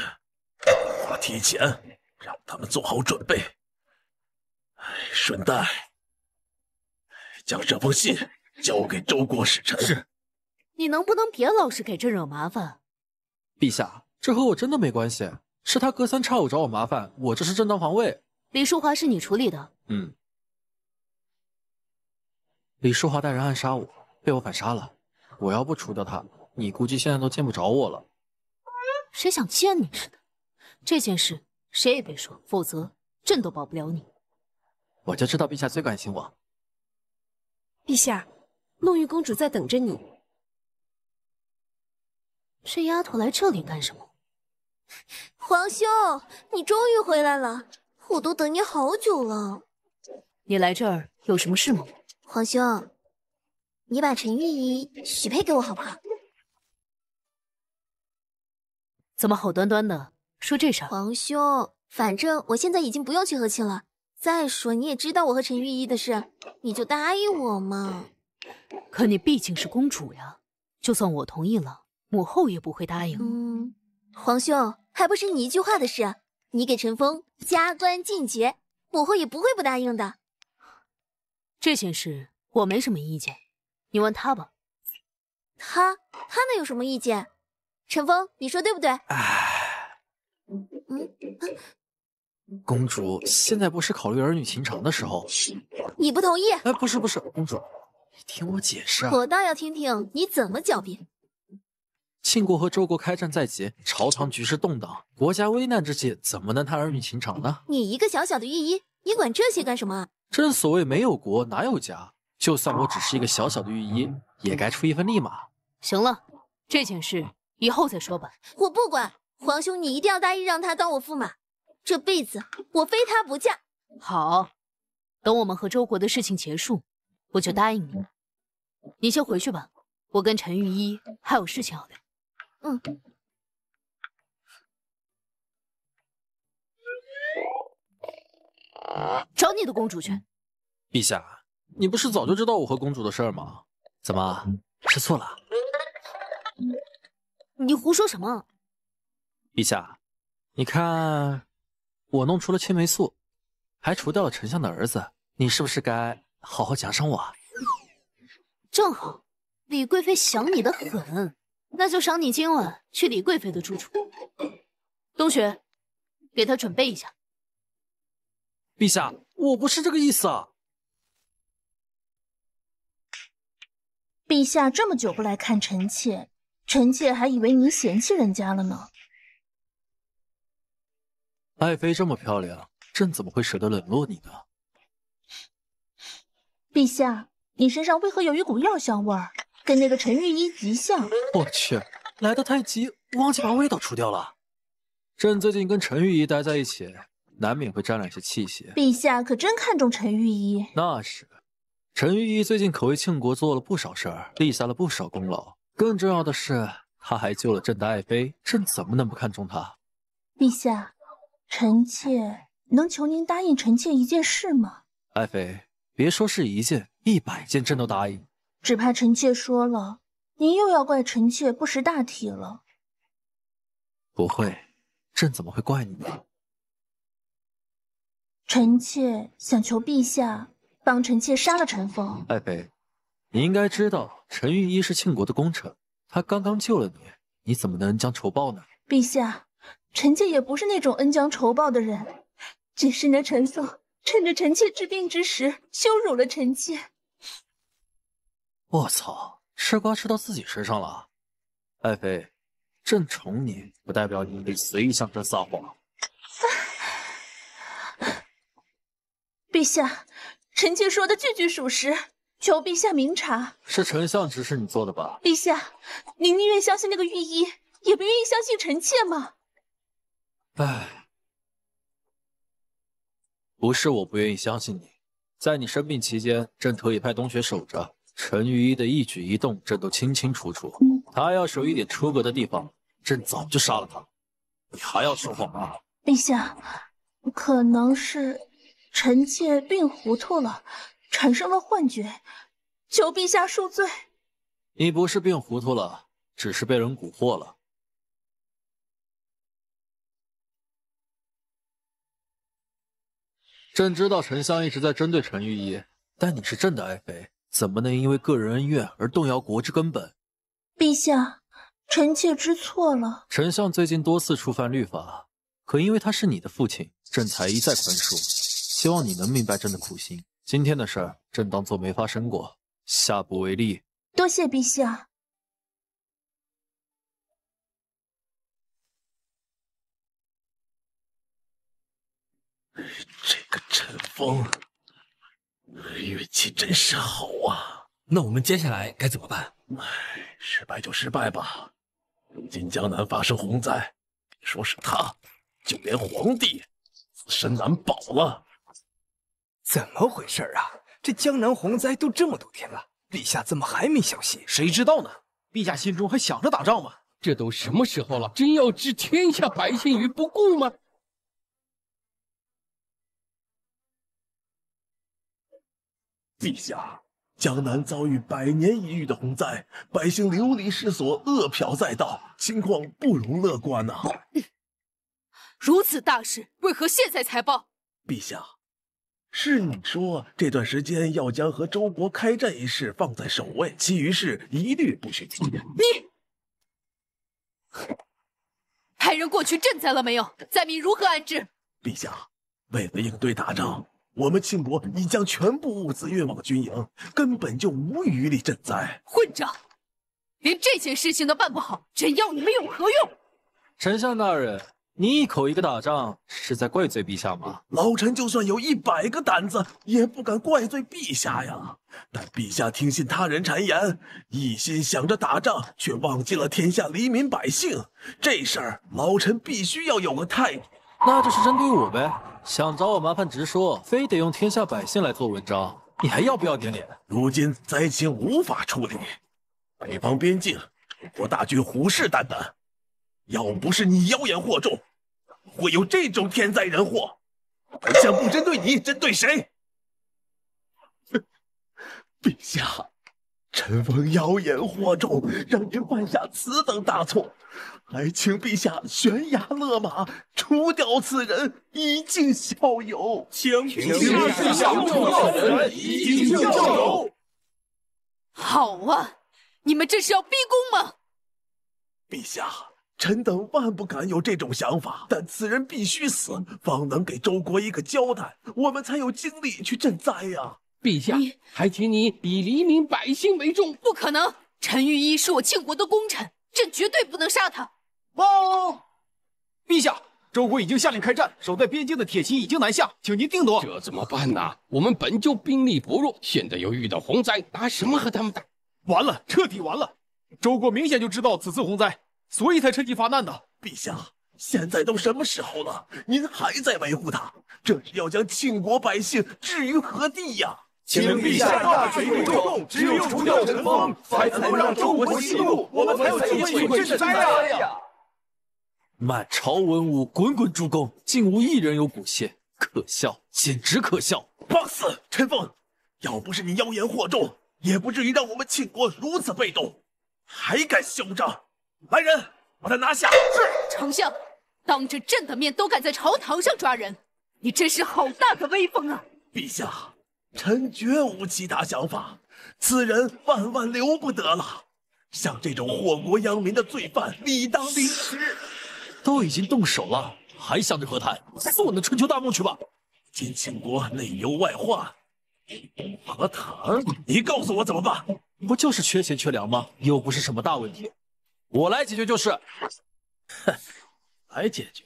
我提前让他们做好准备。顺带将这封信交给周国使臣。是。你能不能别老是给朕惹麻烦？陛下，这和我真的没关系。是他隔三差五找我麻烦，我这是正当防卫。李淑华是你处理的？嗯。李淑华带人暗杀我，被我反杀了。我要不除掉他，你估计现在都见不着我了。谁想见你似的？这件事谁也别说，否则朕都保不了你。我就知道陛下最关心我。陛下，弄玉公主在等着你。这丫头来这里干什么？皇兄，你终于回来了，我都等你好久了。你来这儿有什么事吗？皇兄，你把陈玉仪许配给我好不好？怎么好端端的说这事儿？皇兄，反正我现在已经不用去和亲了。再说，你也知道我和陈玉医的事，你就答应我嘛。可你毕竟是公主呀，就算我同意了，母后也不会答应。嗯，皇兄，还不是你一句话的事。你给陈峰加官进爵，母后也不会不答应的。这件事我没什么意见，你问他吧。他他能有什么意见？陈峰，你说对不对？嗯公主，现在不是考虑儿女情长的时候。你不同意？哎，不是不是，公主，你听我解释啊。我倒要听听你怎么狡辩。庆国和周国开战在即，朝堂局势动荡，国家危难之际，怎么能谈儿女情长呢？你一个小小的御医，你管这些干什么？正所谓没有国哪有家，就算我只是一个小小的御医，也该出一份力嘛。行了，这件事以后再说吧。我不管，皇兄，你一定要答应让他当我驸马。这辈子我非他不嫁。好，等我们和周国的事情结束，我就答应你。你先回去吧，我跟陈玉一还有事情要聊。嗯。找你的公主去。陛下，你不是早就知道我和公主的事儿吗？怎么，吃醋了？你胡说什么？陛下，你看。我弄出了青霉素，还除掉了丞相的儿子，你是不是该好好奖赏我啊？正好，李贵妃想你的很，那就赏你今晚去李贵妃的住处。冬雪，给他准备一下。陛下，我不是这个意思啊。陛下这么久不来看臣妾，臣妾还以为您嫌弃人家了呢。爱妃这么漂亮，朕怎么会舍得冷落你呢？陛下，你身上为何有一股药香味儿，跟那个陈御医极像？我去，来得太急，忘记把味道除掉了。朕最近跟陈御医待在一起，难免会沾染些气息。陛下可真看重陈御医。那是，陈御医最近可为庆国做了不少事儿，立下了不少功劳。更重要的是，他还救了朕的爱妃，朕怎么能不看重他？陛下。臣妾能求您答应臣妾一件事吗？爱妃，别说是一件，一百件，朕都答应。只怕臣妾说了，您又要怪臣妾不识大体了。不会，朕怎么会怪你呢？臣妾想求陛下帮臣妾杀了陈峰。爱妃，你应该知道，陈御医是庆国的功臣，他刚刚救了你，你怎么能将仇报呢？陛下。臣妾也不是那种恩将仇报的人，只是那陈颂趁着臣妾治病之时羞辱了臣妾。我操，吃瓜吃到自己身上了。爱妃，朕宠你，不代表你可以随意向朕撒谎。陛下，臣妾说的句句属实，求陛下明察。是丞相指使你做的吧？陛下，您宁愿相信那个御医，也不愿意相信臣妾吗？唉，不是我不愿意相信你，在你生病期间，朕特意派冬雪守着陈御医的一举一动，朕都清清楚楚。他要有一点出格的地方，朕早就杀了他。你还要说谎吗？陛下，可能是臣妾病糊涂了，产生了幻觉，求陛下恕罪。你不是病糊涂了，只是被人蛊惑了。朕知道丞相一直在针对陈御医，但你是朕的爱妃，怎么能因为个人恩怨而动摇国之根本？陛下，臣妾知错了。丞相最近多次触犯律法，可因为他是你的父亲，朕才一再宽恕。希望你能明白朕的苦心。今天的事，朕当做没发生过，下不为例。多谢陛下。个陈锋，运气真是好啊！那我们接下来该怎么办？失败就失败吧。如今江南发生洪灾，别说是他，就连皇帝自身难保了。怎么回事啊？这江南洪灾都这么多天了，陛下怎么还没消息？谁知道呢？陛下心中还想着打仗吗？这都什么时候了，真要置天下百姓于不顾吗？陛下，江南遭遇百年一遇的洪灾，百姓流离失所，饿殍载道，情况不容乐观呐。如此大事，为何现在才报？陛下，是你说这段时间要将和周国开战一事放在首位，其余事一律不许提。你派人过去赈灾了没有？灾民如何安置？陛下，为了应对打仗。我们庆国已将全部物资运往军营，根本就无余力赈灾。混账！连这些事情都办不好，朕要你们有何用？丞相大人，你一口一个打仗，是在怪罪陛下吗？老臣就算有一百个胆子，也不敢怪罪陛下呀。但陛下听信他人谗言，一心想着打仗，却忘记了天下黎民百姓。这事儿，老臣必须要有个态度，那就是针对我呗。想找我麻烦直说，非得用天下百姓来做文章，你还要不要点脸？如今灾情无法处理，北方边境楚国大军虎视眈眈，要不是你妖言惑众，会有这种天灾人祸？本相不针对你，针对谁？陛下，臣方妖言惑众，让您犯下此等大错。还请陛下悬崖勒马，除掉此人，以儆效尤。请陛下除掉此人，以儆效尤。好啊，你们这是要逼宫吗？陛下，臣等万不敢有这种想法，但此人必须死，方能给周国一个交代，我们才有精力去赈灾呀。陛下，还请你以黎民百姓为重。不可能，陈御医是我庆国的功臣。朕绝对不能杀他。报，陛下，周国已经下令开战，守在边境的铁骑已经南下，请您定夺。这怎么办呢？我们本就兵力薄弱，现在又遇到洪灾，拿什么和他们打？完了，彻底完了。周国明显就知道此次洪灾，所以才趁机发难的。陛下，现在都什么时候了，您还在维护他？这是要将庆国百姓置于何地呀？请陛下大举用重，只有除掉陈峰，才能够让周国息怒，我们才有机会取回云南。满朝文武滚滚诸公，竟无一人有骨气，可笑，简直可笑！放肆，陈峰，要不是你妖言惑众，也不至于让我们庆国如此被动，还敢嚣张！来人，把他拿下！是。丞相，当着朕的面都敢在朝堂上抓人，你真是好大的威风啊！陛下。臣绝无其他想法，此人万万留不得了。像这种祸国殃民的罪犯，理当凌迟。都已经动手了，还想着和谈？送你的春秋大梦去吧！今秦国内忧外患，和谈？你告诉我怎么办？不就是缺钱缺粮吗？又不是什么大问题，我来解决就是。哼，来解决？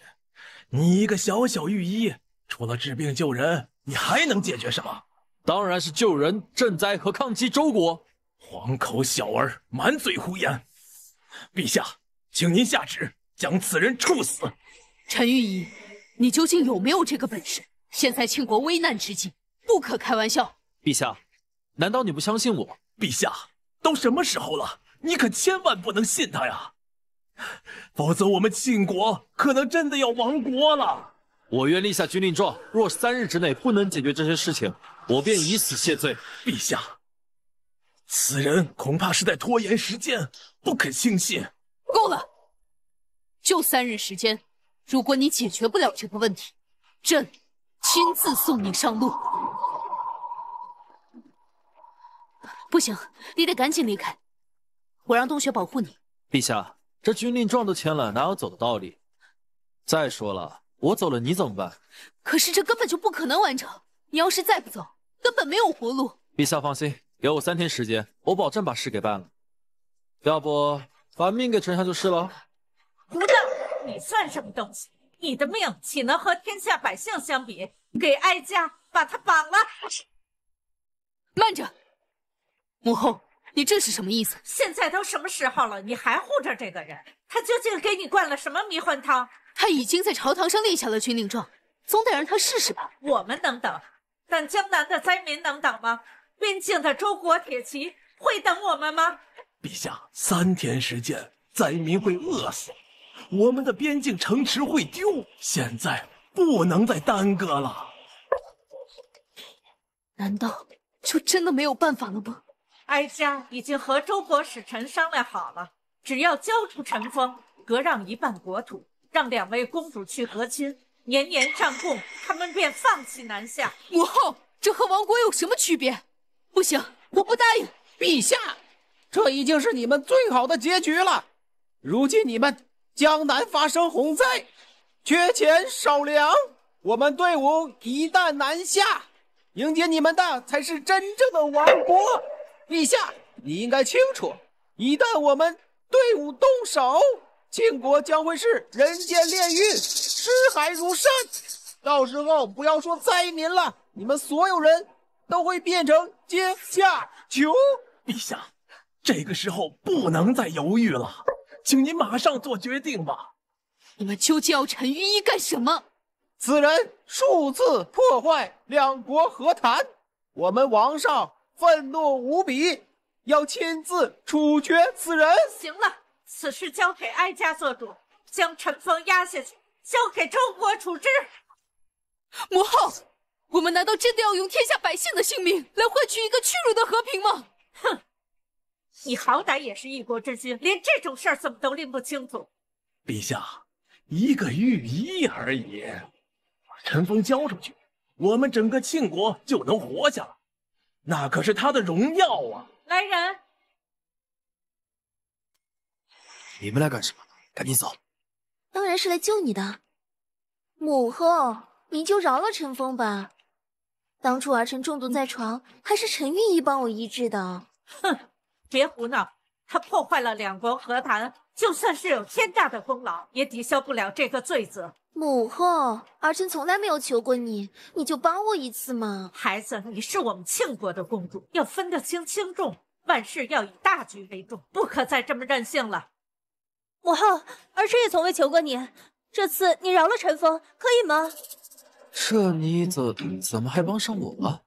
你一个小小御医，除了治病救人，你还能解决什么？当然是救人、赈灾和抗击周国。黄口小儿，满嘴胡言！陛下，请您下旨将此人处死。陈御医，你究竟有没有这个本事？现在庆国危难之际，不可开玩笑。陛下，难道你不相信我？陛下，都什么时候了？你可千万不能信他呀，否则我们庆国可能真的要亡国了。我愿立下军令状，若三日之内不能解决这些事情。我便以死谢罪，陛下，此人恐怕是在拖延时间，不肯轻信。够了，就三日时间，如果你解决不了这个问题，朕亲自送你上路。不行，你得赶紧离开，我让冬雪保护你。陛下，这军令状都签了，哪有走的道理？再说了，我走了你怎么办？可是这根本就不可能完成，你要是再不走。根本没有活路。陛下放心，给我三天时间，我保证把事给办了。要不把命给丞相就是了。胡闹！你算什么东西？你的命岂能和天下百姓相比？给哀家把他绑了。慢着，母后，你这是什么意思？现在都什么时候了，你还护着这个人？他究竟给你灌了什么迷魂汤？他已经在朝堂上立下了军令状，总得让他试试吧。我们能等。但江南的灾民能等吗？边境的周国铁骑会等我们吗？陛下，三天时间，灾民会饿死，我们的边境城池会丢。现在不能再耽搁了。难道就真的没有办法了吗？哀家已经和周国使臣商量好了，只要交出陈峰，割让一半国土，让两位公主去和亲。年年战贡，他们便放弃南下。母后，这和亡国有什么区别？不行，我不答应。陛下，这已经是你们最好的结局了。如今你们江南发生洪灾，缺钱少粮，我们队伍一旦南下，迎接你们的才是真正的亡国。陛下，你应该清楚，一旦我们队伍动手。晋国将会是人间炼狱，尸海如山。到时候不要说灾民了，你们所有人都会变成阶下囚。陛下，这个时候不能再犹豫了，请您马上做决定吧。你们究竟要陈玉一干什么？此人数次破坏两国和谈，我们王上愤怒无比，要亲自处决此人。行了。此事交给哀家做主，将陈峰押下去，交给周国处置。母后，我们难道真的要用天下百姓的性命来换取一个屈辱的和平吗？哼，你好歹也是一国之君，连这种事儿怎么都拎不清楚？陛下，一个御医而已，把陈峰交出去，我们整个庆国就能活下来，那可是他的荣耀啊！来人。你们来干什么？赶紧走！当然是来救你的，母后，您就饶了陈峰吧。当初儿臣中毒在床，还是陈御医帮我医治的。哼，别胡闹！他破坏了两国和谈，就算是有天大的功劳，也抵消不了这个罪责。母后，儿臣从来没有求过你，你就帮我一次嘛。孩子，你是我们庆国的公主，要分得清轻重，万事要以大局为重，不可再这么任性了。母后，儿臣也从未求过你，这次你饶了陈峰，可以吗？这妮子怎么还帮上我了？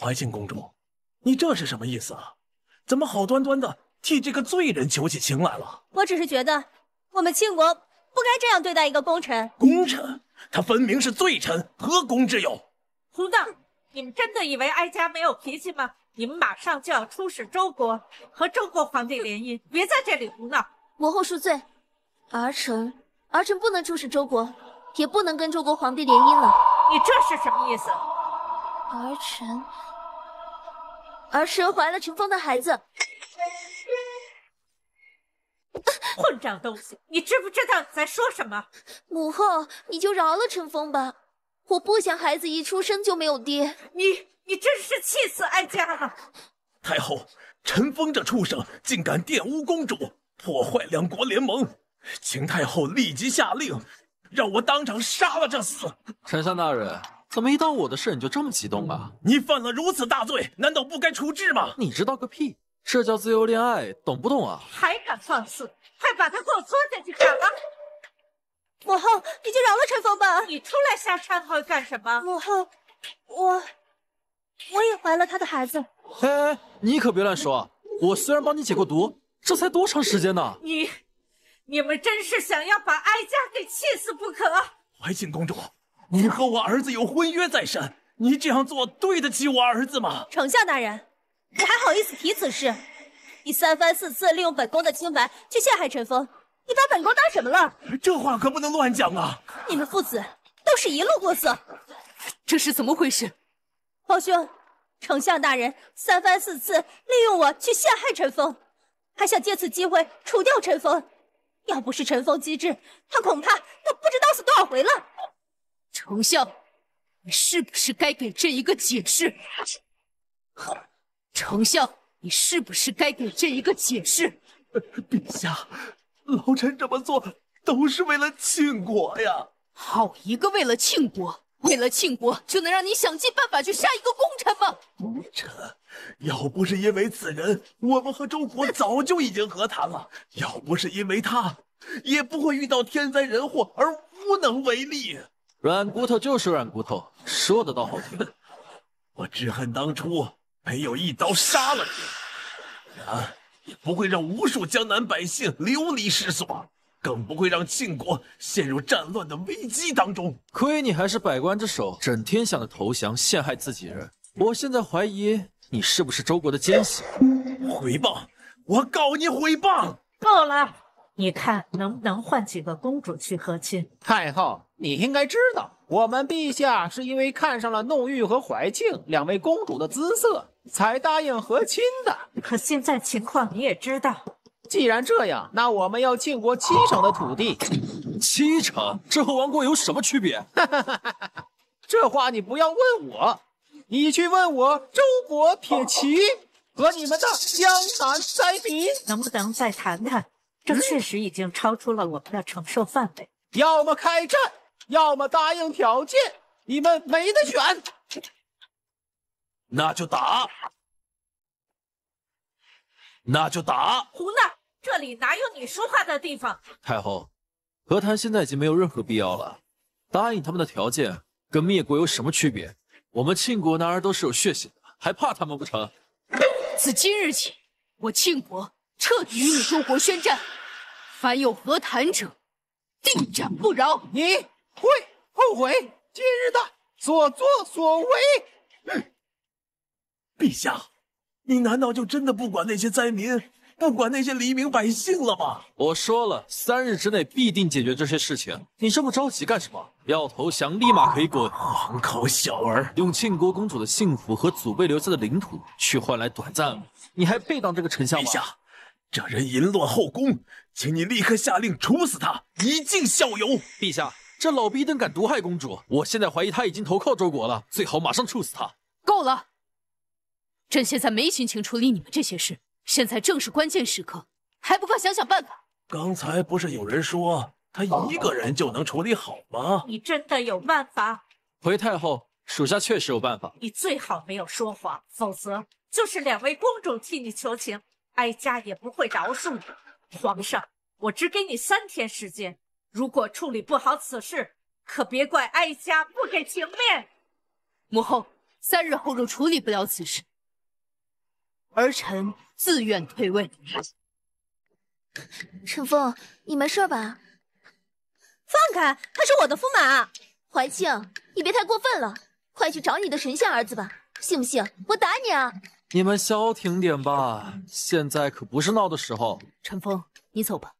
怀庆公主，你这是什么意思？啊？怎么好端端的替这个罪人求起情来了？我只是觉得我们庆国不该这样对待一个功臣。功臣？他分明是罪臣，何功之有？胡闹！你们真的以为哀家没有脾气吗？你们马上就要出使周国，和周国皇帝联姻，别在这里胡闹。母后恕罪，儿臣儿臣不能出使周国，也不能跟周国皇帝联姻了。你这是什么意思？儿臣儿臣怀了陈峰的孩子。混账东西，你知不知道你在说什么？母后，你就饶了陈峰吧，我不想孩子一出生就没有爹。你你真是气死哀家了！太后，陈峰这畜生竟敢玷污公主！破坏两国联盟，秦太后立即下令，让我当场杀了这厮。丞相大人，怎么一到我的事你就这么激动啊？你犯了如此大罪，难道不该处置吗？你知道个屁，这叫自由恋爱，懂不懂啊？还敢放肆，快把他给我拖下去砍了！母后，你就饶了陈峰吧。你出来瞎掺和干什么？母后，我我也怀了他的孩子。哎哎，你可别乱说。我虽然帮你解过毒。这才多长时间呢？你，你们真是想要把哀家给气死不可！怀瑾公主，你和我儿子有婚约在身，你这样做对得起我儿子吗？丞相大人，你还好意思提此事？你三番四次利用本宫的清白去陷害陈峰，你把本宫当什么了？这话可不能乱讲啊！你们父子都是一路过色，这是怎么回事？皇兄，丞相大人三番四次利用我去陷害陈峰。还想借此机会除掉陈峰。要不是陈峰机智，他恐怕都不知道死多少回了。丞相，你是不是该给朕一个解释？丞相，你是不是该给朕一个解释？陛下，老臣这么做都是为了庆国呀！好一个为了庆国！为了庆国，就能让你想尽办法去杀一个功臣吗？功臣，要不是因为此人，我们和周国早就已经和谈了；要不是因为他，也不会遇到天灾人祸而无能为力。软骨头就是软骨头，说的倒好听。我只恨当初没有一刀杀了你，不然也不会让无数江南百姓流离失所。更不会让晋国陷入战乱的危机当中。亏你还是百官之首，整天想着投降、陷害自己人。我现在怀疑你是不是周国的奸细。回谤！我告你毁谤！够了！你看能不能换几个公主去和亲？太后，你应该知道，我们陛下是因为看上了弄玉和怀庆两位公主的姿色，才答应和亲的。可现在情况你也知道。既然这样，那我们要晋国七成的土地。七成，这和王国有什么区别？这话你不要问我，你去问我周国铁骑和你们的江南灾民能不能再谈谈？这确实已经超出了我们的承受范围。要么开战，要么答应条件，你们没得选。那就打，那就打，胡闹！这里哪有你说话的地方？太后，和谈现在已经没有任何必要了。答应他们的条件，跟灭国有什么区别？我们庆国男儿都是有血性的，还怕他们不成？自今日起，我庆国彻底与你周国宣战，凡有和谈者，定斩不饶，你会后悔今日的所作所为。陛下，你难道就真的不管那些灾民？不管那些黎民百姓了吗？我说了，三日之内必定解决这些事情。你这么着急干什么？要投降，立马可以滚！黄口小儿，用庆国公主的幸福和祖辈留下的领土去换来短暂，你还配当这个丞相吗？陛下，这人淫乱后宫，请你立刻下令处死他，以儆效尤。陛下，这老逼登敢毒害公主，我现在怀疑他已经投靠周国了，最好马上处死他。够了，朕现在没心情处理你们这些事。现在正是关键时刻，还不快想想办法？刚才不是有人说他一个人就能处理好吗？你真的有办法？回太后，属下确实有办法。你最好没有说谎，否则就是两位公主替你求情，哀家也不会饶恕你。皇上，我只给你三天时间，如果处理不好此事，可别怪哀家不给情面。母后，三日后若处理不了此事。儿臣自愿退位。陈峰，你没事吧？放开，他是我的驸马。怀庆，你别太过分了，快去找你的神仙儿子吧！信不信我打你啊？你们消停点吧，现在可不是闹的时候。陈峰，你走吧，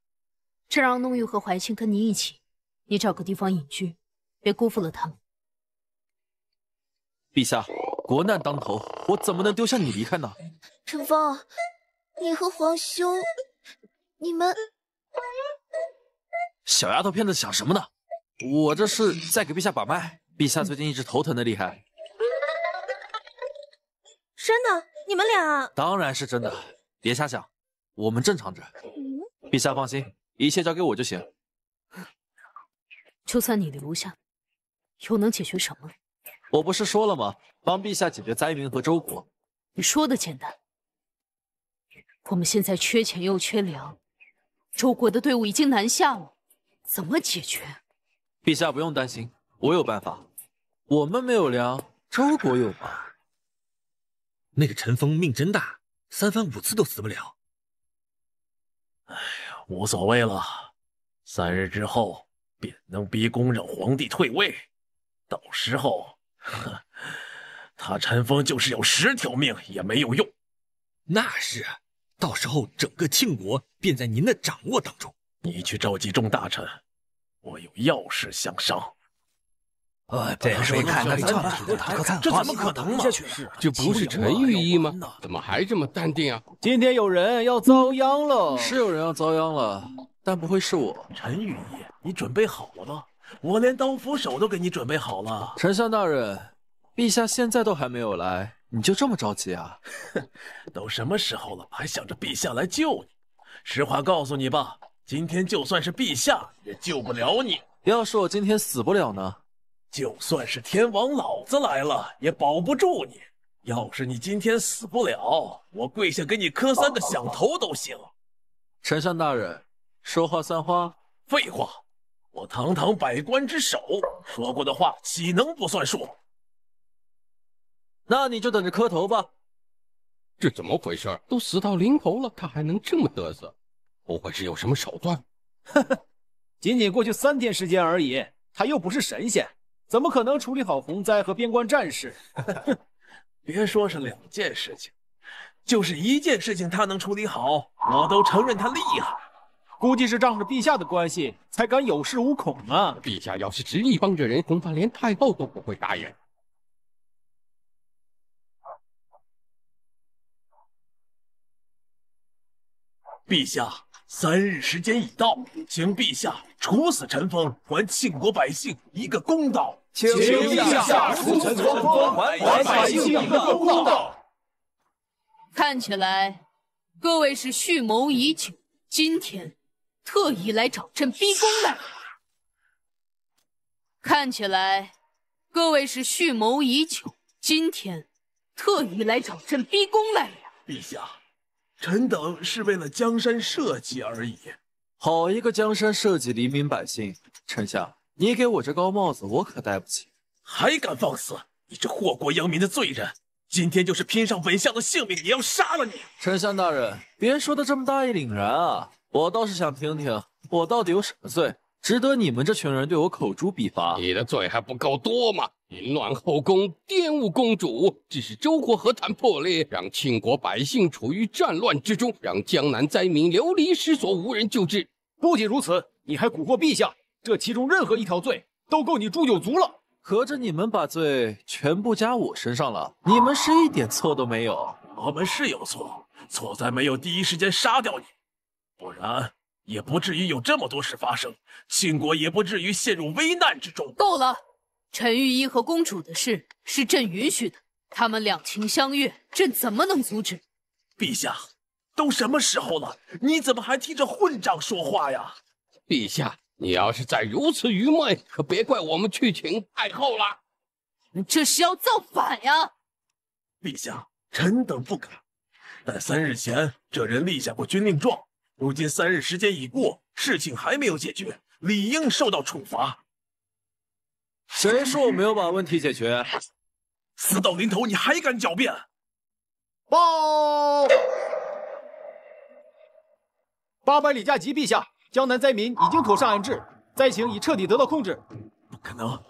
朕让弄玉和怀庆跟你一起，你找个地方隐居，别辜负了他们。陛下，国难当头，我怎么能丢下你离开呢？陈峰，你和皇兄，你们小丫头片子想什么呢？我这是在给陛下把脉，陛下最近一直头疼的厉害。真的？你们俩？当然是真的，别瞎想，我们正常着。陛下放心，一切交给我就行。就算你留下，又能解决什么？我不是说了吗？帮陛下解决灾民和周国。你说的简单。我们现在缺钱又缺粮，周国的队伍已经南下了，怎么解决？陛下不用担心，我有办法。我们没有粮，周国有吗？那个陈峰命真大，三番五次都死不了。哎呀，无所谓了，三日之后便能逼宫，让皇帝退位。到时候，他陈峰就是有十条命也没有用。那是。到时候，整个庆国便在您的掌握当中。你去召集众大臣，我有要事相商。啊，这是我看到三这怎么可能嘛？这就不是陈御医吗？怎么还这么淡定啊？今天有人要遭殃了，是有人要遭殃了，但不会是我。陈御医，你准备好了吗？我连刀斧手都给你准备好了。丞相大人，陛下现在都还没有来。你就这么着急啊？哼，都什么时候了，还想着陛下来救你？实话告诉你吧，今天就算是陛下也救不了你。要是我今天死不了呢？就算是天王老子来了也保不住你。要是你今天死不了，我跪下给你磕三个响头都行。丞相大人，说话算话。废话，我堂堂百官之首，说过的话岂能不算数？那你就等着磕头吧。这怎么回事？都死到临头了，他还能这么嘚瑟？不会是有什么手段？哈哈，仅仅过去三天时间而已，他又不是神仙，怎么可能处理好洪灾和边关战事？别说是两件事情，就是一件事情他能处理好，我都承认他厉害。估计是仗着陛下的关系，才敢有恃无恐啊！陛下要是执意帮这人，恐怕连太后都不会答应。陛下，三日时间已到，请陛下处死陈峰，还庆国百姓一个公道。请陛下处死陈峰，还百姓一个公道。看起来各位是蓄谋已久，今天特意来找朕逼宫来了。看起来各位是蓄谋已久，今天特意来找朕逼宫来了呀，陛下。臣等是为了江山社稷而已，好一个江山社稷，黎民百姓。丞相，你给我这高帽子，我可戴不起。还敢放肆！你这祸国殃民的罪人，今天就是拼上本相的性命，也要杀了你！丞相大人，别说的这么大义凛然啊，我倒是想听听，我到底有什么罪？值得你们这群人对我口诛笔伐？你的罪还不够多吗？淫乱后宫，玷污公主，致使周国和谈破裂，让庆国百姓处于战乱之中，让江南灾民流离失所，无人救治。不仅如此，你还蛊惑陛下。这其中任何一条罪，都够你诛九族了。合着你们把罪全部加我身上了？你们是一点错都没有。我们是有错，错在没有第一时间杀掉你，不然。也不至于有这么多事发生，秦国也不至于陷入危难之中。够了，陈玉英和公主的事是朕允许的，他们两情相悦，朕怎么能阻止？陛下，都什么时候了，你怎么还替这混账说话呀？陛下，你要是再如此愚昧，可别怪我们去请太后了。你这是要造反呀？陛下，臣等不敢。但三日前，这人立下过军令状。如今三日时间已过，事情还没有解决，理应受到处罚。谁说我没有把问题解决？死到临头你还敢狡辩？报，八百里加急，陛下，江南灾民已经妥善安置，灾情已彻底得到控制。不可能，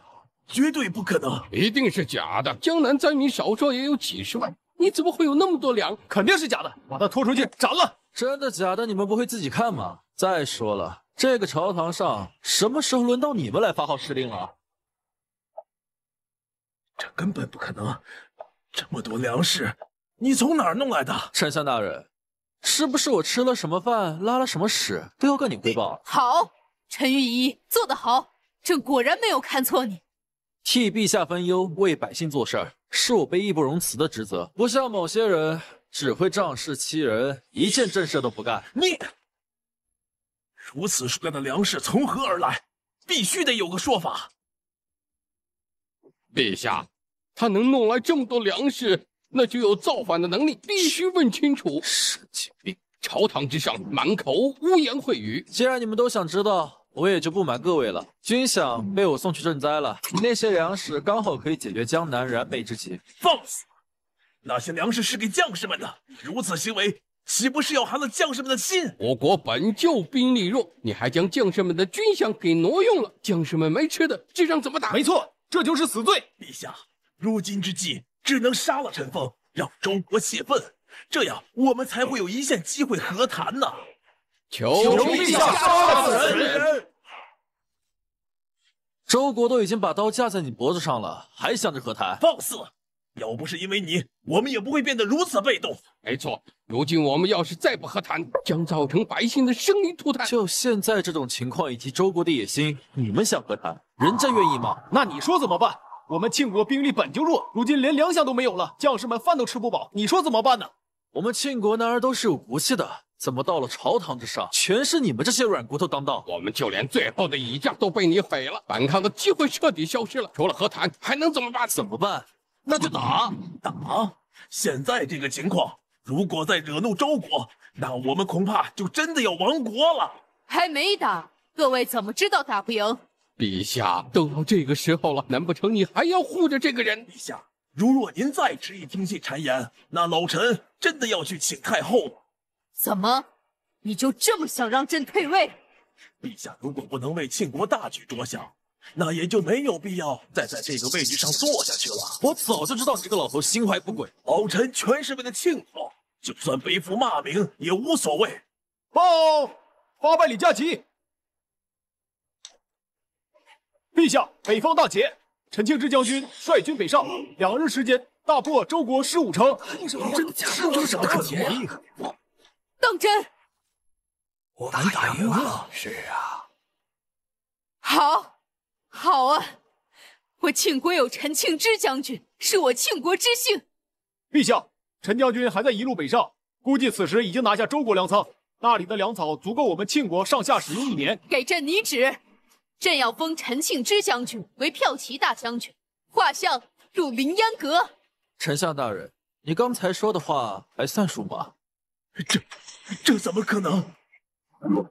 绝对不可能，一定是假的。江南灾民少说也有几十万。你怎么会有那么多粮？肯定是假的，把他拖出去斩了！真的假的？你们不会自己看吗？再说了，这个朝堂上什么时候轮到你们来发号施令了？这根本不可能！这么多粮食，你从哪儿弄来的？丞相大人，是不是我吃了什么饭，拉了什么屎，都要跟你汇报？好，陈玉仪做得好，朕果然没有看错你，替陛下分忧，为百姓做事儿。是我被义不容辞的职责，不像某些人只会仗势欺人，一件正事都不干。你如此数量的粮食从何而来？必须得有个说法。陛下，他能弄来这么多粮食，那就有造反的能力，必须问清楚。神经病！朝堂之上满口污言秽语。既然你们都想知道。我也就不瞒各位了，军饷被我送去赈灾了，那些粮食刚好可以解决江南燃眉之急。放肆！那些粮食是给将士们的，如此行为岂不是要寒了将士们的心？我国本就兵力弱，你还将将士们的军饷给挪用了，将士们没吃的，这仗怎么打？没错，这就是死罪。陛下，如今之计，只能杀了陈锋，让中国泄愤，这样我们才会有一线机会和谈呢。求陛下杀此人！周国都已经把刀架在你脖子上了，还想着和谈？放肆！要不是因为你，我们也不会变得如此被动。没错，如今我们要是再不和谈，将造成百姓的生灵涂炭。就现在这种情况以及周国的野心，你们想和谈？人家愿意吗？那你说怎么办？我们庆国兵力本就弱，如今连粮饷都没有了，将士们饭都吃不饱，你说怎么办呢？我们庆国男儿都是有骨气的。怎么到了朝堂之上，全是你们这些软骨头当道？我们就连最后的倚仗都被你毁了，反抗的机会彻底消失了。除了和谈，还能怎么办？怎么办？那就打！打！现在这个情况，如果再惹怒周国，那我们恐怕就真的要亡国了。还没打，各位怎么知道打不赢？陛下，都到这个时候了，难不成你还要护着这个人？陛下，如若您再执意听信谗言，那老臣真的要去请太后了。怎么，你就这么想让朕退位？陛下如果不能为庆国大局着想，那也就没有必要再在这个位置上坐下去了。我早就知道你这个老头心怀不轨，老臣全是为了庆国，就算背负骂名也无所谓。报，八百里加急。陛下，北方大捷，陈庆之将军率军北上，两日时间大破周国十五城。真的假的？真是大捷。当真？我打赢了。是啊。好，好啊！我庆国有陈庆之将军，是我庆国之幸。陛下，陈将军还在一路北上，估计此时已经拿下周国粮仓，那里的粮草足够我们庆国上下使用一年。给朕拟旨，朕要封陈庆之将军为骠骑大将军，画像入凌烟阁。丞相大人，你刚才说的话还算数吗？这这怎么可能？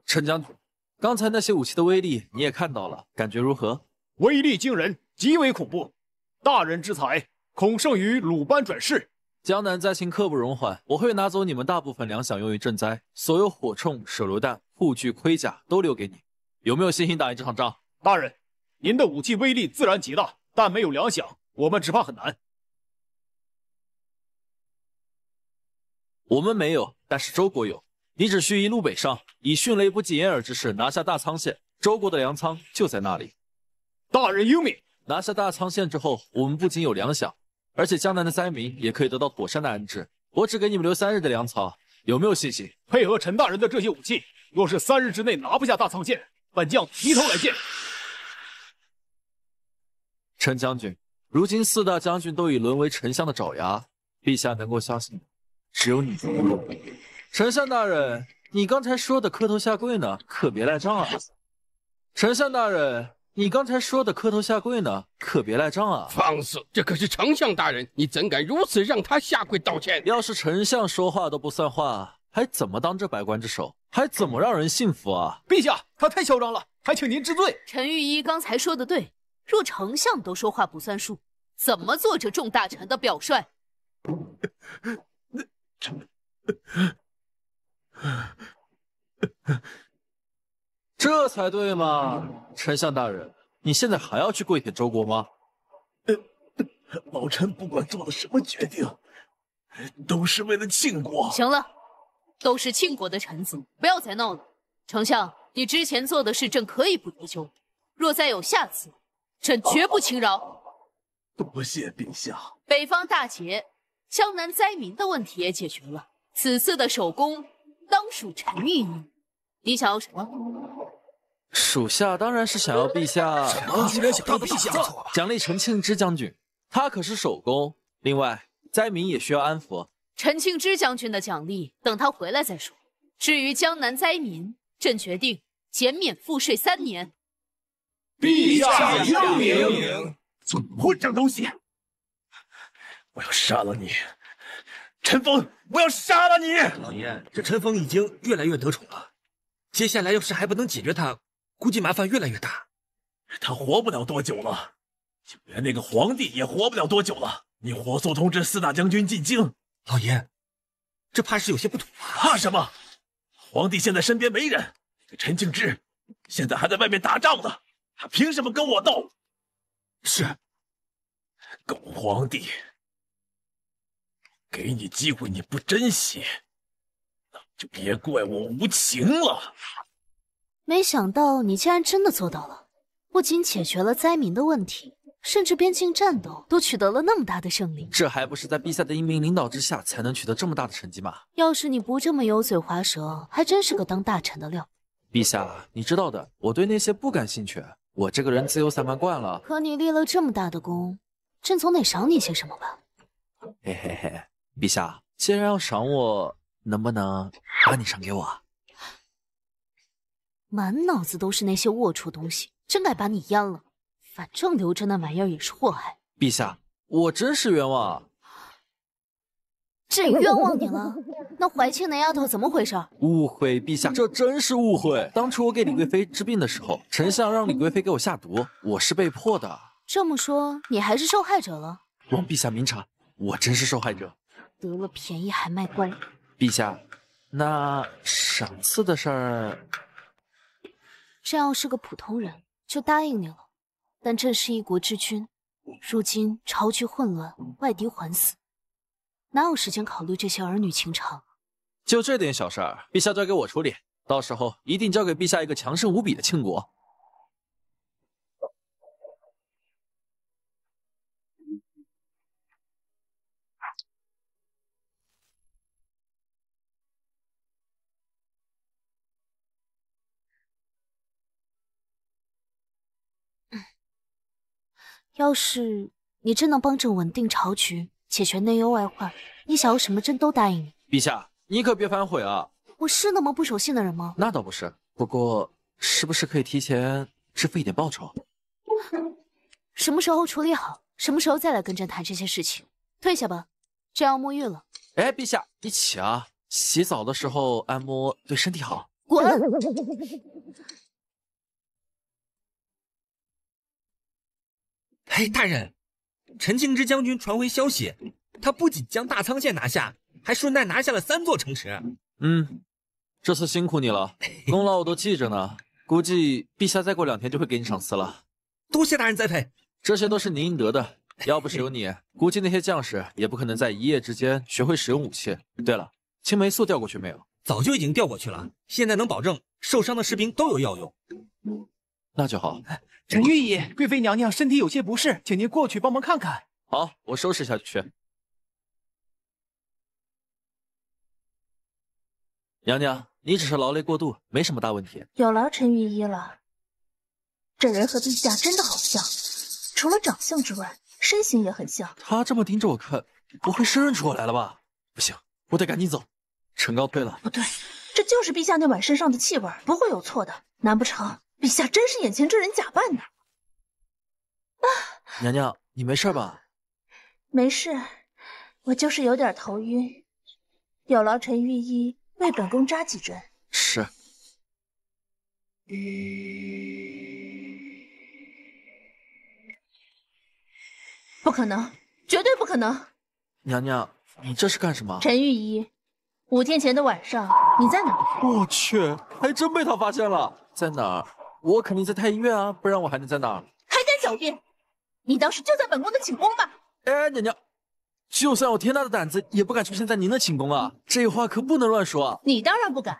陈将军，刚才那些武器的威力你也看到了，感觉如何？威力惊人，极为恐怖。大人之才，恐胜于鲁班转世。江南灾情刻不容缓，我会拿走你们大部分粮饷用于赈灾，所有火铳、手榴弹、护具、盔甲都留给你。有没有信心打赢这场仗？大人，您的武器威力自然极大，但没有粮饷，我们只怕很难。我们没有，但是周国有。你只需一路北上，以迅雷不及掩耳之势拿下大仓县。周国的粮仓就在那里。大人英明，拿下大仓县之后，我们不仅有粮饷，而且江南的灾民也可以得到妥善的安置。我只给你们留三日的粮草，有没有信心配合陈大人的这些武器？若是三日之内拿不下大仓县，本将提头来见。陈将军，如今四大将军都已沦为丞相的爪牙，陛下能够相信吗？只有你不懂。丞相大人，你刚才说的磕头下跪呢，可别赖账啊！丞相大人，你刚才说的磕头下跪呢，可别赖账啊！放肆！这可是丞相大人，你怎敢如此让他下跪道歉？要是丞相说话都不算话，还怎么当这百官之首？还怎么让人信服啊？陛下，他太嚣张了，还请您治罪。陈御医刚才说的对，若丞相都说话不算数，怎么做这众大臣的表率？这才对嘛，丞相大人，你现在还要去跪舔周国吗？呃，老臣不管做了什么决定，都是为了庆国。行了，都是庆国的臣子，不要再闹了。丞相，你之前做的事，朕可以不追究。若再有下次，朕绝不轻饶。多谢陛下。北方大捷。江南灾民的问题也解决了，此次的首功当属陈玉英。你想要什么？属下当然是想要陛下。赏想当陛下。奖励陈庆之将军，他可是首功。另外，灾民也需要安抚。陈庆之将军的奖励，等他回来再说。至于江南灾民，朕决定减免赋税三年。陛下英明！会这东西！我要杀了你，陈峰，我要杀了你！老爷，这陈峰已经越来越得宠了，接下来要是还不能解决他，估计麻烦越来越大。他活不了多久了，就连那个皇帝也活不了多久了。你火速通知四大将军进京。老爷，这怕是有些不妥。怕什么？皇帝现在身边没人，陈庆之现在还在外面打仗呢，他凭什么跟我斗？是狗皇帝。给你机会你不珍惜，那就别怪我无情了。没想到你竟然真的做到了，不仅解决了灾民的问题，甚至边境战斗都取得了那么大的胜利。这还不是在陛下的英明领导之下才能取得这么大的成绩吗？要是你不这么油嘴滑舌，还真是个当大臣的料。陛下，你知道的，我对那些不感兴趣。我这个人自由散漫惯了。可你立了这么大的功，朕总得赏你些什么吧？嘿嘿嘿。陛下，既然要赏我，能不能把你赏给我？满脑子都是那些龌龊东西，真该把你阉了。反正留着那玩意儿也是祸害。陛下，我真是冤枉啊！朕冤枉你了。那怀庆那丫头怎么回事？误会，陛下，这真是误会。当初我给李贵妃治病的时候，丞相让李贵妃给我下毒，我是被迫的。这么说，你还是受害者了？望陛下明察，我真是受害者。得了便宜还卖乖，陛下，那赏赐的事儿，朕要是个普通人，就答应你了。但朕是一国之君，如今朝局混乱，外敌环伺，哪有时间考虑这些儿女情长？就这点小事儿，陛下交给我处理，到时候一定交给陛下一个强盛无比的庆国。要是你真能帮朕稳定朝局，解决内忧外患，你想要什么朕都答应你。陛下，你可别反悔啊！我是那么不守信的人吗？那倒不是，不过是不是可以提前支付一点报酬？什么时候处理好，什么时候再来跟朕谈这些事情。退下吧，朕要沐浴了。哎，陛下一起啊！洗澡的时候按摩对身体好。滚！哎，大人，陈庆之将军传回消息，他不仅将大仓县拿下，还顺带拿下了三座城池。嗯，这次辛苦你了，功劳我都记着呢。估计陛下再过两天就会给你赏赐了。多谢大人栽培，这些都是您应得的。要不是有你，估计那些将士也不可能在一夜之间学会使用武器。对了，青霉素调过去没有？早就已经调过去了，现在能保证受伤的士兵都有药用。那就好。陈御医，贵妃娘娘身体有些不适，请您过去帮忙看看。好，我收拾一下就去。娘娘，你只是劳累过度，没什么大问题。有劳陈御医了。这人和陛下真的好像，除了长相之外，身形也很像。他这么盯着我看，不会是认出我来了吧？不行，我得赶紧走。臣告退了。不对，这就是陛下那晚身上的气味，不会有错的。难不成？陛下真是眼前这人假扮的。啊！娘娘，你没事吧？没事，我就是有点头晕，有劳陈御医为本宫扎几针。是。不可能，绝对不可能！娘娘，你这是干什么？陈御医，五天前的晚上你在哪儿？我去，还真被他发现了，在哪儿？我肯定在太医院啊，不然我还能在哪儿？还敢狡辩？你当时就在本宫的寝宫吧？哎，娘娘，就算我天大的胆子，也不敢出现在您的寝宫啊！这话可不能乱说啊！你当然不敢，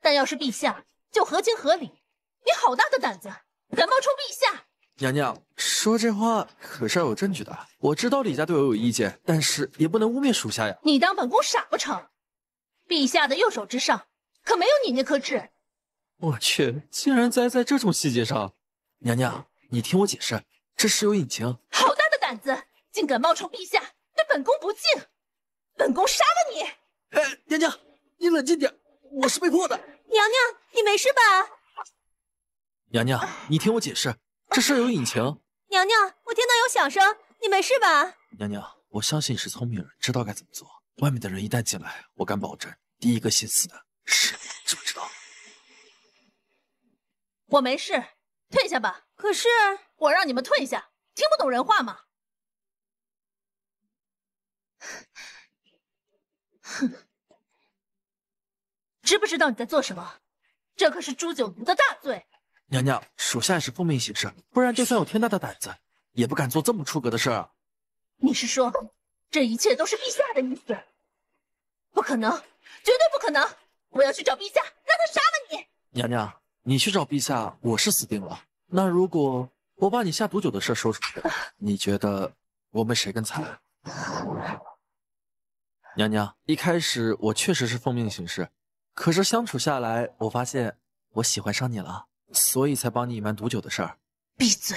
但要是陛下，就合情合理。你好大的胆子，敢冒充陛下？娘娘说这话可是要有证据的。我知道李家对我有意见，但是也不能污蔑属下呀。你当本宫傻不成？陛下的右手之上，可没有你那颗痣。我去，竟然栽在这种细节上！娘娘，你听我解释，这事有隐情。好大的胆子，竟敢冒充陛下，对本宫不敬，本宫杀了你！哎，娘娘，你冷静点，我是被迫的。娘娘，你没事吧？娘娘，你听我解释，这事有隐情。娘娘，我听到有响声，你没事吧？娘娘，我相信你是聪明人，知道该怎么做。外面的人一旦进来，我敢保证，第一个先死的是你，知不知道？我没事，退下吧。可是我让你们退下，听不懂人话吗？哼！知不知道你在做什么？这可是朱九族的大罪。娘娘，属下也是奉命行事，不然就算有天大的胆子，也不敢做这么出格的事儿。你是说，这一切都是陛下的意思？不可能，绝对不可能！我要去找陛下，让他杀了你。娘娘。你去找陛下，我是死定了。那如果我把你下毒酒的事说出去，你觉得我们谁更惨？娘娘，一开始我确实是奉命行事，可是相处下来，我发现我喜欢上你了，所以才帮你隐瞒毒酒的事儿。闭嘴！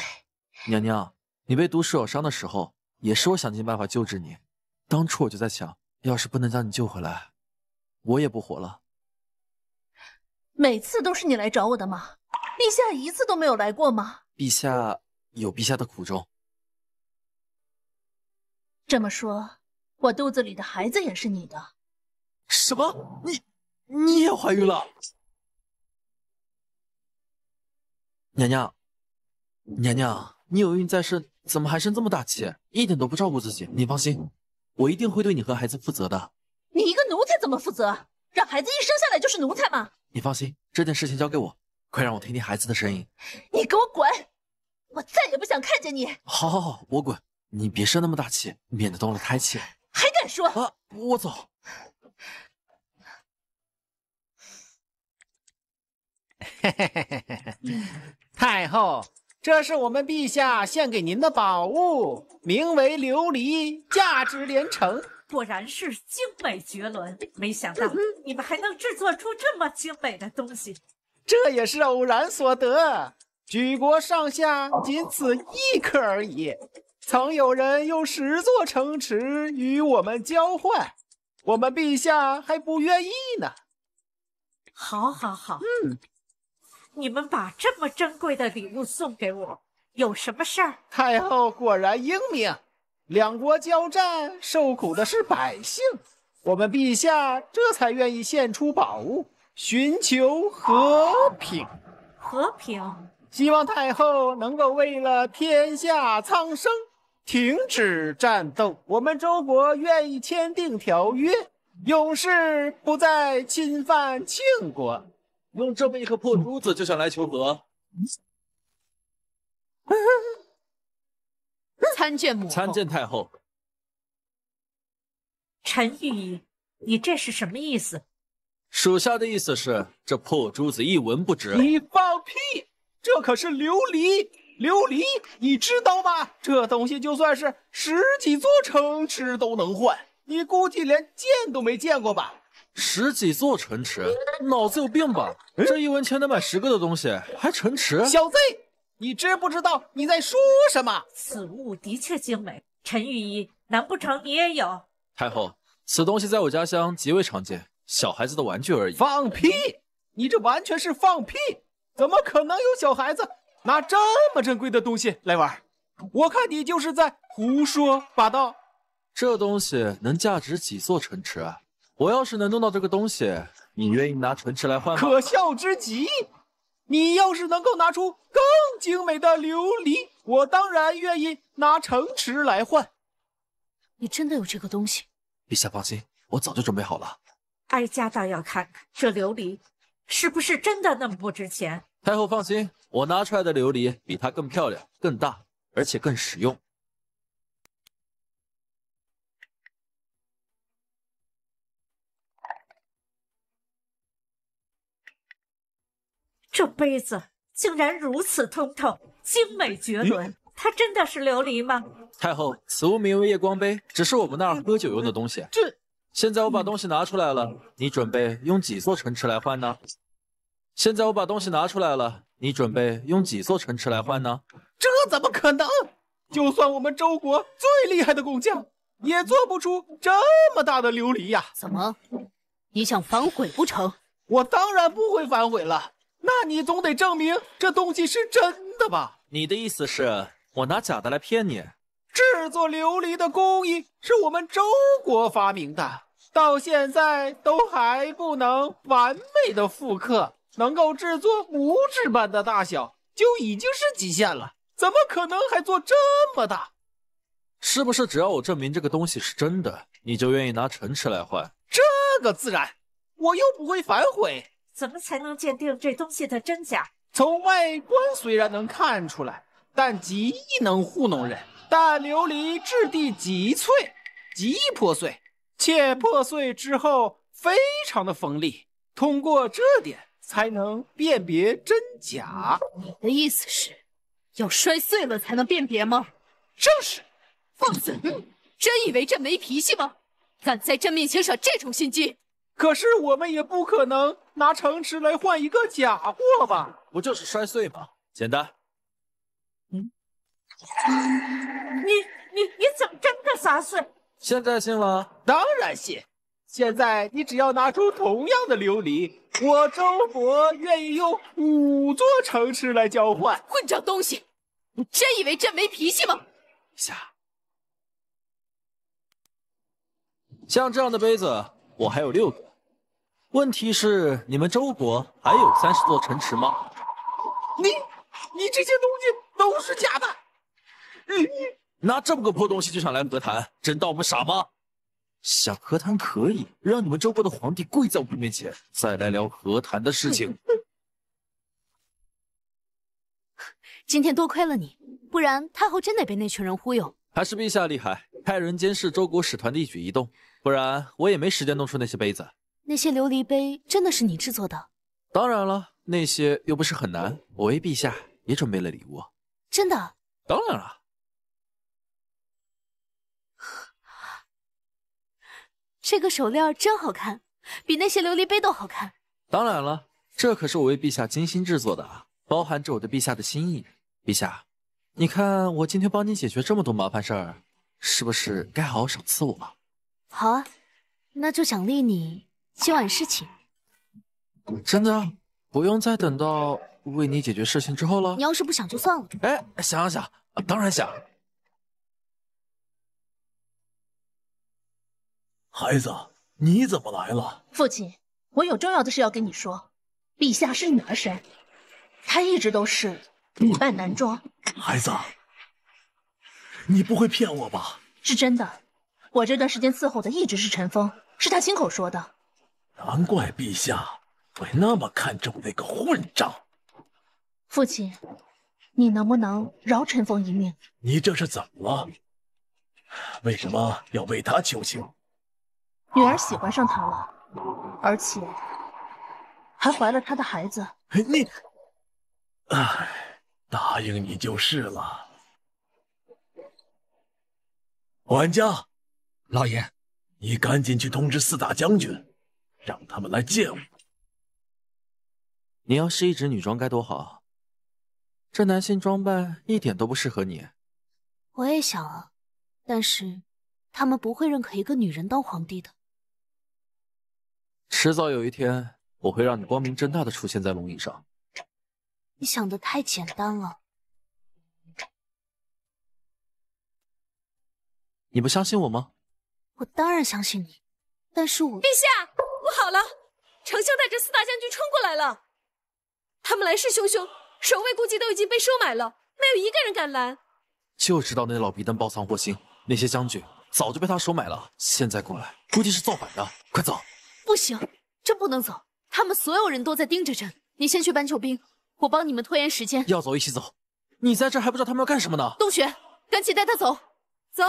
娘娘，你被毒蛇咬伤的时候，也是我想尽办法救治你。当初我就在想，要是不能将你救回来，我也不活了。每次都是你来找我的吗？陛下一次都没有来过吗？陛下有陛下的苦衷。这么说，我肚子里的孩子也是你的？什么？你你也怀孕了？娘娘，娘娘，你有孕在身，怎么还生这么大气？一点都不照顾自己。你放心，我一定会对你和孩子负责的。你一个奴才怎么负责？让孩子一生下来就是奴才吗？你放心，这件事情交给我。快让我听听孩子的声音。你给我滚！我再也不想看见你。好，好，好，我滚。你别生那么大气，免得动了胎气。还敢说？啊，我走。太后，这是我们陛下献给您的宝物，名为琉璃，价值连城。果然是精美绝伦，没想到你们还能制作出这么精美的东西。这也是偶然所得，举国上下仅此一颗而已。曾有人用十座城池与我们交换，我们陛下还不愿意呢。好，好，好，嗯，你们把这么珍贵的礼物送给我，有什么事儿？太后果然英明。两国交战，受苦的是百姓。我们陛下这才愿意献出宝物，寻求和平。和平？希望太后能够为了天下苍生，停止战斗。我们周国愿意签订条约，永世不再侵犯庆国。用这么一颗破珠子就想来求和？参见母后，参见太后。陈御医，你这是什么意思？属下的意思是，这破珠子一文不值。你放屁！这可是琉璃，琉璃，你知道吗？这东西就算是十几座城池都能换。你估计连见都没见过吧？十几座城池？脑子有病吧？这一文钱能买十个的东西，还城池？小子！你知不知道你在说什么？此物的确精美，陈御医，难不成你也有？太后，此东西在我家乡极为常见，小孩子的玩具而已。放屁！你这完全是放屁！怎么可能有小孩子拿这么珍贵的东西来玩？我看你就是在胡说八道。这东西能价值几座城池？啊？我要是能弄到这个东西，你愿意拿城池来换吗？可笑之极！你要是能够拿出更精美的琉璃，我当然愿意拿城池来换。你真的有这个东西？陛下放心，我早就准备好了。哀家倒要看看这琉璃是不是真的那么不值钱。太后放心，我拿出来的琉璃比它更漂亮、更大，而且更实用。这杯子竟然如此通透，精美绝伦。它真的是琉璃吗？太后，此物名为夜光杯，只是我们那儿喝酒用的东西。这，现在我把东西拿出来了，你准备用几座城池来换呢？现在我把东西拿出来了，你准备用几座城池来换呢？这怎么可能？就算我们周国最厉害的工匠，也做不出这么大的琉璃呀！怎么，你想反悔不成？我当然不会反悔了。那你总得证明这东西是真的吧？你的意思是，我拿假的来骗你？制作琉璃的工艺是我们周国发明的，到现在都还不能完美的复刻，能够制作拇指般的大小就已经是极限了，怎么可能还做这么大？是不是只要我证明这个东西是真的，你就愿意拿城池来换？这个自然，我又不会反悔。怎么才能鉴定这东西的真假？从外观虽然能看出来，但极易能糊弄人。但琉璃质地极脆，极易破碎，且破碎之后非常的锋利。通过这点才能辨别真假。你的意思是，要摔碎了才能辨别吗？正是。放肆！真以为朕没脾气吗？敢在朕面前耍这种心机？可是我们也不可能。拿城池来换一个假货吧，不就是摔碎吗？简单。嗯。你你你怎么真的砸碎？现在信了？当然信。现在你只要拿出同样的琉璃，我周伯愿意用五座城池来交换。混账东西，你真以为朕没脾气吗？陛下，像这样的杯子，我还有六个。问题是你们周国还有三十座城池吗？你，你这些东西都是假的。你拿这么个破东西就想来和谈，真当我们傻吗？想和谈可以，让你们周国的皇帝跪在我们面前，再来聊和谈的事情。今天多亏了你，不然太后真得被那群人忽悠。还是陛下厉害，派人监视周国使团的一举一动，不然我也没时间弄出那些杯子。那些琉璃杯真的是你制作的？当然了，那些又不是很难。我为陛下也准备了礼物，真的？当然了。这个手链真好看，比那些琉璃杯都好看。当然了，这可是我为陛下精心制作的，啊，包含着我对陛下的心意。陛下，你看我今天帮你解决这么多麻烦事儿，是不是该好好赏赐我好啊，那就奖励你。今晚侍寝，真的，不用再等到为你解决事情之后了。你要是不想就算了。哎，想想，当然想。孩子，你怎么来了？父亲，我有重要的事要跟你说。陛下是女儿身，他一直都是女扮男装。孩子，你不会骗我吧？是真的，我这段时间伺候的一直是陈峰，是他亲口说的。难怪陛下会那么看重那个混账。父亲，你能不能饶陈峰一命？你这是怎么了？为什么要为他求情？女儿喜欢上他了，而且还怀了他的孩子。你……哎，答应你就是了。管家，老爷，你赶紧去通知四大将军。让他们来见我。你要是一直女装该多好，这男性装扮一点都不适合你。我也想啊，但是他们不会认可一个女人当皇帝的。迟早有一天，我会让你光明正大的出现在龙椅上。你想的太简单了。你不相信我吗？我当然相信你，但是我……陛下。不好了，丞相带着四大将军冲过来了，他们来势汹汹，守卫估计都已经被收买了，没有一个人敢拦。就知道那老逼蛋包藏祸心，那些将军早就被他收买了，现在过来估计是造反的，快走！不行，朕不能走，他们所有人都在盯着朕。你先去搬救兵，我帮你们拖延时间。要走一起走，你在这还不知道他们要干什么呢。冬雪，赶紧带他走，走。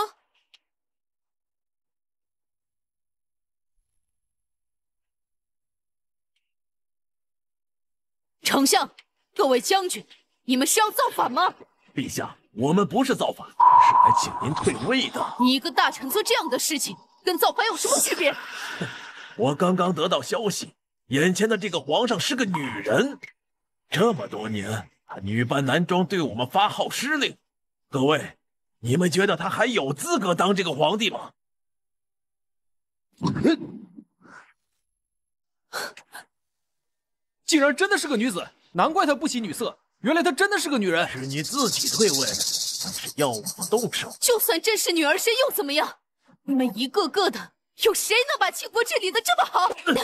丞相，各位将军，你们是要造反吗？陛下，我们不是造反，是来请您退位的。你一个大臣做这样的事情，跟造反有什么区别？我刚刚得到消息，眼前的这个皇上是个女人。这么多年，她女扮男装对我们发号施令。各位，你们觉得她还有资格当这个皇帝吗？竟然真的是个女子，难怪她不喜女色。原来她真的是个女人。是你自己退位，要我动手，就算真是女儿身又怎么样？你们一个个的，有谁能把庆国治理的这么好？你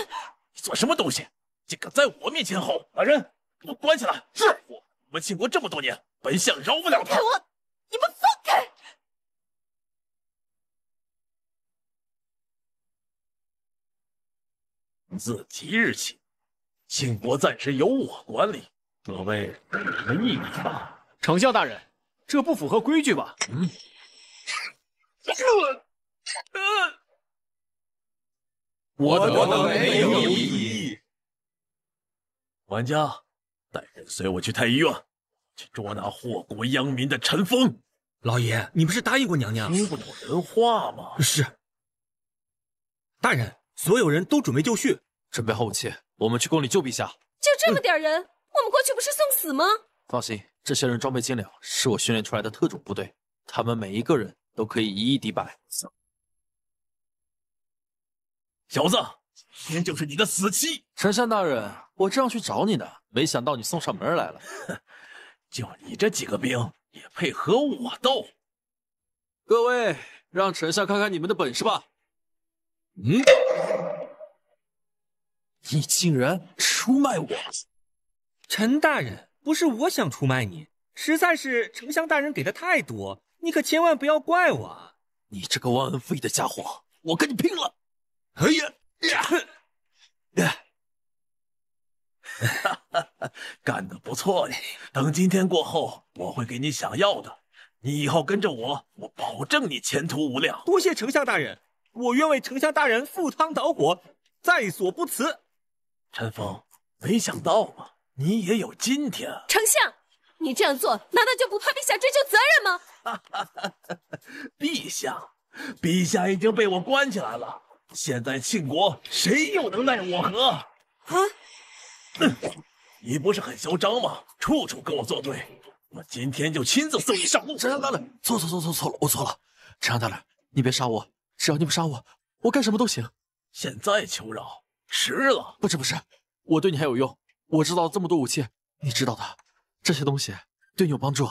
算什么东西？竟敢在我面前吼！来人，给我关起来！是。我们庆国这么多年，本相饶不了他。给我！你们放开！自即日起。晋国暂时由我管理，各位，你们意议丞相大人，这不符合规矩吧？嗯，呃，我等没有异议。管家，带人随我去太医院，去捉拿祸国殃民的陈锋。老爷，你不是答应过娘娘听不懂人话吗？是，大人，所有人都准备就绪，准备好武器。我们去宫里救陛下。就这么点人，我们过去不是送死吗？放心，这些人装备精良，是我训练出来的特种部队，他们每一个人都可以以一敌百。小子，今天就是你的死期！丞相大人，我正要去找你呢，没想到你送上门来了。哼，就你这几个兵，也配和我斗？各位，让丞相看看你们的本事吧。嗯。你竟然出卖我！陈大人，不是我想出卖你，实在是丞相大人给的太多，你可千万不要怪我。你这个忘恩负义的家伙，我跟你拼了！哎呀呀！哈哈，干得不错呀！等今天过后，我会给你想要的。你以后跟着我，我保证你前途无量。多谢丞相大人，我愿为丞相大人赴汤蹈火，在所不辞。陈峰，没想到吧？你也有今天啊！丞相，你这样做难道就不怕陛下追究责任吗？陛下，陛下已经被我关起来了，现在庆国谁又能奈我何？啊？嗯，你不是很嚣张吗？处处跟我作对，我今天就亲自送你上路。陈大人，错错错错错了，我错了。陈大人，你别杀我，只要你不杀我，我干什么都行。现在求饶。吃了？不是不是，我对你还有用。我知道这么多武器，你知道的，这些东西对你有帮助。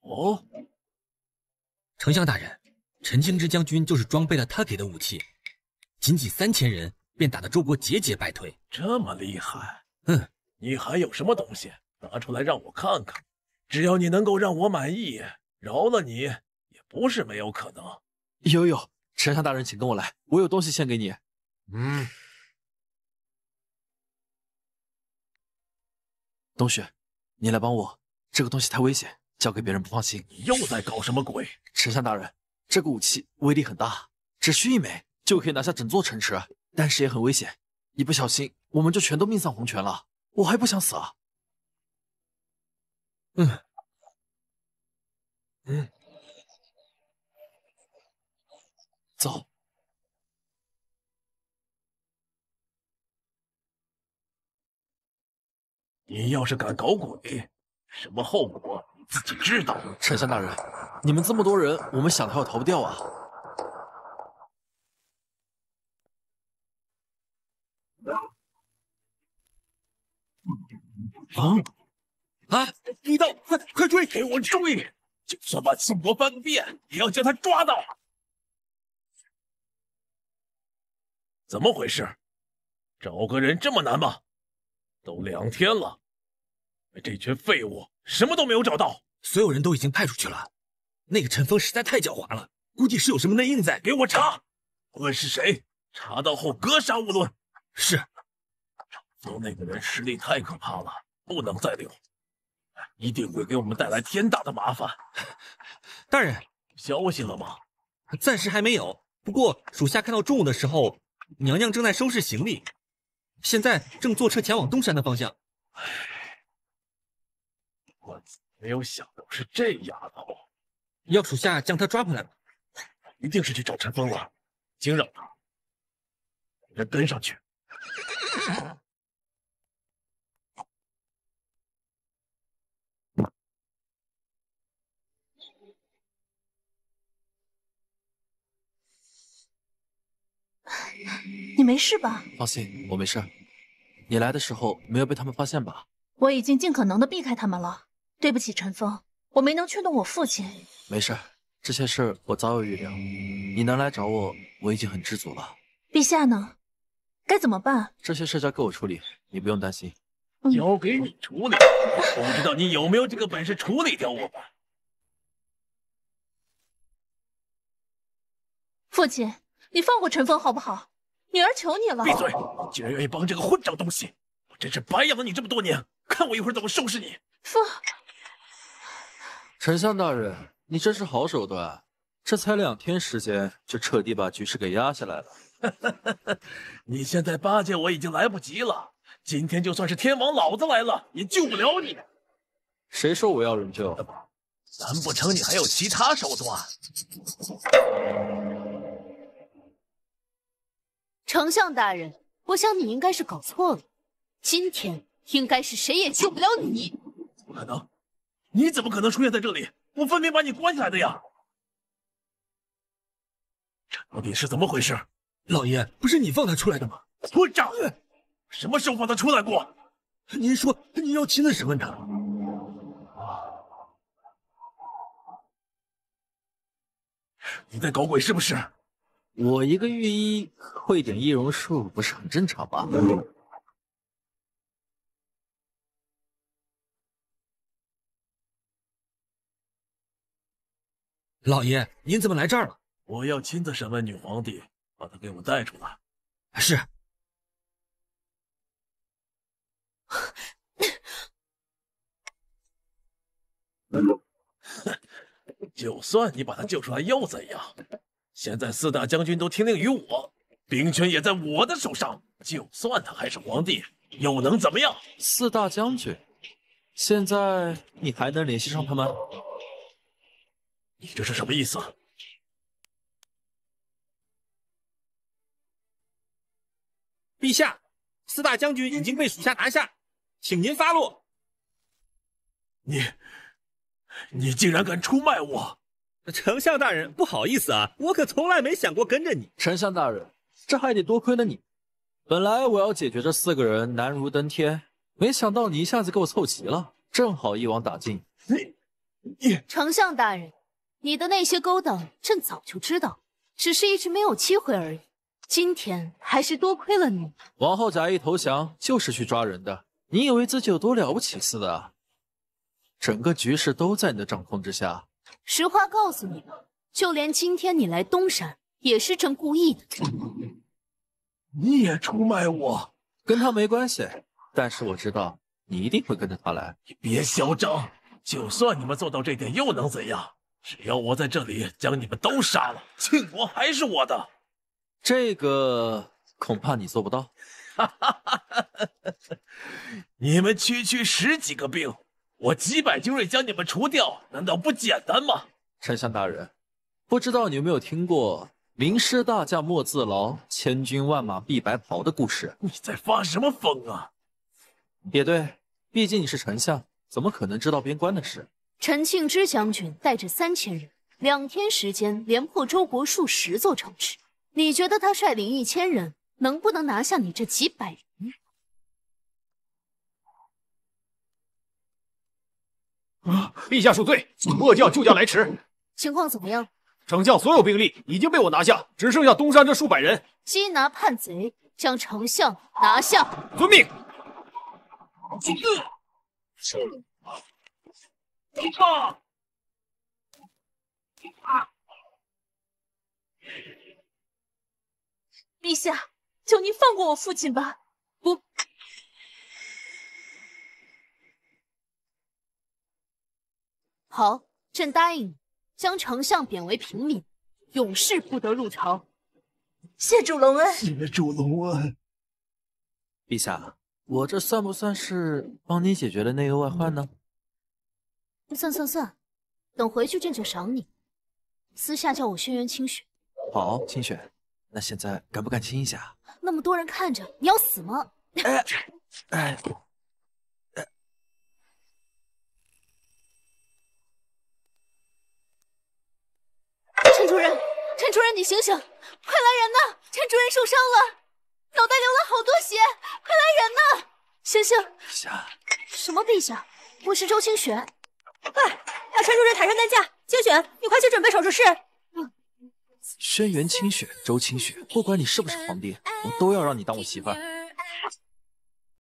哦，丞相大人，陈清之将军就是装备了他给的武器，仅仅三千人便打得周国节节败退，这么厉害。嗯，你还有什么东西拿出来让我看看？只要你能够让我满意，饶了你也不是没有可能。有有，丞相大人，请跟我来，我有东西献给你。嗯。冬雪，你来帮我，这个东西太危险，交给别人不放心。又在搞什么鬼？丞相大人，这个武器威力很大，只需一枚就可以拿下整座城池，但是也很危险，一不小心我们就全都命丧黄泉了。我还不想死啊！嗯，嗯，走。你要是敢搞鬼，什么后果你自己知道。陈三大人，你们这么多人，我们想逃也逃不掉啊！啊！啊！你倒快快追，给我追！就算把秦国翻个遍，也要将他抓到。怎么回事？找个人这么难吗？都两天了，这群废物什么都没有找到，所有人都已经派出去了。那个陈峰实在太狡猾了，估计是有什么内应在，给我查，无论是谁，查到后格杀勿论。是，找到那个人实力太可怕了，不能再留，一定会给我们带来天大的麻烦。大人，消息了吗？暂时还没有，不过属下看到中午的时候，娘娘正在收拾行李。现在正坐车前往东山的方向。唉，我没有想到是这丫头？要属下将她抓回来一定是去找陈峰了，惊扰他，人跟上去。没事吧？放心，我没事。你来的时候没有被他们发现吧？我已经尽可能的避开他们了。对不起，陈峰，我没能劝动我父亲。没事，这些事我早有预料。你能来找我，我已经很知足了。陛下呢？该怎么办？这些事交给我处理，你不用担心。交给你处理，我不知道你有没有这个本事处理掉我吧。父亲，你放过陈峰好不好？女儿求你了，闭嘴！竟然愿意帮这个混账东西，我真是白养了你这么多年。看我一会儿怎么收拾你，父。丞相大人，你真是好手段，这才两天时间就彻底把局势给压下来了。你现在巴结我已经来不及了，今天就算是天王老子来了也救不了你。谁说我要人救难不成你还有其他手段？丞相大人，我想你应该是搞错了。今天应该是谁也救不了你。不可能，你怎么可能出现在这里？我分明把你关起来的呀！这到底是怎么回事？老爷，不是你放他出来的吗？混账！什么时候放他出来过？您说您要亲自审问他，你在搞鬼是不是？我一个御医会点易容术，不是很正常吧？老爷，您怎么来这儿了？我要亲自审问女皇帝，把她给我带出来。是。就算你把她救出来，又怎样？现在四大将军都听令于我，兵权也在我的手上。就算他还是皇帝，又能怎么样？四大将军，现在你还能联系上他们？你这是什么意思？陛下，四大将军已经被属下拿下，请您发落。你，你竟然敢出卖我！丞相大人，不好意思啊，我可从来没想过跟着你。丞相大人，这还得多亏了你。本来我要解决这四个人难如登天，没想到你一下子给我凑齐了，正好一网打尽。你你，丞相大人，你的那些勾当，朕早就知道，只是一直没有机会而已。今天还是多亏了你。王后假意投降，就是去抓人的。你以为自己有多了不起似的？整个局势都在你的掌控之下。实话告诉你吧，就连今天你来东山也是朕故意的。你也出卖我，跟他没关系。但是我知道你一定会跟着他来。你别嚣张，就算你们做到这点又能怎样？只要我在这里将你们都杀了，庆国还是我的。这个恐怕你做不到。哈哈哈！你们区区十几个兵。我几百精锐将你们除掉，难道不简单吗？丞相大人，不知道你有没有听过“名师大驾莫自劳，千军万马必白袍”的故事？你在发什么疯啊？也对，毕竟你是丞相，怎么可能知道边关的事？陈庆之将军带着三千人，两天时间连破周国数十座城池。你觉得他率领一千人，能不能拿下你这几百人？陛下恕罪，末将救驾来迟。情况怎么样？丞相所有兵力已经被我拿下，只剩下东山这数百人。缉拿叛贼，将丞相拿下。遵命。陛下，求您放过我父亲吧。好，朕答应你，将丞相贬为平民，永世不得入朝。谢主隆恩，谢主隆恩。陛下，我这算不算是帮你解决了内忧外患呢？算算算，等回去朕就赏你。私下叫我轩辕清雪。好，清雪，那现在敢不敢亲一下？那么多人看着，你要死吗？哎哎。陈主任，陈主任，你醒醒！快来人呐！陈主任受伤了，脑袋流了好多血，快来人呐！醒醒！陛下，什么陛下？我是周清雪。快，让陈主任抬上担架。清雪，你快去准备手术室。嗯。轩辕清雪，周清雪，不管你是不是皇帝，我都要让你当我媳妇儿。